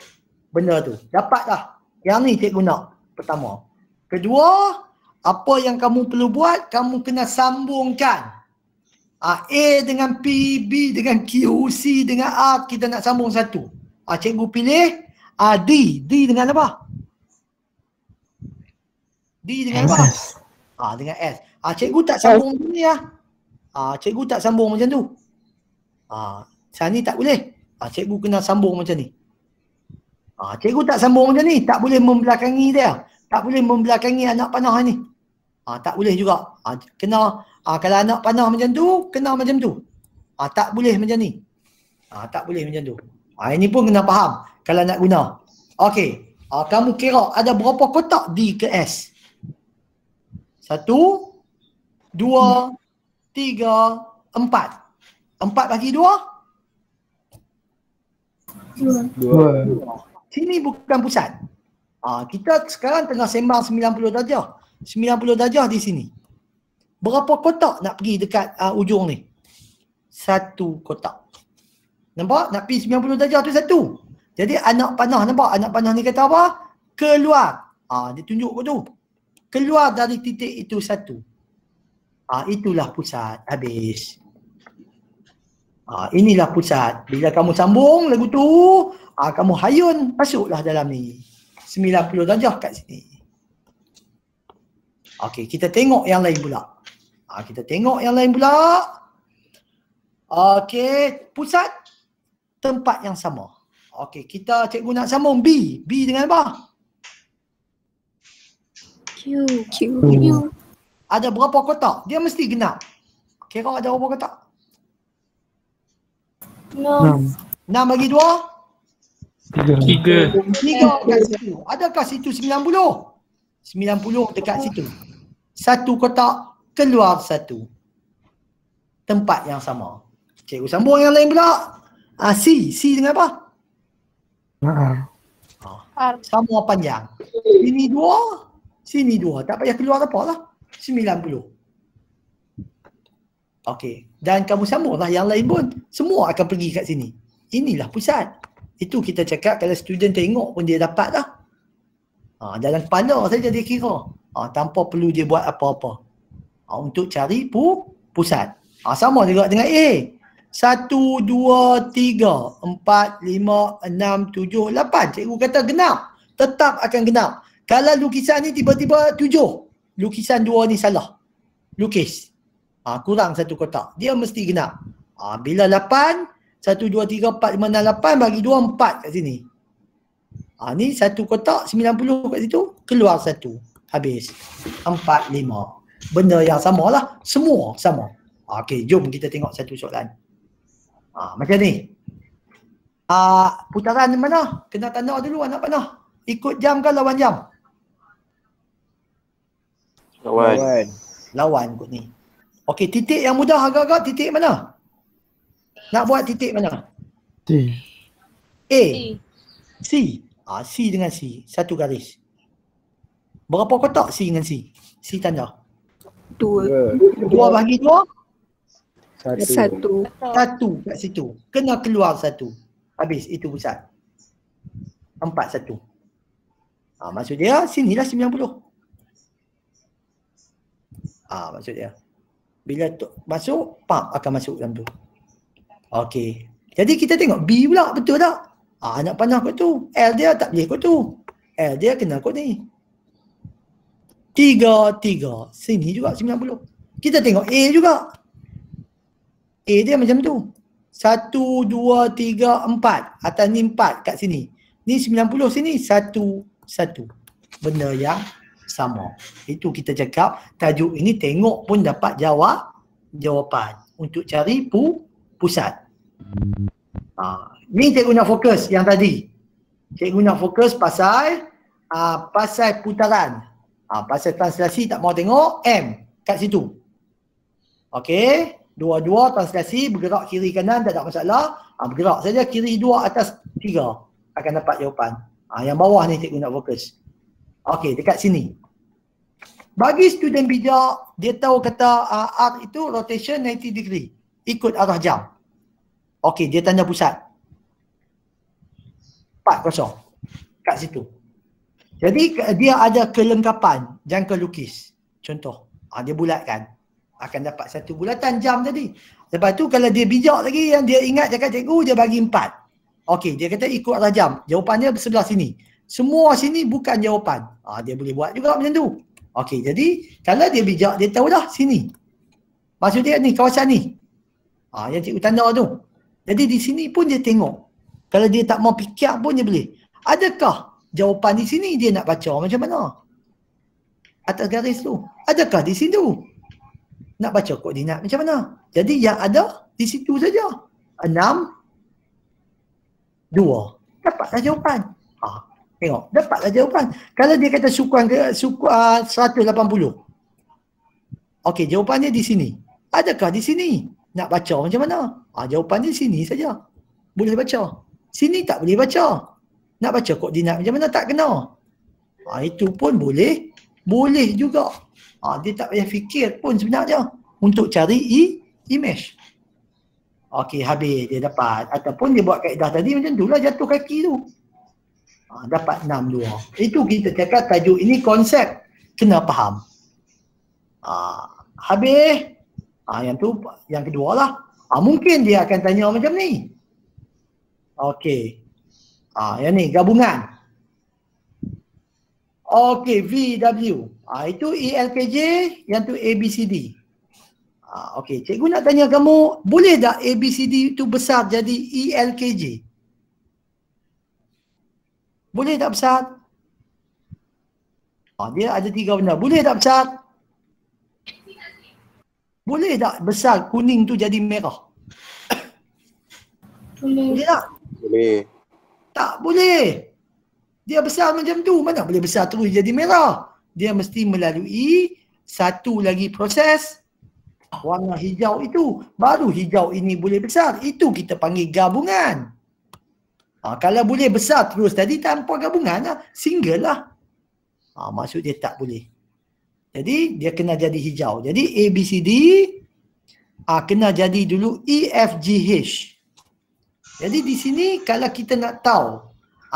B: Benda tu. Dapat lah. Yang ni cikgu nak. Pertama. Kedua, apa yang kamu perlu buat, kamu kena sambungkan. Ha, A dengan P, B dengan Q, C dengan A kita nak sambung satu. Ha, cikgu pilih ha, D. D dengan apa? D dengan apa? Ha, dengan S. Ha, cikgu tak sambung macam oh. ni lah. Ha, cikgu tak sambung macam tu. Ha, sana tak boleh. Ha, cikgu kena sambung macam ni. Ha, cikgu tak sambung macam ni. Tak boleh membelakangi dia. Tak boleh membelakangi anak panah ni. Ha, tak boleh juga. Ha, Kena... Ha, kalau anak panah macam tu, kena macam tu. Ha, tak boleh macam ni. Ha, tak boleh macam tu. Ha, ini pun kena faham kalau nak guna. Okey. Ha, kamu kira ada berapa kotak D ke S? Satu, dua, tiga, empat. Empat bagi dua? Dua. dua. Sini bukan pusat. Ha, kita sekarang tengah sembang 90 darjah. 90 darjah di sini. Berapa kotak nak pergi dekat uh, ujung ni? Satu kotak. Nampak? Nak pergi 90 darjah tu satu. Jadi anak panah nampak? Anak panah ni kata apa? Keluar. Ha, dia tunjuk kat tu. Keluar dari titik itu satu. Ha, itulah pusat. Habis. Ha, inilah pusat. Bila kamu sambung lagu tu, ha, kamu hayun masuklah dalam ni. 90 darjah kat sini. Okey, kita tengok yang lain pula. Ha, kita tengok yang lain pula. Okey, pusat tempat yang sama. Okey, kita cikgu nak sambung B. B dengan apa? Q. Q. Q. Ada berapa kotak? Dia mesti genap. Kira ada berapa kotak? 6. No. 6 bagi 2? 3. 3. 3 dekat situ. Adakah situ 90? 90 dekat situ. Satu kotak keluar satu tempat yang sama. Cikgu sambung yang lain pula. Ah, C. C dengan apa? R. Ha. Ah, sama panjang. Sini dua, sini dua. Tak payah keluar apa lah. puluh. Okey. Dan kamu sambunglah yang lain pun. Semua akan pergi kat sini. Inilah pusat. Itu kita cakap kalau student tengok pun dia dapat lah. Ha, ah, dalam kepala saja dia kira. Ha, tanpa perlu dia buat apa-apa ha, untuk cari pu, pusat. Ha, sama juga dengan A. Satu dua tiga empat lima enam tujuh lapan. Cikgu kata genap. Tetap akan genap. Kalau lukisan ni tiba-tiba tujuh, Lukisan dua ni salah. Lukis. Ha, kurang satu kotak. Dia mesti genap. Ha, bila lapan satu dua tiga empat 5, 6, 8 bagi dua empat kat sini. Ha, ni satu kotak sembilan puluh kat situ. Keluar satu. Habis. empat lima benda yang sama lah semua sama okey jom kita tengok satu soalan ha, macam ni ha, putaran mana kena tanda dulu anak panah ikut jam ke lawan jam lawan lawan, lawan kot ni okey titik yang mudah agak-agak titik mana nak buat titik mana T A C ha, C dengan C satu garis berapa kotak C dengan C C tanda satu. Dua bagi dua. Satu. satu. Satu kat situ. Kena keluar satu. Habis itu pusat. Empat satu. Ha, maksud dia sinilah sembilan puluh. Ah maksud dia. Bila tu, masuk, pam akan masuk dalam tu. Okey. Jadi kita tengok B pula betul tak? Ha, anak panah kot tu. L dia tak boleh kot tu. L dia kena kot ni tiga tiga sini juga sembilan puluh. kita tengok A juga A dia macam tu satu dua tiga empat atas ni empat kat sini ni sembilan puluh sini satu satu benda yang sama itu kita cakap tajuk ini tengok pun dapat jawab jawapan untuk cari pu pusat ha. ni cikgu nak fokus yang tadi cikgu nak fokus pasal uh, pasal putaran Ha, pasal translasi tak mau tengok M kat situ. Okey, dua-dua translasi bergerak kiri kanan tak ada masalah. Ha, bergerak saja kiri dua atas tiga akan dapat jawapan. Ha, yang bawah ni cikgu nak fokus. Okey, dekat sini. Bagi student bijak, dia tahu kata uh, ah, R itu rotation 90 degree. Ikut arah jam. Okey, dia tanya pusat. 4 kosong. Kat situ. Jadi dia ada kelengkapan jangka lukis. Contoh, ah, dia bulatkan. Akan dapat satu bulatan jam tadi. Lepas tu kalau dia bijak lagi yang dia ingat cakap cikgu dia bagi empat. Okey dia kata ikut rajam. Jawapannya sebelah sini. Semua sini bukan jawapan. Ha, dia boleh buat juga macam tu. Okey jadi kalau dia bijak dia tahu dah sini. Maksud dia ni kawasan ni. Ha, yang cikgu tanda tu. Jadi di sini pun dia tengok. Kalau dia tak mau pikir pun dia boleh. Adakah jawapan di sini dia nak baca macam mana? Atas garis tu. Adakah di situ? Nak baca dia nak macam mana? Jadi yang ada di situ saja. Enam, dua. Dapatlah jawapan. Ha. Tengok, dapatlah jawapan. Kalau dia kata sukuan ke, sukuan ah, seratus lapan puluh, Okey, jawapannya di sini. Adakah di sini? Nak baca macam mana? Ha, jawapannya di sini saja. Boleh baca. Sini tak boleh baca nak baca koordinat macam mana tak kena. Ha, itu pun boleh, boleh juga. Ha, dia tak payah fikir pun sebenarnya untuk cari e image. Okey, habis dia dapat. Ataupun dia buat kaedah tadi macam tu lah jatuh kaki tu. Ha, dapat enam dua. Itu kita cakap tajuk ini konsep. Kena faham. Ha, habis ha, yang tu yang kedua lah. Ha, mungkin dia akan tanya macam ni. Okey. Ha, yang ni gabungan. Okey, VW. Ha, ah, itu E L K J. yang tu A B ABCD. Ha, ah, Okey, cikgu nak tanya kamu, boleh tak A B C D itu besar jadi E L K J. Boleh tak besar? Ha, dia ada tiga benda. Boleh tak besar? Boleh tak besar kuning tu jadi merah? Boleh. Boleh. Tak boleh. Dia besar macam tu. Mana boleh besar terus jadi merah. Dia mesti melalui satu lagi proses warna hijau itu. Baru hijau ini boleh besar. Itu kita panggil gabungan. Ha, kalau boleh besar terus tadi tanpa gabungan lah. Single lah. Ha, maksud dia tak boleh. Jadi dia kena jadi hijau. Jadi A, B, C, D ha, kena jadi dulu E, F, G, H. Jadi di sini kalau kita nak tahu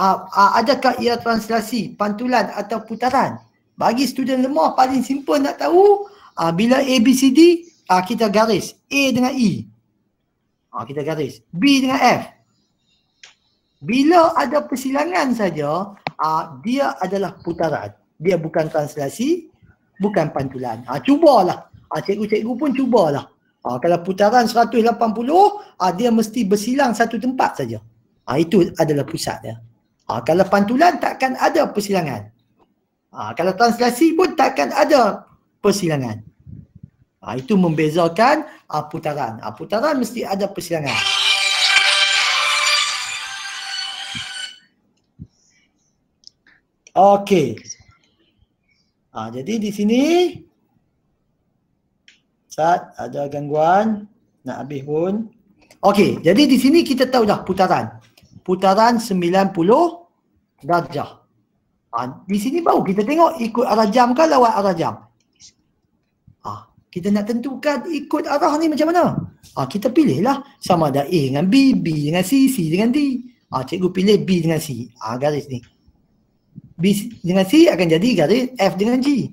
B: uh, uh, adakah ia translasi, pantulan atau putaran. Bagi student lemah paling simple nak tahu uh, bila A, B, C, D uh, kita garis. A dengan E. Uh, kita garis. B dengan F. Bila ada persilangan saja, uh, dia adalah putaran. Dia bukan translasi, bukan pantulan. Uh, cubalah. Cikgu-cikgu uh, pun cubalah. Ha, kalau putaran 180, ha, dia mesti bersilang satu tempat saja. Ha, itu adalah pusat dia. Ha, kalau pantulan takkan ada persilangan. Ha, kalau translasi pun takkan ada persilangan. Ha, itu membezakan ha, putaran. Ha, putaran mesti ada persilangan. Okey. Ha, jadi di sini Ustaz, ada gangguan. Nak habis pun. Okey, jadi di sini kita tahu dah putaran. Putaran 90 darjah. Ha, di sini baru kita tengok ikut arah jam ke lawat arah jam. Ha, kita nak tentukan ikut arah ni macam mana. Ha, kita pilih lah sama ada A dengan B, B dengan C, C dengan D. Ha, cikgu pilih B dengan C. Ha, garis ni. B dengan C akan jadi garis F dengan G.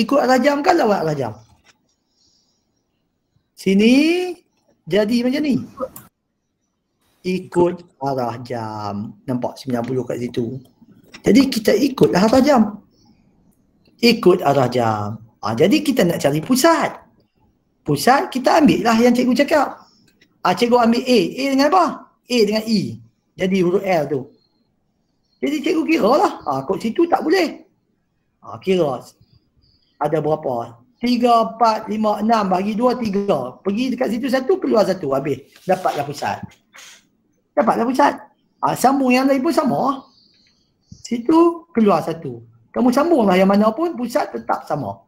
B: Ikut arah jam ke lawat arah jam. Sini jadi macam ni. Ikut arah jam. Nampak 90 kat situ. Jadi kita ikut arah jam. Ikut arah jam. Ha, jadi kita nak cari pusat. Pusat kita ambil lah yang cikgu cakap. Ha, cikgu ambil A. A dengan apa? A dengan i. E. Jadi huruf L tu. Jadi cikgu kira lah. Ha, kat situ tak boleh. Ha, kira ada berapa tiga, empat, lima, enam, bagi dua, tiga. Pergi dekat situ satu, keluar satu. Habis. Dapatlah pusat. Dapatlah pusat. Ha, sambung yang lain pun sama. Situ, keluar satu. Kamu sambunglah yang mana pun, pusat tetap sama.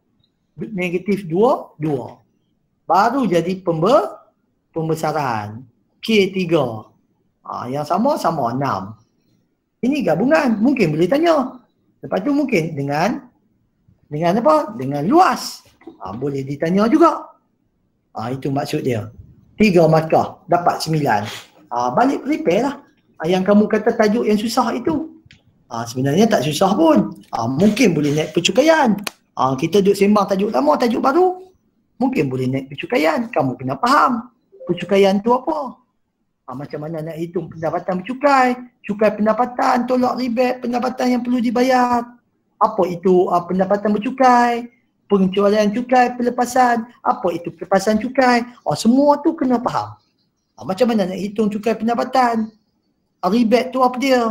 B: Negatif dua, dua. Baru jadi pembe pembesaran. K tiga. Ha, yang sama, sama enam. Ini gabungan. Mungkin boleh tanya. Lepas tu mungkin dengan dengan apa? Dengan luas ha, boleh ditanya juga ha, itu maksud dia tiga markah dapat sembilan ha, balik prepare lah ha, yang kamu kata tajuk yang susah itu ha, sebenarnya tak susah pun ha, mungkin boleh naik percukaian ha, kita duduk sembang tajuk lama tajuk baru mungkin boleh naik percukaian kamu kena faham percukaian tu apa ha, macam mana nak hitung pendapatan percukai cukai pendapatan tolak ribet pendapatan yang perlu dibayar apa itu uh, pendapatan bercukai, pengecualian cukai pelepasan, apa itu pelepasan cukai. Oh, semua tu kena faham. Ha, macam mana nak hitung cukai pendapatan? Ah, Ribet tu apa dia?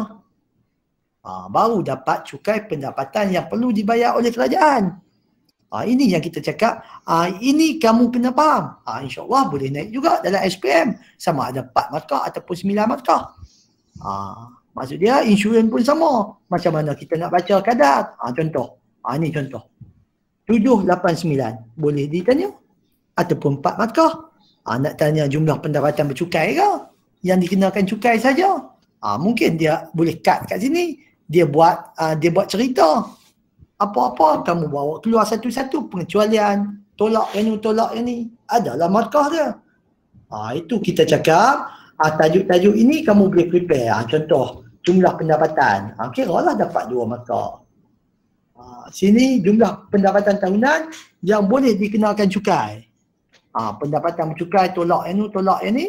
B: Ha, baru dapat cukai pendapatan yang perlu dibayar oleh kerajaan. Ha, ini yang kita cakap, ha, ini kamu kena faham. Ha, InsyaAllah boleh naik juga dalam SPM. Sama ada 4 markah ataupun 9 markah. Ha, maksud dia insurans pun sama. Macam mana kita nak baca kadar. Ha, contoh. Ha, ini contoh. Tujuh, lapan, sembilan. boleh ditanya ataupun empat markah ha, nak tanya jumlah pendapatan bercukai ke yang dikenakan cukai saja ha, mungkin dia boleh cut kat sini dia buat uh, dia buat cerita apa-apa kamu bawa keluar satu-satu pengecualian tolak yang ni tolak yang ni adalah markah dia ha, itu kita cakap ha, tajuk-tajuk ini kamu boleh prepare ha, contoh jumlah pendapatan ha, kira lah dapat dua markah Ha, sini jumlah pendapatan tahunan yang boleh dikenalkan cukai. Ha, pendapatan cukai tolak yang ni, tolak yang ni.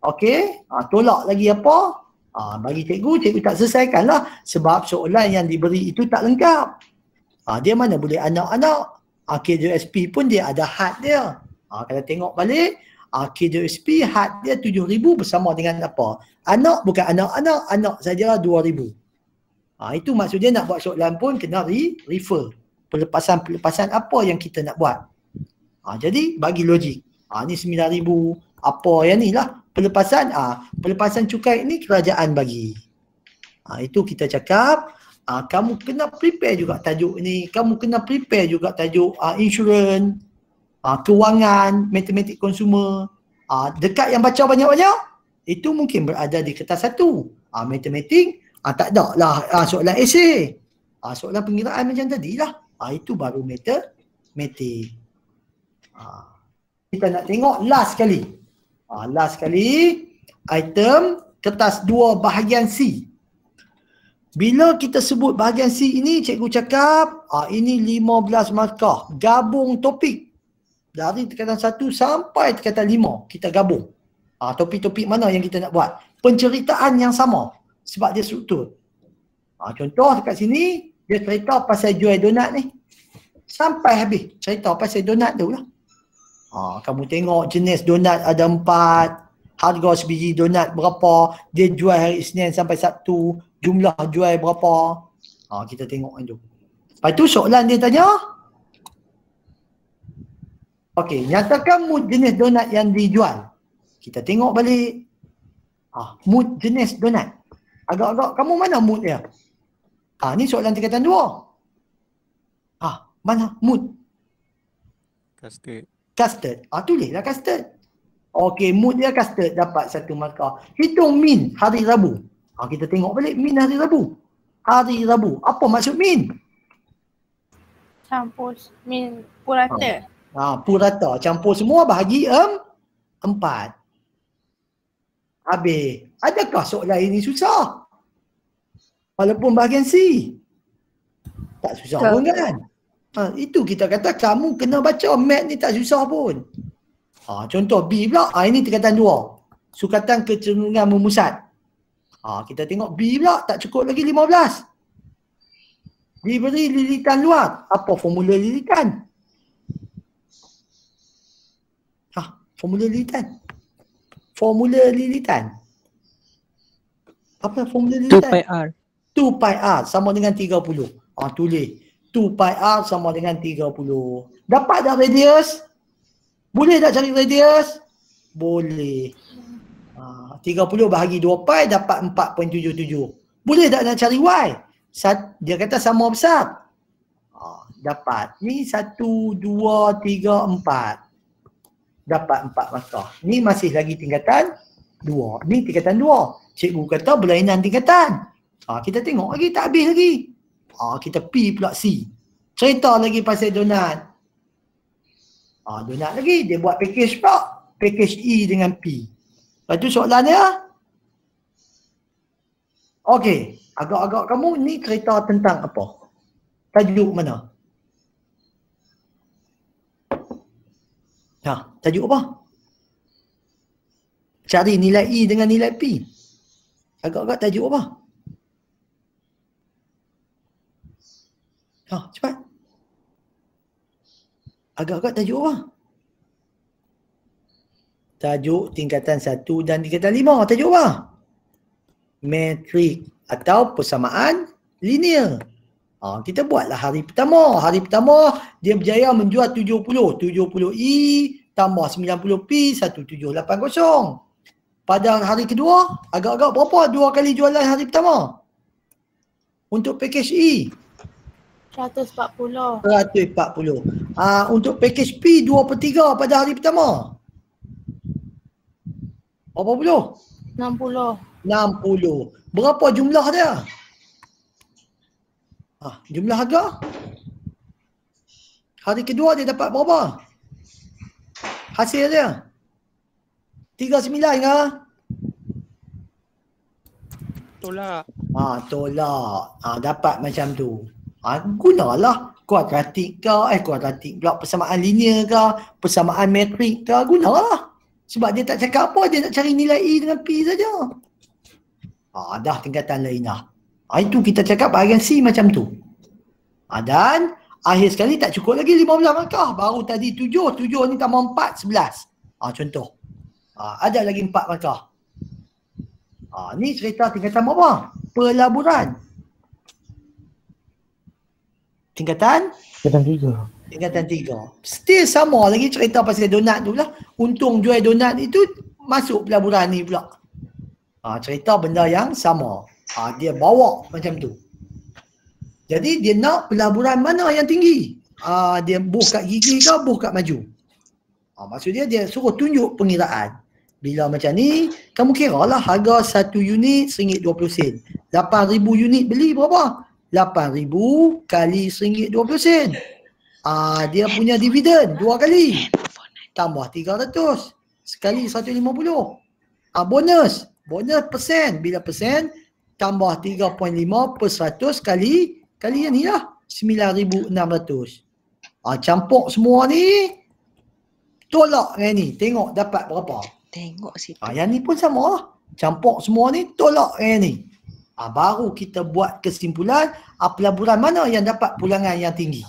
B: Okey, ha, tolak lagi apa? Ha, bagi cikgu, cikgu tak selesaikanlah sebab soalan yang diberi itu tak lengkap. Ha, dia mana boleh anak-anak? Ha, pun dia ada had dia. Ha, kalau tengok balik, ha, KJSP had dia 7,000 bersama dengan apa? Anak bukan anak-anak, anak saja 2,000. Ha, itu maksudnya nak buat soalan pun kena re refer. Pelepasan-pelepasan apa yang kita nak buat. Ha, jadi bagi logik. Ha, ni 9,000 apa yang ni lah. Pelepasan, ha, pelepasan cukai ni kerajaan bagi. Ha, itu kita cakap. Ha, kamu kena prepare juga tajuk ni. Kamu kena prepare juga tajuk ha, insurans. Ha, kewangan, matematik konsumer. Ha, dekat yang baca banyak-banyak. Itu mungkin berada di kertas satu. Ha, matematik Ah, tak ada lah ah, soalan esay. Ah, soalan pengiraan macam tadi lah. Ah, itu baru meter metik. Ah, kita nak tengok last sekali. Ah, last sekali item kertas dua bahagian C. Bila kita sebut bahagian C ini, cikgu cakap ah, ini 15 markah. Gabung topik. Dari tekanan satu sampai tekanan lima kita gabung. Ah, topik-topik mana yang kita nak buat? Penceritaan yang sama sebab dia struktur. Ha, contoh kat sini dia cerita pasal jual donat ni. Sampai habis cerita pasal donat tu lah. Ha, kamu tengok jenis donat ada empat. Harga sebiji donat berapa. Dia jual hari Isnin sampai Sabtu. Jumlah jual berapa. Ha, kita tengok kan tu. Lepas tu soalan dia tanya. Okey, nyatakan mood jenis donat yang dijual. Kita tengok balik. Ha, mood jenis donat agak-agak kamu mana mood dia? Ha, ni soalan tingkatan dua. Ha, mana mood? Custard. Custard. Ha, tulislah custard. Okey, mood dia custard dapat satu markah. Hitung min hari Rabu. Ha, kita tengok balik min hari Rabu. Hari Rabu. Apa maksud min?
A: Campur min purata.
B: Ha. ha purata. Campur semua bahagi em, empat. Habis. Adakah soalan ini susah? walaupun bahagian C. Tak susah Betul. pun kan? Ha, itu kita kata kamu kena baca mat ni tak susah pun. Ha, contoh B pula, ha, ini tingkatan dua. Sukatan kecenderungan memusat. Ha, kita tengok B pula tak cukup lagi lima belas. Diberi lilitan luar. Apa formula lilitan? Ha, formula lilitan. Formula lilitan. Apa formula lilitan? 2 pi R. 2 pi r sama dengan 30. Ha, tulis. 2 pi r sama dengan 30. Dapat tak radius? Boleh tak cari radius? Boleh. Ha, 30 bahagi 2 pi dapat 4.77. Boleh tak nak cari y? Sat, dia kata sama besar. Ha, dapat. Ni 1, 2, 3, 4. Dapat 4 markah. Ni masih lagi tingkatan 2. Ni tingkatan 2. Cikgu kata berlainan Tingkatan. Ah kita tengok lagi tak habis lagi. Ah kita P pula C. Cerita lagi pasal donat. Ah donat lagi. Dia buat package pula. Package E dengan P. Lepas tu soalan dia. Okey. Agak-agak kamu ni cerita tentang apa? Tajuk mana? Ha, tajuk apa? Cari nilai E dengan nilai P. Agak-agak tajuk apa? Ha, cepat. Agak-agak tajuk apa? Tajuk tingkatan satu dan tingkatan lima. Tajuk apa? Metrik atau persamaan linear. Ha, kita buatlah hari pertama. Hari pertama dia berjaya menjual tujuh puluh tujuh puluh e tambah sembilan puluh p satu tujuh lapan kosong. Pada hari kedua, agak-agak berapa dua kali jualan hari pertama? Untuk package E,
A: 140.
B: 140. Ha, untuk pakej P 2 per 3 pada hari pertama. Berapa puluh? Enam puluh. Enam puluh. Berapa jumlah dia? Ha, jumlah harga? Hari kedua dia dapat berapa? Hasil dia? sembilan ke? Tolak. Ha, tolak. Ha, dapat macam tu ha, gunalah kuadratik ke, eh kuadratik pula persamaan linear ke, persamaan matrik ke, gunalah. Sebab dia tak cakap apa, dia nak cari nilai E dengan P saja. Ha, dah tingkatan lain lah. Ha, itu kita cakap bahagian C macam tu. Ha, dan akhir sekali tak cukup lagi 15 markah. Baru tadi 7, 7 ni tambah 4, 11. Ha, contoh. Ha, ada lagi 4 markah. Ha, ni cerita tingkatan apa? Pelaburan. Tingkatan? Tingkatan tiga. Tingkatan tiga. Still sama lagi cerita pasal donat tu lah. Untung jual donat itu masuk pelaburan ni pula. Ha, cerita benda yang sama. Ha, dia bawa macam tu. Jadi dia nak pelaburan mana yang tinggi? Ha, dia buka gigi ke buka maju? Ha, maksud dia dia suruh tunjuk pengiraan. Bila macam ni, kamu kira lah harga satu unit RM1.20. 8,000 unit beli berapa? 8,000 kali RM1.20 Ah dia punya dividen dua kali tambah 300 sekali 150 ah bonus bonus persen bila persen tambah 3.5 per 100 kali kali yang ni lah 9600 ah campur semua ni tolak yang ni tengok dapat berapa tengok situ ah yang ni pun sama lah campur semua ni tolak yang ni ha, baru kita buat kesimpulan apa ah, pelaburan mana yang dapat pulangan yang tinggi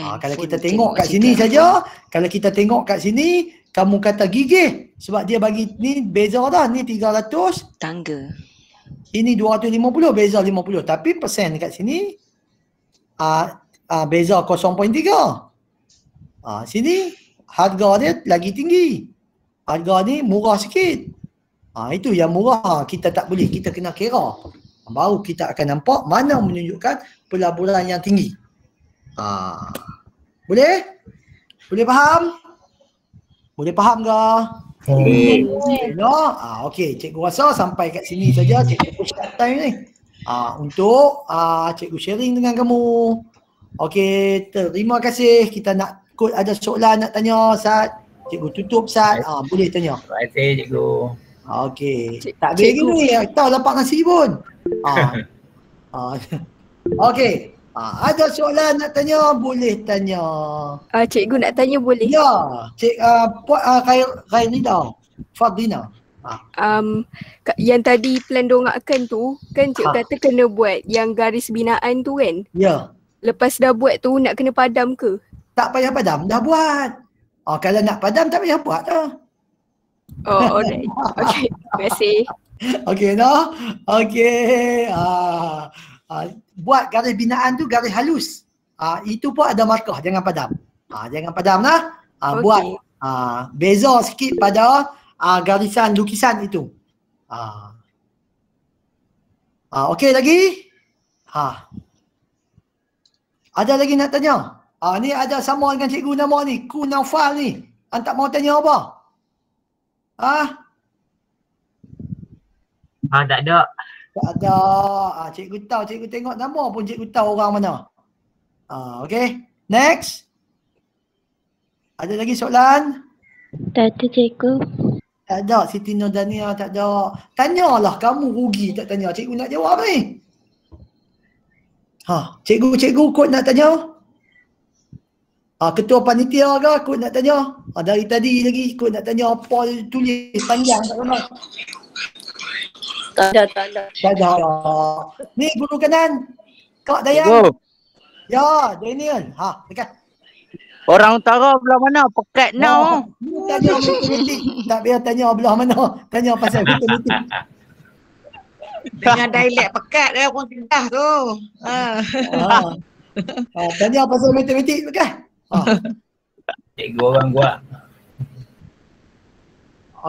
B: ha, kalau kita tengok kat sini saja kalau kita tengok kat sini kamu kata gigih sebab dia bagi ni beza dah ni 300 tangga ini 250 beza 50 tapi persen kat sini ha, ha, beza 0.3 ha, sini harga dia lagi tinggi harga ni murah sikit Ha, itu yang murah kita tak boleh. Kita kena kira. Baru kita akan nampak mana menunjukkan pelaburan yang tinggi. Ha. Boleh? Boleh faham? Boleh faham ke? Boleh. Ha, Okey, cikgu rasa sampai kat sini saja cikgu push time ni. Ha, untuk uh, cikgu sharing dengan kamu. Okey, terima kasih. Kita nak kod ada soalan nak tanya Ustaz. Cikgu tutup Ustaz. Ha, boleh tanya. Terima kasih cikgu. Okey. Tak ada ya. lagi Tahu dapat kasi pun. Ah. ah. Okey. Ah, ada soalan nak tanya boleh tanya. Ah, cikgu nak tanya boleh. Ya. Cik ah uh, puan uh, Khair Khair Nida. Fadina. Ah. Um, yang tadi plan dongakkan tu
A: kan cik ha. kata kena buat yang garis binaan tu kan? Ya. Lepas dah buat tu nak
B: kena padam ke? Tak payah padam, dah buat. Oh, kalau nak padam tak payah buat dah. Oh, oh alright. Okay, terima kasih. Okay, no? Okay. Uh, uh, buat garis binaan tu garis halus. Uh, itu pun ada markah, jangan padam. Uh, jangan padam lah. Uh, okay. Buat uh, beza sikit pada uh, garisan lukisan itu. Uh. Uh, okay, lagi? Ha. Uh. Ada lagi nak tanya? Ah, ni ada sama dengan cikgu nama ni, Kunafal ni. Antak mau tanya apa? Ah. Ha? tak ada. Tak ada. Ah cikgu tahu, cikgu tengok nama pun cikgu tahu orang mana. Ah okey. Next. Ada lagi soalan? Tak ada cikgu. Tak ada Siti Nur Dania tak ada. Tanyalah kamu rugi tak tanya. Cikgu nak jawab ni. Ha, cikgu cikgu kot nak tanya? Ah ketua panitia ke aku nak tanya? Ah dari tadi lagi aku nak tanya apa tulis panjang tak kena. Tanda tanda. Tanda. Ni guru kanan. Kak Dayang. Go. Ya, Daniel. Ha, dekat. Orang utara belah mana? Pekat oh, now. tanya politik. Tak biar tanya belah mana. Tanya pasal kita politik. Dengan dialek pekat dia eh, pun tengah tu. Ha. Ah. Ah, tanya pasal matematik bukan? Oh.
A: Cikgu orang gua.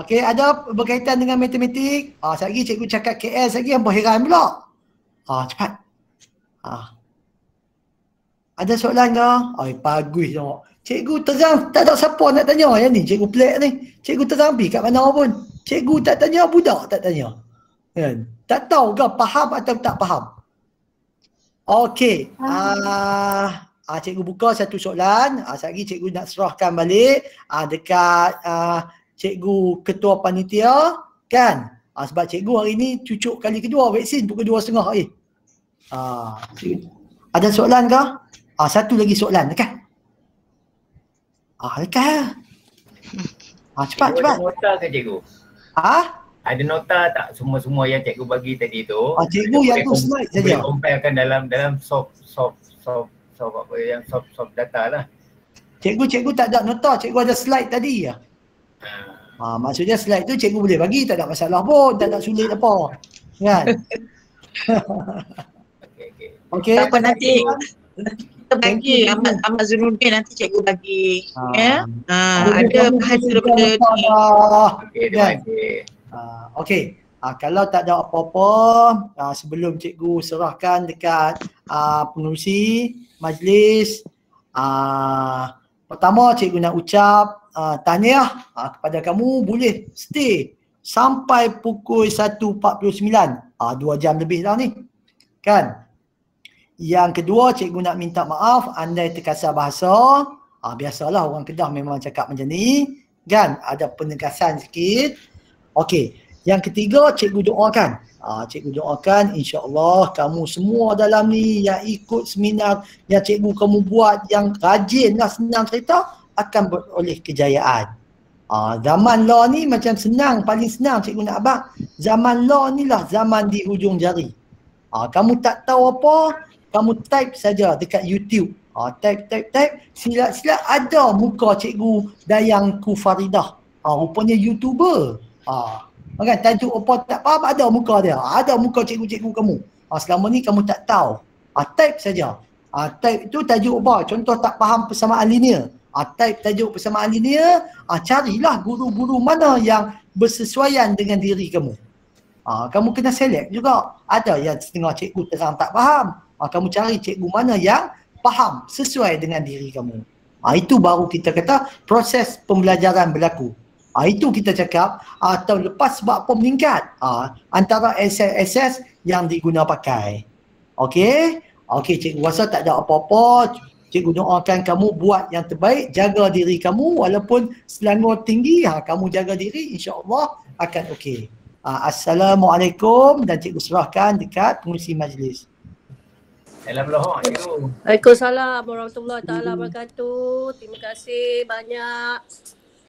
B: Okey, ada berkaitan dengan matematik? Ah, oh, lagi cikgu cakap KL, lagi hampa heran pula. Ah, oh, cepat. Ah. Oh. Ada soalan ke? Ai, oh, bagus tengok. Cikgu terang, tak ada siapa nak tanya yang ni, cikgu pelik ni. Cikgu terang pergi kat mana pun. Cikgu tak tanya, budak tak tanya. Kan? Tak tahu ke faham atau tak faham. Okey. Ah. Uh. Ah, cikgu buka satu soalan. Ah, satgi cikgu nak serahkan balik ah, dekat ah, cikgu ketua panitia kan? Ah, sebab cikgu hari ni cucuk kali kedua vaksin pukul dua setengah eh. Ah, ada soalan kah? Ah, satu lagi soalan dekat. Ah, dekat lah. Ah, cepat, cikgu cepat. Ada
A: nota ke cikgu? Ha? Ah? Ada nota tak semua-semua yang cikgu bagi tadi tu? Ah, cikgu yang tu slide saja. Boleh compare kan dalam, dalam soft, soft, soft soft apa yang soft soft data lah.
B: Cikgu cikgu tak ada nota, cikgu ada slide tadi ya. Ha. ha maksudnya slide tu cikgu boleh bagi tak ada masalah pun, tak ada sulit apa. Kan? okey okey. Okey. Tak apa nanti kita bagi Ahmad Ahmad Zurudin nanti cikgu bagi. Ha. Ya. Ha, ada bahan daripada ni. Okey. Kan? Okey. okey. Uh, kalau tak ada apa-apa uh, sebelum cikgu serahkan dekat uh, pengurusi majlis uh, pertama cikgu nak ucap uh, tanya uh, kepada kamu boleh stay sampai pukul 1.49 uh, dua jam lebih dah ni kan yang kedua cikgu nak minta maaf andai terkasar bahasa uh, biasalah orang kedah memang cakap macam ni kan ada penegasan sikit okey yang ketiga cikgu doakan Ah, cikgu doakan insyaAllah kamu semua dalam ni yang ikut seminar yang cikgu kamu buat yang rajin lah senang cerita akan beroleh kejayaan. Ah, zaman law ni macam senang, paling senang cikgu nak abang. Zaman law ni lah zaman di hujung jari. Ah, kamu tak tahu apa, kamu type saja dekat YouTube. Ah, type, type, type. Silap-silap ada muka cikgu Dayang Kufaridah. Ah, rupanya YouTuber. Ah, Maka tajuk apa tak faham ada muka dia. Ah, ada muka cikgu-cikgu kamu. Ha, selama ni kamu tak tahu. Ha, type saja. Ha, type itu tajuk apa? Contoh tak faham persamaan linear. Ha, type tajuk persamaan linear. Ha, carilah guru-guru mana yang bersesuaian dengan diri kamu. Ha, kamu kena select juga. Ada yang setengah cikgu terang tak faham. Ha, kamu cari cikgu mana yang faham sesuai dengan diri kamu. Ha, itu baru kita kata proses pembelajaran berlaku. Ha, itu kita cakap atau ah, lepas sebab apa meningkat ha, antara SSS yang diguna pakai. Okey? Okey, cikgu rasa tak ada apa-apa. Cikgu doakan kamu buat yang terbaik, jaga diri kamu walaupun selangor tinggi, ha, kamu jaga diri insya-Allah akan okey. Ha, Assalamualaikum dan cikgu serahkan dekat pengurusi majlis.
A: Assalamualaikum.
B: Waalaikumsalam
A: warahmatullahi taala wabarakatuh. Terima kasih banyak.